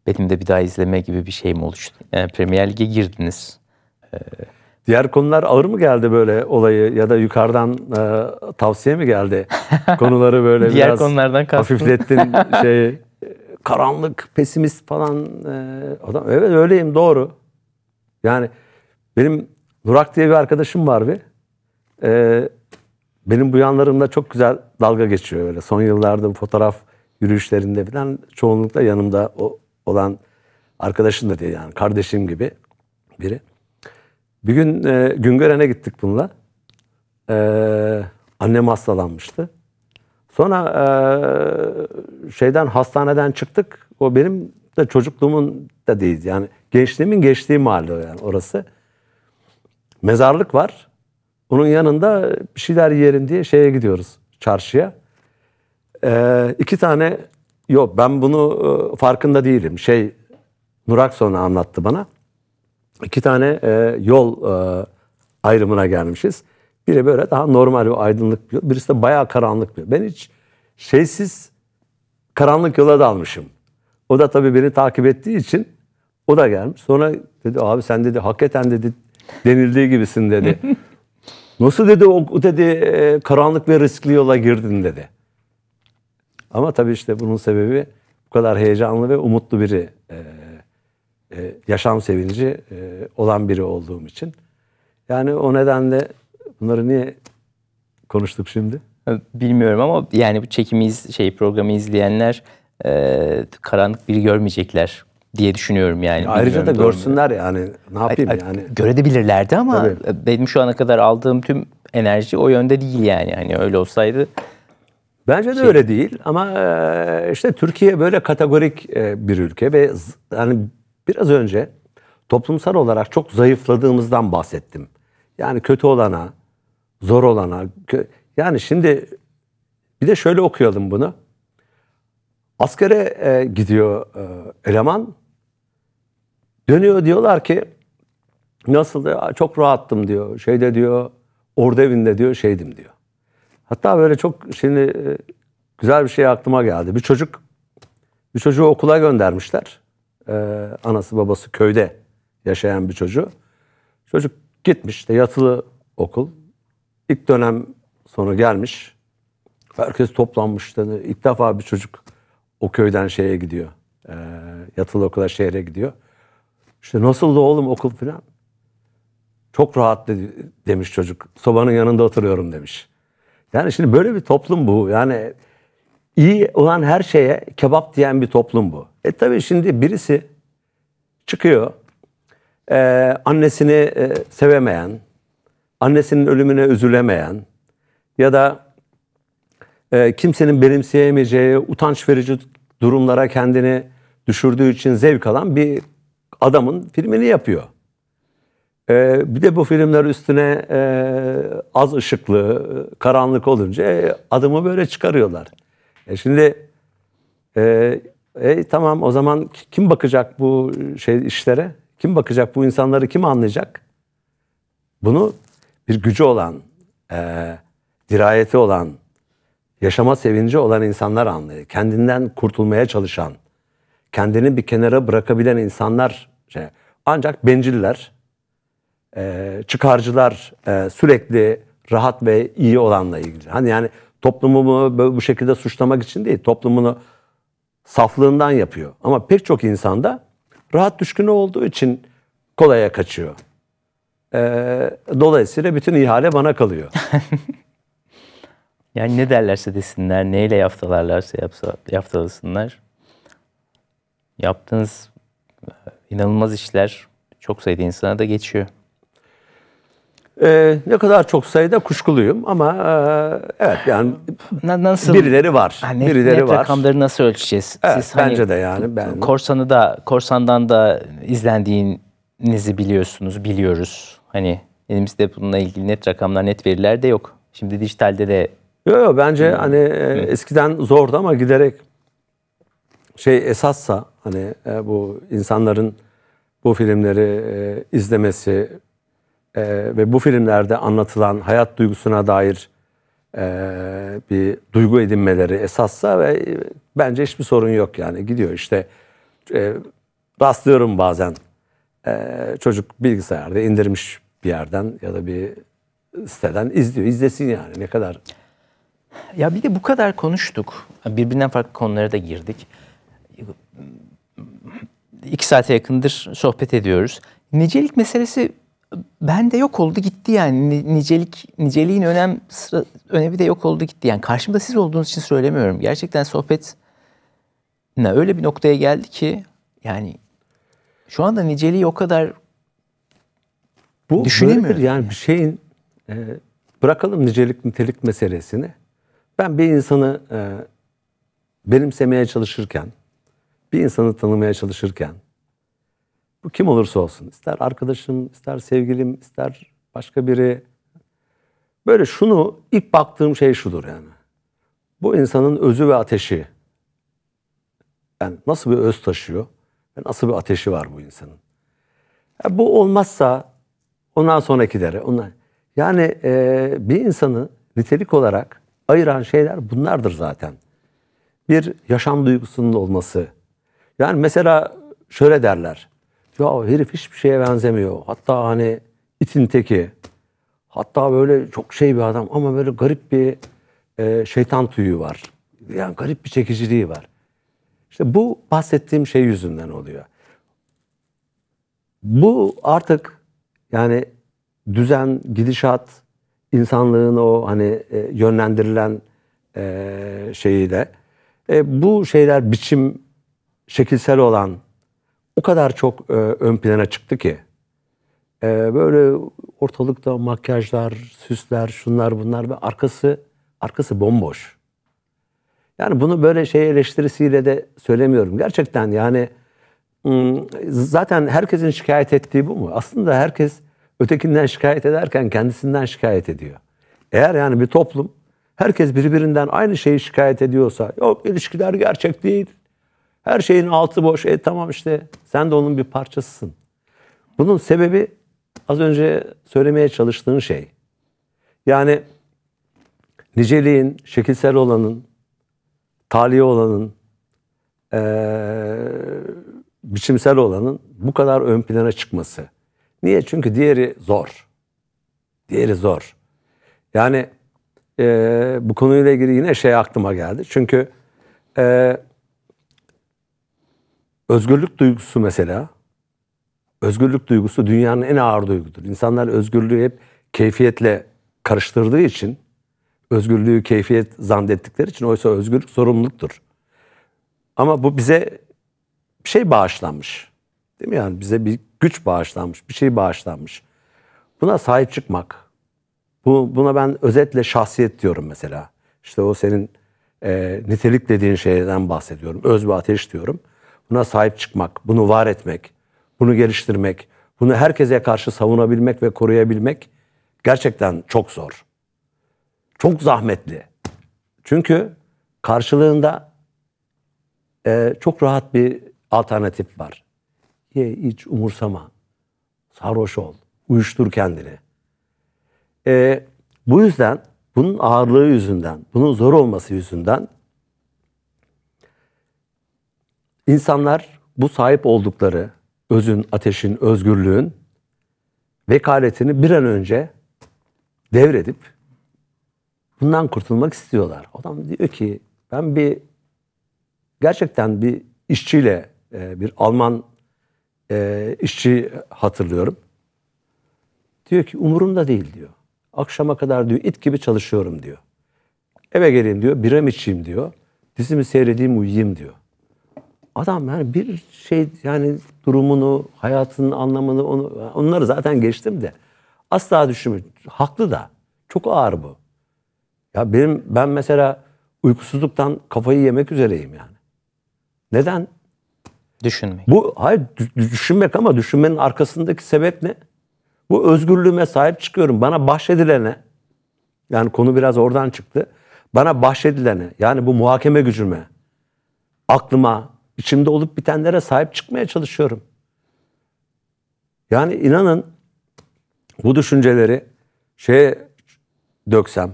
benim de bir daha izleme gibi bir şeyim oluştu. Yani Premier Lig'e girdiniz. Ee, Diğer konular ağır mı geldi böyle olayı ya da yukarıdan e, tavsiye mi geldi? Konuları böyle Diğer biraz konulardan kastım. hafiflettin şeyi karanlık, pesimist falan e, adam. Evet öyleyim doğru. Yani benim Durak diye bir arkadaşım var bir. E, benim bu yanlarımda çok güzel dalga geçiyor öyle. Son yıllarda bu fotoğraf yürüyüşlerinde falan çoğunlukla yanımda o, olan arkadaşım da değil yani kardeşim gibi biri. Bir gün e, Güngören'e gittik bununla. E, annem hastalanmıştı. Sonra e, şeyden hastaneden çıktık. O benim de çocukluğumun da değil. Yani gençliğimin geçtiği mahalle yani orası. Mezarlık var. Onun yanında bir şeyler yiyelim diye şeye gidiyoruz çarşıya. E, iki tane yok ben bunu e, farkında değilim. Şey Nurak sonra anlattı bana. İki tane e, yol e, ayrımına gelmişiz. Biri böyle daha normal bir aydınlık bir yol. Birisi de bayağı karanlık bir yol. Ben hiç şeysiz karanlık yola dalmışım. O da tabii beni takip ettiği için o da gelmiş. Sonra dedi abi sen dedi hakikaten dedi denildiği gibisin dedi. Nasıl dedi o dedi e, karanlık ve riskli yola girdin dedi. Ama tabii işte bunun sebebi bu kadar heyecanlı ve umutlu biri e, e, yaşam sevinci e, olan biri olduğum için. Yani o nedenle Bunları niye konuştuk şimdi? Bilmiyorum ama yani bu çekimi şey programı izleyenler e, karanlık bir görmeyecekler diye düşünüyorum yani. Ayrıca da görsünler mu? yani. Ne yapayım Ay, yani? Görebilirlerdi ama Tabii. benim şu ana kadar aldığım tüm enerji o yönde değil yani. Hani öyle olsaydı Bence de şey... öyle değil ama e, işte Türkiye böyle kategorik e, bir ülke ve yani biraz önce toplumsal olarak çok zayıfladığımızdan bahsettim. Yani kötü olana, zor olana. Yani şimdi bir de şöyle okuyalım bunu. Askere e, gidiyor e, eleman. Dönüyor diyorlar ki nasıl diyor, çok rahattım diyor. Şeyde diyor, ordu evinde diyor, şeydim diyor. Hatta böyle çok şimdi e, güzel bir şey aklıma geldi. Bir çocuk, bir çocuğu okula göndermişler. E, anası babası köyde yaşayan bir çocuğu. Çocuk gitmiş işte yatılı okul. İlk dönem sonra gelmiş. Herkes toplanmış. İlk defa bir çocuk o köyden şeye gidiyor. E, yatılı okula şehre gidiyor. İşte nasıl da oğlum okul falan. Çok rahat dedi, demiş çocuk. Sobanın yanında oturuyorum demiş. Yani şimdi böyle bir toplum bu. Yani iyi olan her şeye kebap diyen bir toplum bu. E tabii şimdi birisi çıkıyor. E, annesini e, sevemeyen, annesinin ölümüne üzülemeyen ya da e, kimsenin benimseyemeyeceği utanç verici durumlara kendini düşürdüğü için zevk alan bir adamın filmini yapıyor. E, bir de bu filmler üstüne e, az ışıklı, karanlık olunca e, adımı böyle çıkarıyorlar. E, şimdi e, e, tamam o zaman kim bakacak bu şey işlere? Kim bakacak bu insanları kim anlayacak? Bunu bir gücü olan, e, dirayeti olan, yaşama sevinci olan insanlar anlıyor. Kendinden kurtulmaya çalışan, kendini bir kenara bırakabilen insanlar. Şey. Ancak benciller, e, çıkarcılar e, sürekli rahat ve iyi olanla ilgili. Hani yani toplumu bu şekilde suçlamak için değil, toplumunu saflığından yapıyor. Ama pek çok insanda rahat düşkünü olduğu için kolaya kaçıyor. Ee, dolayısıyla bütün ihale bana kalıyor. yani ne derlerse desinler, neyle yaftalarlarsa yapsa, yaftalasınlar. Yaptığınız e, inanılmaz işler çok sayıda insana da geçiyor. Ee, ne kadar çok sayıda kuşkuluyum ama e, evet yani nasıl, birileri var. Hani, birileri net var. rakamları nasıl ölçeceğiz? Evet, Siz hani bence hani, de yani. Ben... Korsanı da korsandan da izlendiğinizi biliyorsunuz, biliyoruz. Hani elimizde bununla ilgili net rakamlar, net veriler de yok. Şimdi dijitalde de... Yok yok bence hmm. hani hmm. eskiden zordu ama giderek şey esassa hani e, bu insanların bu filmleri e, izlemesi ve bu filmlerde anlatılan hayat duygusuna dair bir duygu edinmeleri esassa ve bence hiçbir sorun yok yani gidiyor işte rastlıyorum bazen çocuk bilgisayarda indirmiş bir yerden ya da bir siteden izliyor. İzlesin yani ne kadar. Ya bir de bu kadar konuştuk. Birbirinden farklı konulara da girdik. İki saate yakındır sohbet ediyoruz. Nicelik meselesi bende yok oldu gitti yani nicelik niceliğin önem sıra, önemi de yok oldu gitti yani karşımda siz olduğunuz için söylemiyorum gerçekten sohbet ne öyle bir noktaya geldi ki yani şu anda niceliği o kadar bu Düşünemiyor. böyledir yani bir şeyin e, bırakalım nicelik nitelik meselesini. Ben bir insanı e, benimsemeye çalışırken, bir insanı tanımaya çalışırken, bu kim olursa olsun, ister arkadaşım, ister sevgilim, ister başka biri, böyle şunu ilk baktığım şey şudur yani. Bu insanın özü ve ateşi, yani nasıl bir öz taşıyor, nasıl bir ateşi var bu insanın. Yani e, bu olmazsa Ondan sonrakileri. Onlar. Yani e, bir insanı nitelik olarak ayıran şeyler bunlardır zaten. Bir yaşam duygusunun olması. Yani mesela şöyle derler. Ya herif hiçbir şeye benzemiyor. Hatta hani itin teki. Hatta böyle çok şey bir adam ama böyle garip bir e, şeytan tüyü var. Yani garip bir çekiciliği var. İşte bu bahsettiğim şey yüzünden oluyor. Bu artık yani düzen, gidişat, insanlığın o hani e, yönlendirilen e, şeyiyle e, bu şeyler biçim şekilsel olan o kadar çok e, ön plana çıktı ki e, böyle ortalıkta makyajlar, süsler, şunlar bunlar ve arkası arkası bomboş. Yani bunu böyle şey eleştirisiyle de söylemiyorum. Gerçekten yani Hmm, zaten herkesin şikayet ettiği bu mu? Aslında herkes ötekinden şikayet ederken kendisinden şikayet ediyor. Eğer yani bir toplum herkes birbirinden aynı şeyi şikayet ediyorsa yok ilişkiler gerçek değil. Her şeyin altı boş. E tamam işte sen de onun bir parçasısın. Bunun sebebi az önce söylemeye çalıştığın şey. Yani niceliğin, şekilsel olanın, taliye olanın, ee, biçimsel olanın bu kadar ön plana çıkması. Niye? Çünkü diğeri zor. Diğeri zor. Yani e, bu konuyla ilgili yine şey aklıma geldi. Çünkü e, özgürlük duygusu mesela, özgürlük duygusu dünyanın en ağır duygudur. İnsanlar özgürlüğü hep keyfiyetle karıştırdığı için, özgürlüğü keyfiyet zannettikleri için oysa özgürlük sorumluluktur. Ama bu bize bir şey bağışlanmış. Değil mi yani bize bir güç bağışlanmış, bir şey bağışlanmış. Buna sahip çıkmak. Bu, buna ben özetle şahsiyet diyorum mesela. İşte o senin e, nitelik dediğin şeyden bahsediyorum. Öz ve ateş diyorum. Buna sahip çıkmak, bunu var etmek, bunu geliştirmek, bunu herkese karşı savunabilmek ve koruyabilmek gerçekten çok zor. Çok zahmetli. Çünkü karşılığında e, çok rahat bir alternatif var. Ye, hiç umursama. Sarhoş ol. Uyuştur kendini. E, bu yüzden, bunun ağırlığı yüzünden, bunun zor olması yüzünden insanlar bu sahip oldukları özün, ateşin, özgürlüğün vekaletini bir an önce devredip bundan kurtulmak istiyorlar. Adam diyor ki ben bir gerçekten bir işçiyle e, bir Alman e, işçi hatırlıyorum. Diyor ki umurumda değil diyor. Akşama kadar diyor it gibi çalışıyorum diyor. Eve geleyim diyor, biram içeyim diyor. Dizimi seyredeyim, uyuyayım diyor. Adam yani bir şey yani durumunu, hayatının anlamını onu, onları zaten geçtim de. Asla düşünmüyor. Haklı da. Çok ağır bu. Ya benim ben mesela uykusuzluktan kafayı yemek üzereyim yani. Neden? Düşünmek. Bu hayır düşünmek ama düşünmenin arkasındaki sebep ne? Bu özgürlüğüme sahip çıkıyorum. Bana bahşedilene yani konu biraz oradan çıktı. Bana bahşedilene yani bu muhakeme gücüme, aklıma, içimde olup bitenlere sahip çıkmaya çalışıyorum. Yani inanın bu düşünceleri şeye döksem,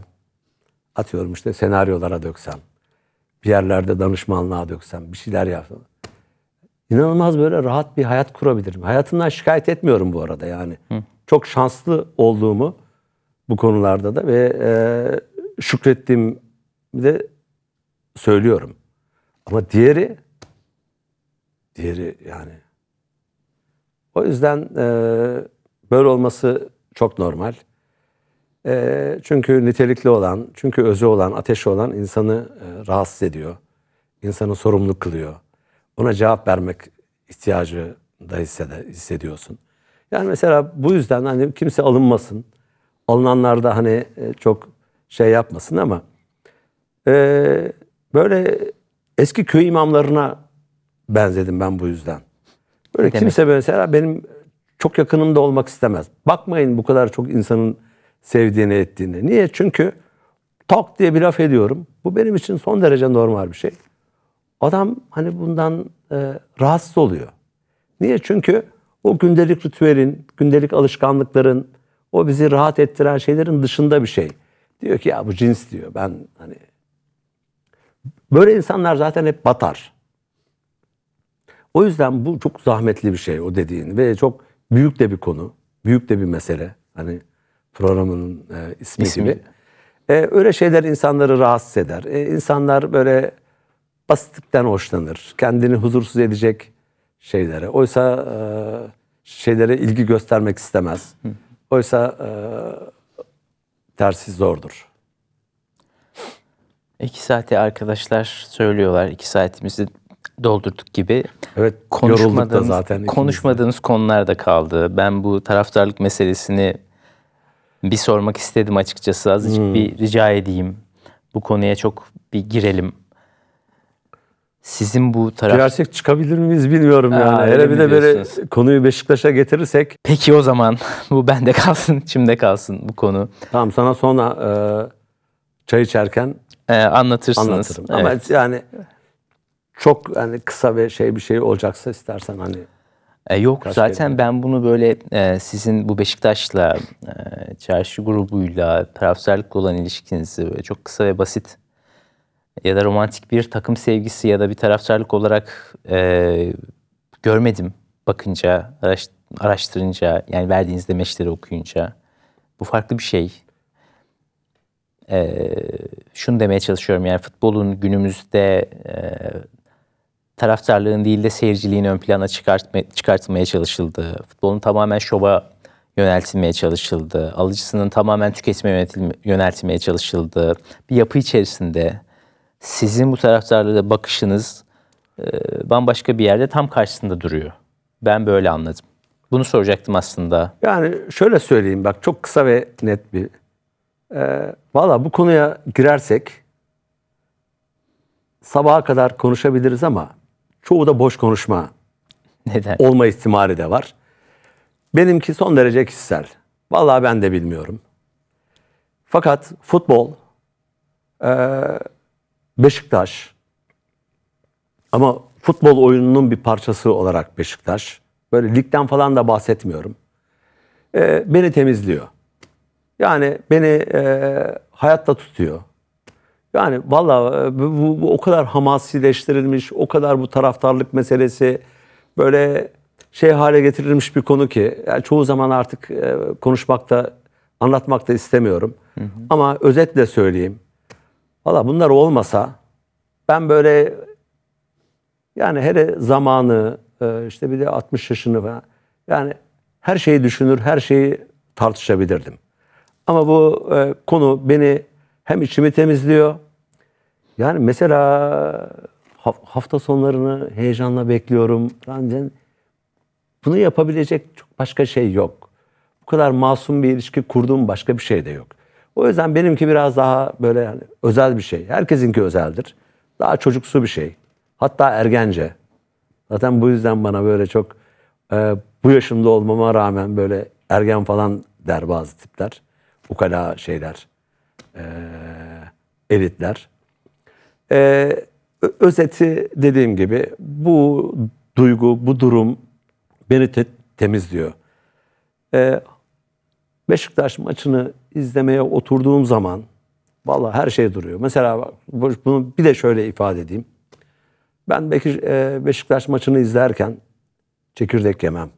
atıyorum işte senaryolara döksem, bir yerlerde danışmanlığa döksem, bir şeyler yapsam inanılmaz böyle rahat bir hayat kurabilirim. Hayatımdan şikayet etmiyorum bu arada yani. Hı. Çok şanslı olduğumu bu konularda da ve e, şükrettiğimi de söylüyorum. Ama diğeri diğeri yani o yüzden e, böyle olması çok normal. E, çünkü nitelikli olan, çünkü özü olan, ateşi olan insanı e, rahatsız ediyor. İnsanı sorumlu kılıyor. Ona cevap vermek ihtiyacı da hissediyorsun. Yani mesela bu yüzden hani kimse alınmasın. Alınanlar da hani e, çok şey yapmasın ama e, böyle eski köy imamlarına benzedim ben bu yüzden. Böyle kimse mesela benim çok yakınımda olmak istemez. Bakmayın bu kadar çok insanın sevdiğini ettiğini. Niye? Çünkü tak diye bir laf ediyorum. Bu benim için son derece normal bir şey. Adam hani bundan e, rahatsız oluyor. Niye? Çünkü o gündelik ritüelin, gündelik alışkanlıkların, o bizi rahat ettiren şeylerin dışında bir şey. Diyor ki ya bu cins diyor. Ben hani böyle insanlar zaten hep batar. O yüzden bu çok zahmetli bir şey o dediğin ve çok büyük de bir konu, büyük de bir mesele. Hani programının e, ismi, ismi gibi. E, öyle şeyler insanları rahatsız eder. E, insanlar böyle basitlikten hoşlanır. Kendini huzursuz edecek şeylere. Oysa e, şeylere ilgi göstermek istemez. Oysa e, tersi zordur. İki saati arkadaşlar söylüyorlar. iki saatimizi doldurduk gibi. Evet konuşmadığımız, zaten. Konuşmadığımız ikimiz. konular da kaldı. Ben bu taraftarlık meselesini bir sormak istedim açıkçası. Azıcık hmm. bir rica edeyim. Bu konuya çok bir girelim sizin bu taraf... Girersek çıkabilir miyiz bilmiyorum Aa, yani. Hele bir de böyle konuyu Beşiktaş'a getirirsek. Peki o zaman bu bende kalsın, içimde kalsın bu konu. Tamam sana sonra e, çay içerken e, anlatırsınız. Anlatırım. Evet. Ama yani çok yani kısa ve şey bir şey olacaksa istersen hani e, yok zaten kelime. ben bunu böyle e, sizin bu Beşiktaş'la e, çarşı grubuyla taraftarlıkla olan ilişkinizi çok kısa ve basit ya da romantik bir takım sevgisi ya da bir taraftarlık olarak e, görmedim bakınca, araştırınca, yani verdiğiniz demeçleri okuyunca. Bu farklı bir şey. E, şunu demeye çalışıyorum yani futbolun günümüzde e, taraftarlığın değil de seyirciliğin ön plana çıkartma, çıkartılmaya çalışıldığı, futbolun tamamen şova yöneltilmeye çalışıldığı, alıcısının tamamen tüketime yöneltilmeye çalışıldığı bir yapı içerisinde sizin bu taraftarlara bakışınız e, bambaşka bir yerde tam karşısında duruyor. Ben böyle anladım. Bunu soracaktım aslında. Yani şöyle söyleyeyim bak çok kısa ve net bir. E, Valla bu konuya girersek sabaha kadar konuşabiliriz ama çoğu da boş konuşma Neden? olma ihtimali de var. Benimki son derece kişisel. Vallahi ben de bilmiyorum. Fakat futbol e, Beşiktaş ama futbol oyununun bir parçası olarak Beşiktaş. Böyle ligden falan da bahsetmiyorum. E, beni temizliyor. Yani beni e, hayatta tutuyor. Yani valla e, bu, bu o kadar hamasileştirilmiş, o kadar bu taraftarlık meselesi böyle şey hale getirilmiş bir konu ki yani çoğu zaman artık e, konuşmakta, anlatmakta istemiyorum. Hı hı. Ama özetle söyleyeyim. Valla bunlar olmasa ben böyle yani hele zamanı e, işte bir de 60 yaşını falan yani her şeyi düşünür, her şeyi tartışabilirdim. Ama bu e, konu beni hem içimi temizliyor. Yani mesela hafta sonlarını heyecanla bekliyorum. Yani bunu yapabilecek çok başka şey yok. Bu kadar masum bir ilişki kurduğum başka bir şey de yok. O yüzden benimki biraz daha böyle yani özel bir şey. Herkesinki özeldir. Daha çocuksu bir şey. Hatta ergence. Zaten bu yüzden bana böyle çok e, bu yaşımda olmama rağmen böyle ergen falan der bazı tipler. Ukala şeyler. E, elitler. E, özeti dediğim gibi bu duygu, bu durum beni te temizliyor. E, Beşiktaş maçını izlemeye oturduğum zaman valla her şey duruyor. Mesela bunu bir de şöyle ifade edeyim. Ben e, Beşiktaş maçını izlerken çekirdek yemem,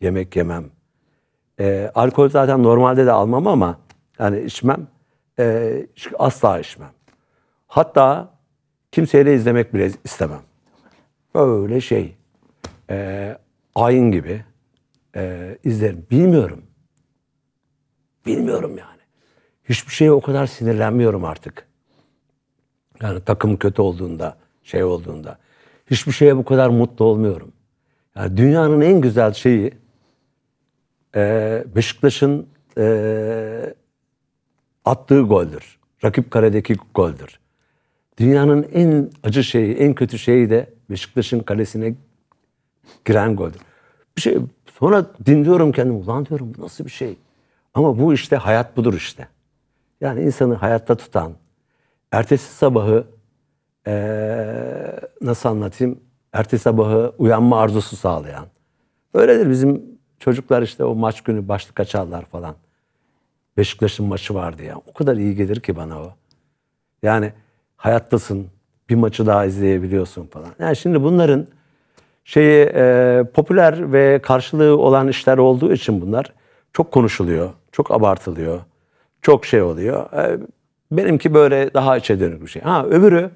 yemek yemem. E, alkol zaten normalde de almam ama yani içmem. E, asla içmem. Hatta kimseyle izlemek bile istemem. Böyle şey. E, ayin gibi e, izlerim. Bilmiyorum. Bilmiyorum yani. Hiçbir şeye o kadar sinirlenmiyorum artık. Yani takım kötü olduğunda, şey olduğunda. Hiçbir şeye bu kadar mutlu olmuyorum. Yani dünyanın en güzel şeyi e, Beşiktaş'ın e, attığı goldür. Rakip karedeki goldür. Dünyanın en acı şeyi, en kötü şeyi de Beşiktaş'ın kalesine giren goldür. Bir şey sonra dinliyorum kendimi. Ulan diyorum bu nasıl bir şey? Ama bu işte hayat budur işte. Yani insanı hayatta tutan, ertesi sabahı ee, nasıl anlatayım? Ertesi sabahı uyanma arzusu sağlayan. Öyledir bizim çocuklar işte o maç günü başlık açarlar falan. Beşiktaş'ın maçı vardı ya. O kadar iyi gelir ki bana o. Yani hayattasın, bir maçı daha izleyebiliyorsun falan. Yani şimdi bunların şeyi e, popüler ve karşılığı olan işler olduğu için bunlar çok konuşuluyor. Çok abartılıyor. Çok şey oluyor. E, benimki böyle daha içe dönük bir şey. Ha öbürü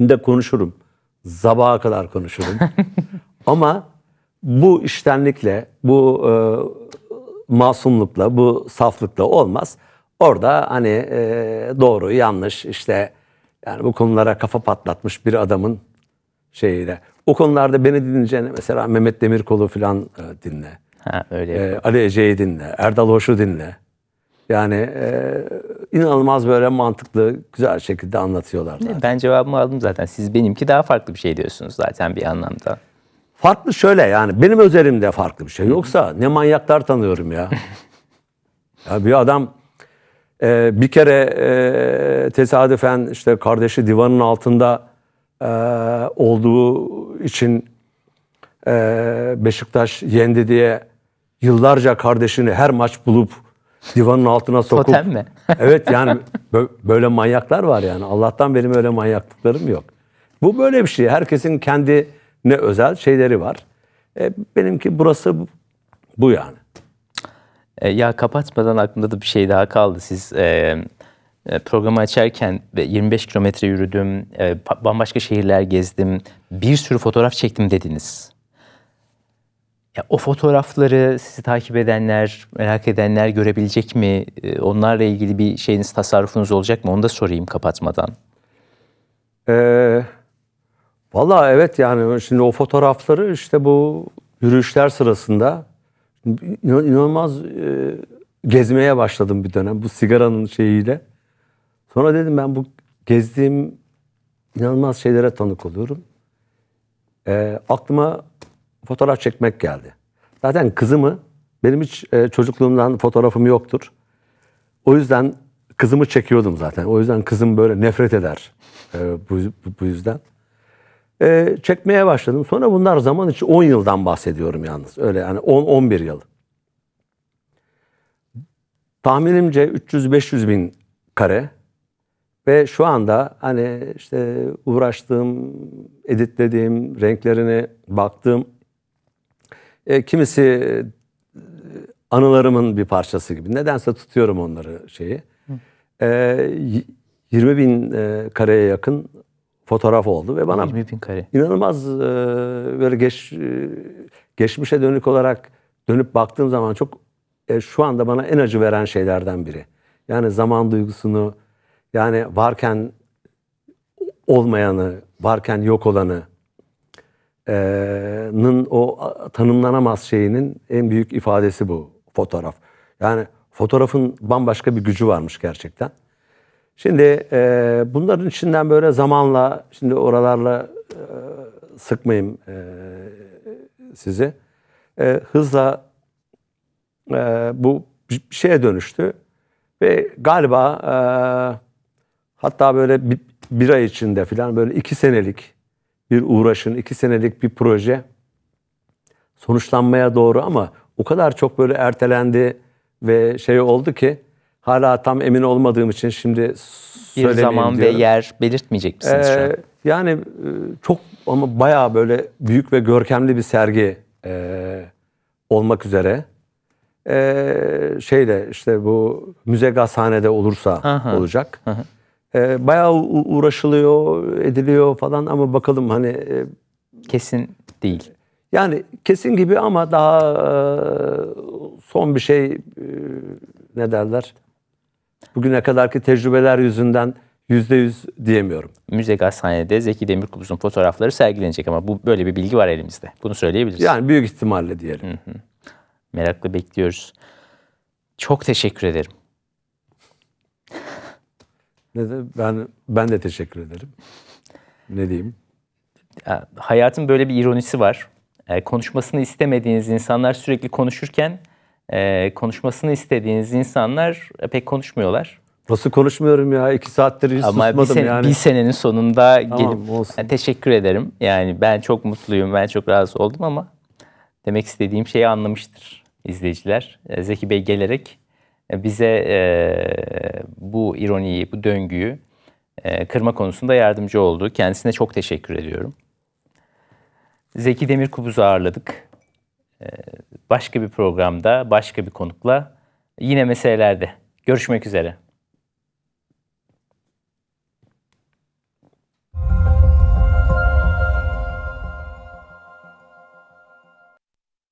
de konuşurum. Zabağa kadar konuşurum. Ama bu iştenlikle, bu e, masumlukla, bu saflıkla olmaz. Orada hani e, doğru, yanlış işte yani bu konulara kafa patlatmış bir adamın şeyiyle. O konularda beni dinleyeceğine mesela Mehmet Demirkol'u falan e, dinle öyle ee, Ali Ece'yi dinle, Erdal Hoş'u dinle. Yani e, inanılmaz böyle mantıklı, güzel şekilde anlatıyorlar. Zaten. Ben cevabımı aldım zaten. Siz benimki daha farklı bir şey diyorsunuz zaten bir anlamda. Farklı şöyle yani benim özelimde farklı bir şey. Yoksa ne manyaklar tanıyorum ya. ya bir adam e, bir kere e, tesadüfen işte kardeşi divanın altında e, olduğu için e, Beşiktaş yendi diye yıllarca kardeşini her maç bulup divanın altına sokup. Totem mi? evet yani böyle manyaklar var yani. Allah'tan benim öyle manyaklıklarım yok. Bu böyle bir şey. Herkesin kendi ne özel şeyleri var. E, benimki burası bu yani. E, ya kapatmadan aklımda da bir şey daha kaldı. Siz e, e programı açarken 25 kilometre yürüdüm, e, bambaşka şehirler gezdim, bir sürü fotoğraf çektim dediniz. Ya, o fotoğrafları sizi takip edenler, merak edenler görebilecek mi? Ee, onlarla ilgili bir şeyiniz, tasarrufunuz olacak mı? Onu da sorayım kapatmadan. Ee, Valla evet yani şimdi o fotoğrafları işte bu yürüyüşler sırasında inanılmaz e, gezmeye başladım bir dönem bu sigaranın şeyiyle. Sonra dedim ben bu gezdiğim inanılmaz şeylere tanık oluyorum. E, aklıma fotoğraf çekmek geldi. Zaten kızımı, benim hiç e, çocukluğumdan fotoğrafım yoktur. O yüzden kızımı çekiyordum zaten. O yüzden kızım böyle nefret eder e, bu, bu yüzden. E, çekmeye başladım. Sonra bunlar zaman için 10 yıldan bahsediyorum yalnız. Öyle yani 10-11 yıl. Tahminimce 300-500 bin kare ve şu anda hani işte uğraştığım, editlediğim, renklerini baktığım e, kimisi e, anılarımın bir parçası gibi. Nedense tutuyorum onları şeyi. E, 20 bin e, kareye yakın fotoğraf oldu ve bana 20 bin kare. inanılmaz e, böyle geç e, geçmişe dönük olarak dönüp baktığım zaman çok e, şu anda bana en acı veren şeylerden biri. Yani zaman duygusunu yani varken olmayanı, varken yok olanı, nın o tanımlanamaz şeyinin en büyük ifadesi bu fotoğraf. Yani fotoğrafın bambaşka bir gücü varmış gerçekten. Şimdi e, bunların içinden böyle zamanla, şimdi oralarla e, sıkmayayım e, sizi. E, hızla e, bu bir şeye dönüştü. Ve galiba e, hatta böyle bir, bir ay içinde falan böyle iki senelik bir uğraşın, iki senelik bir proje sonuçlanmaya doğru ama o kadar çok böyle ertelendi ve şey oldu ki hala tam emin olmadığım için şimdi bir zaman diyorum. ve yer belirtmeyecek misiniz ee, şu an? Ee, yani e, çok ama bayağı böyle büyük ve görkemli bir sergi e, olmak üzere e, şeyde işte bu müze gazhanede olursa Aha. olacak. Aha. E, bayağı uğraşılıyor, ediliyor falan ama bakalım hani... E, kesin değil. Yani kesin gibi ama daha e, son bir şey e, ne derler? Bugüne kadarki tecrübeler yüzünden yüzde yüz diyemiyorum. Müze Gazhane'de Zeki Demirkubuz'un fotoğrafları sergilenecek ama bu böyle bir bilgi var elimizde. Bunu söyleyebiliriz. Yani büyük ihtimalle diyelim. Hı hı. Merakla bekliyoruz. Çok teşekkür ederim. Ne de ben ben de teşekkür ederim. Ne diyeyim? Hayatın böyle bir ironisi var. E, konuşmasını istemediğiniz insanlar sürekli konuşurken e, konuşmasını istediğiniz insanlar e, pek konuşmuyorlar. Nasıl konuşmuyorum ya? İki saattir hiç Ama susmadım bir sene, yani. bir senenin sonunda tamam, gelip olsun. teşekkür ederim. Yani ben çok mutluyum, ben çok razı oldum ama demek istediğim şeyi anlamıştır izleyiciler. Zeki Bey gelerek e, bize e, bu ironiyi, bu döngüyü e, kırma konusunda yardımcı oldu. Kendisine çok teşekkür ediyorum. Zeki Demirkubuz'u ağırladık. E, başka bir programda, başka bir konukla yine meselelerde. Görüşmek üzere.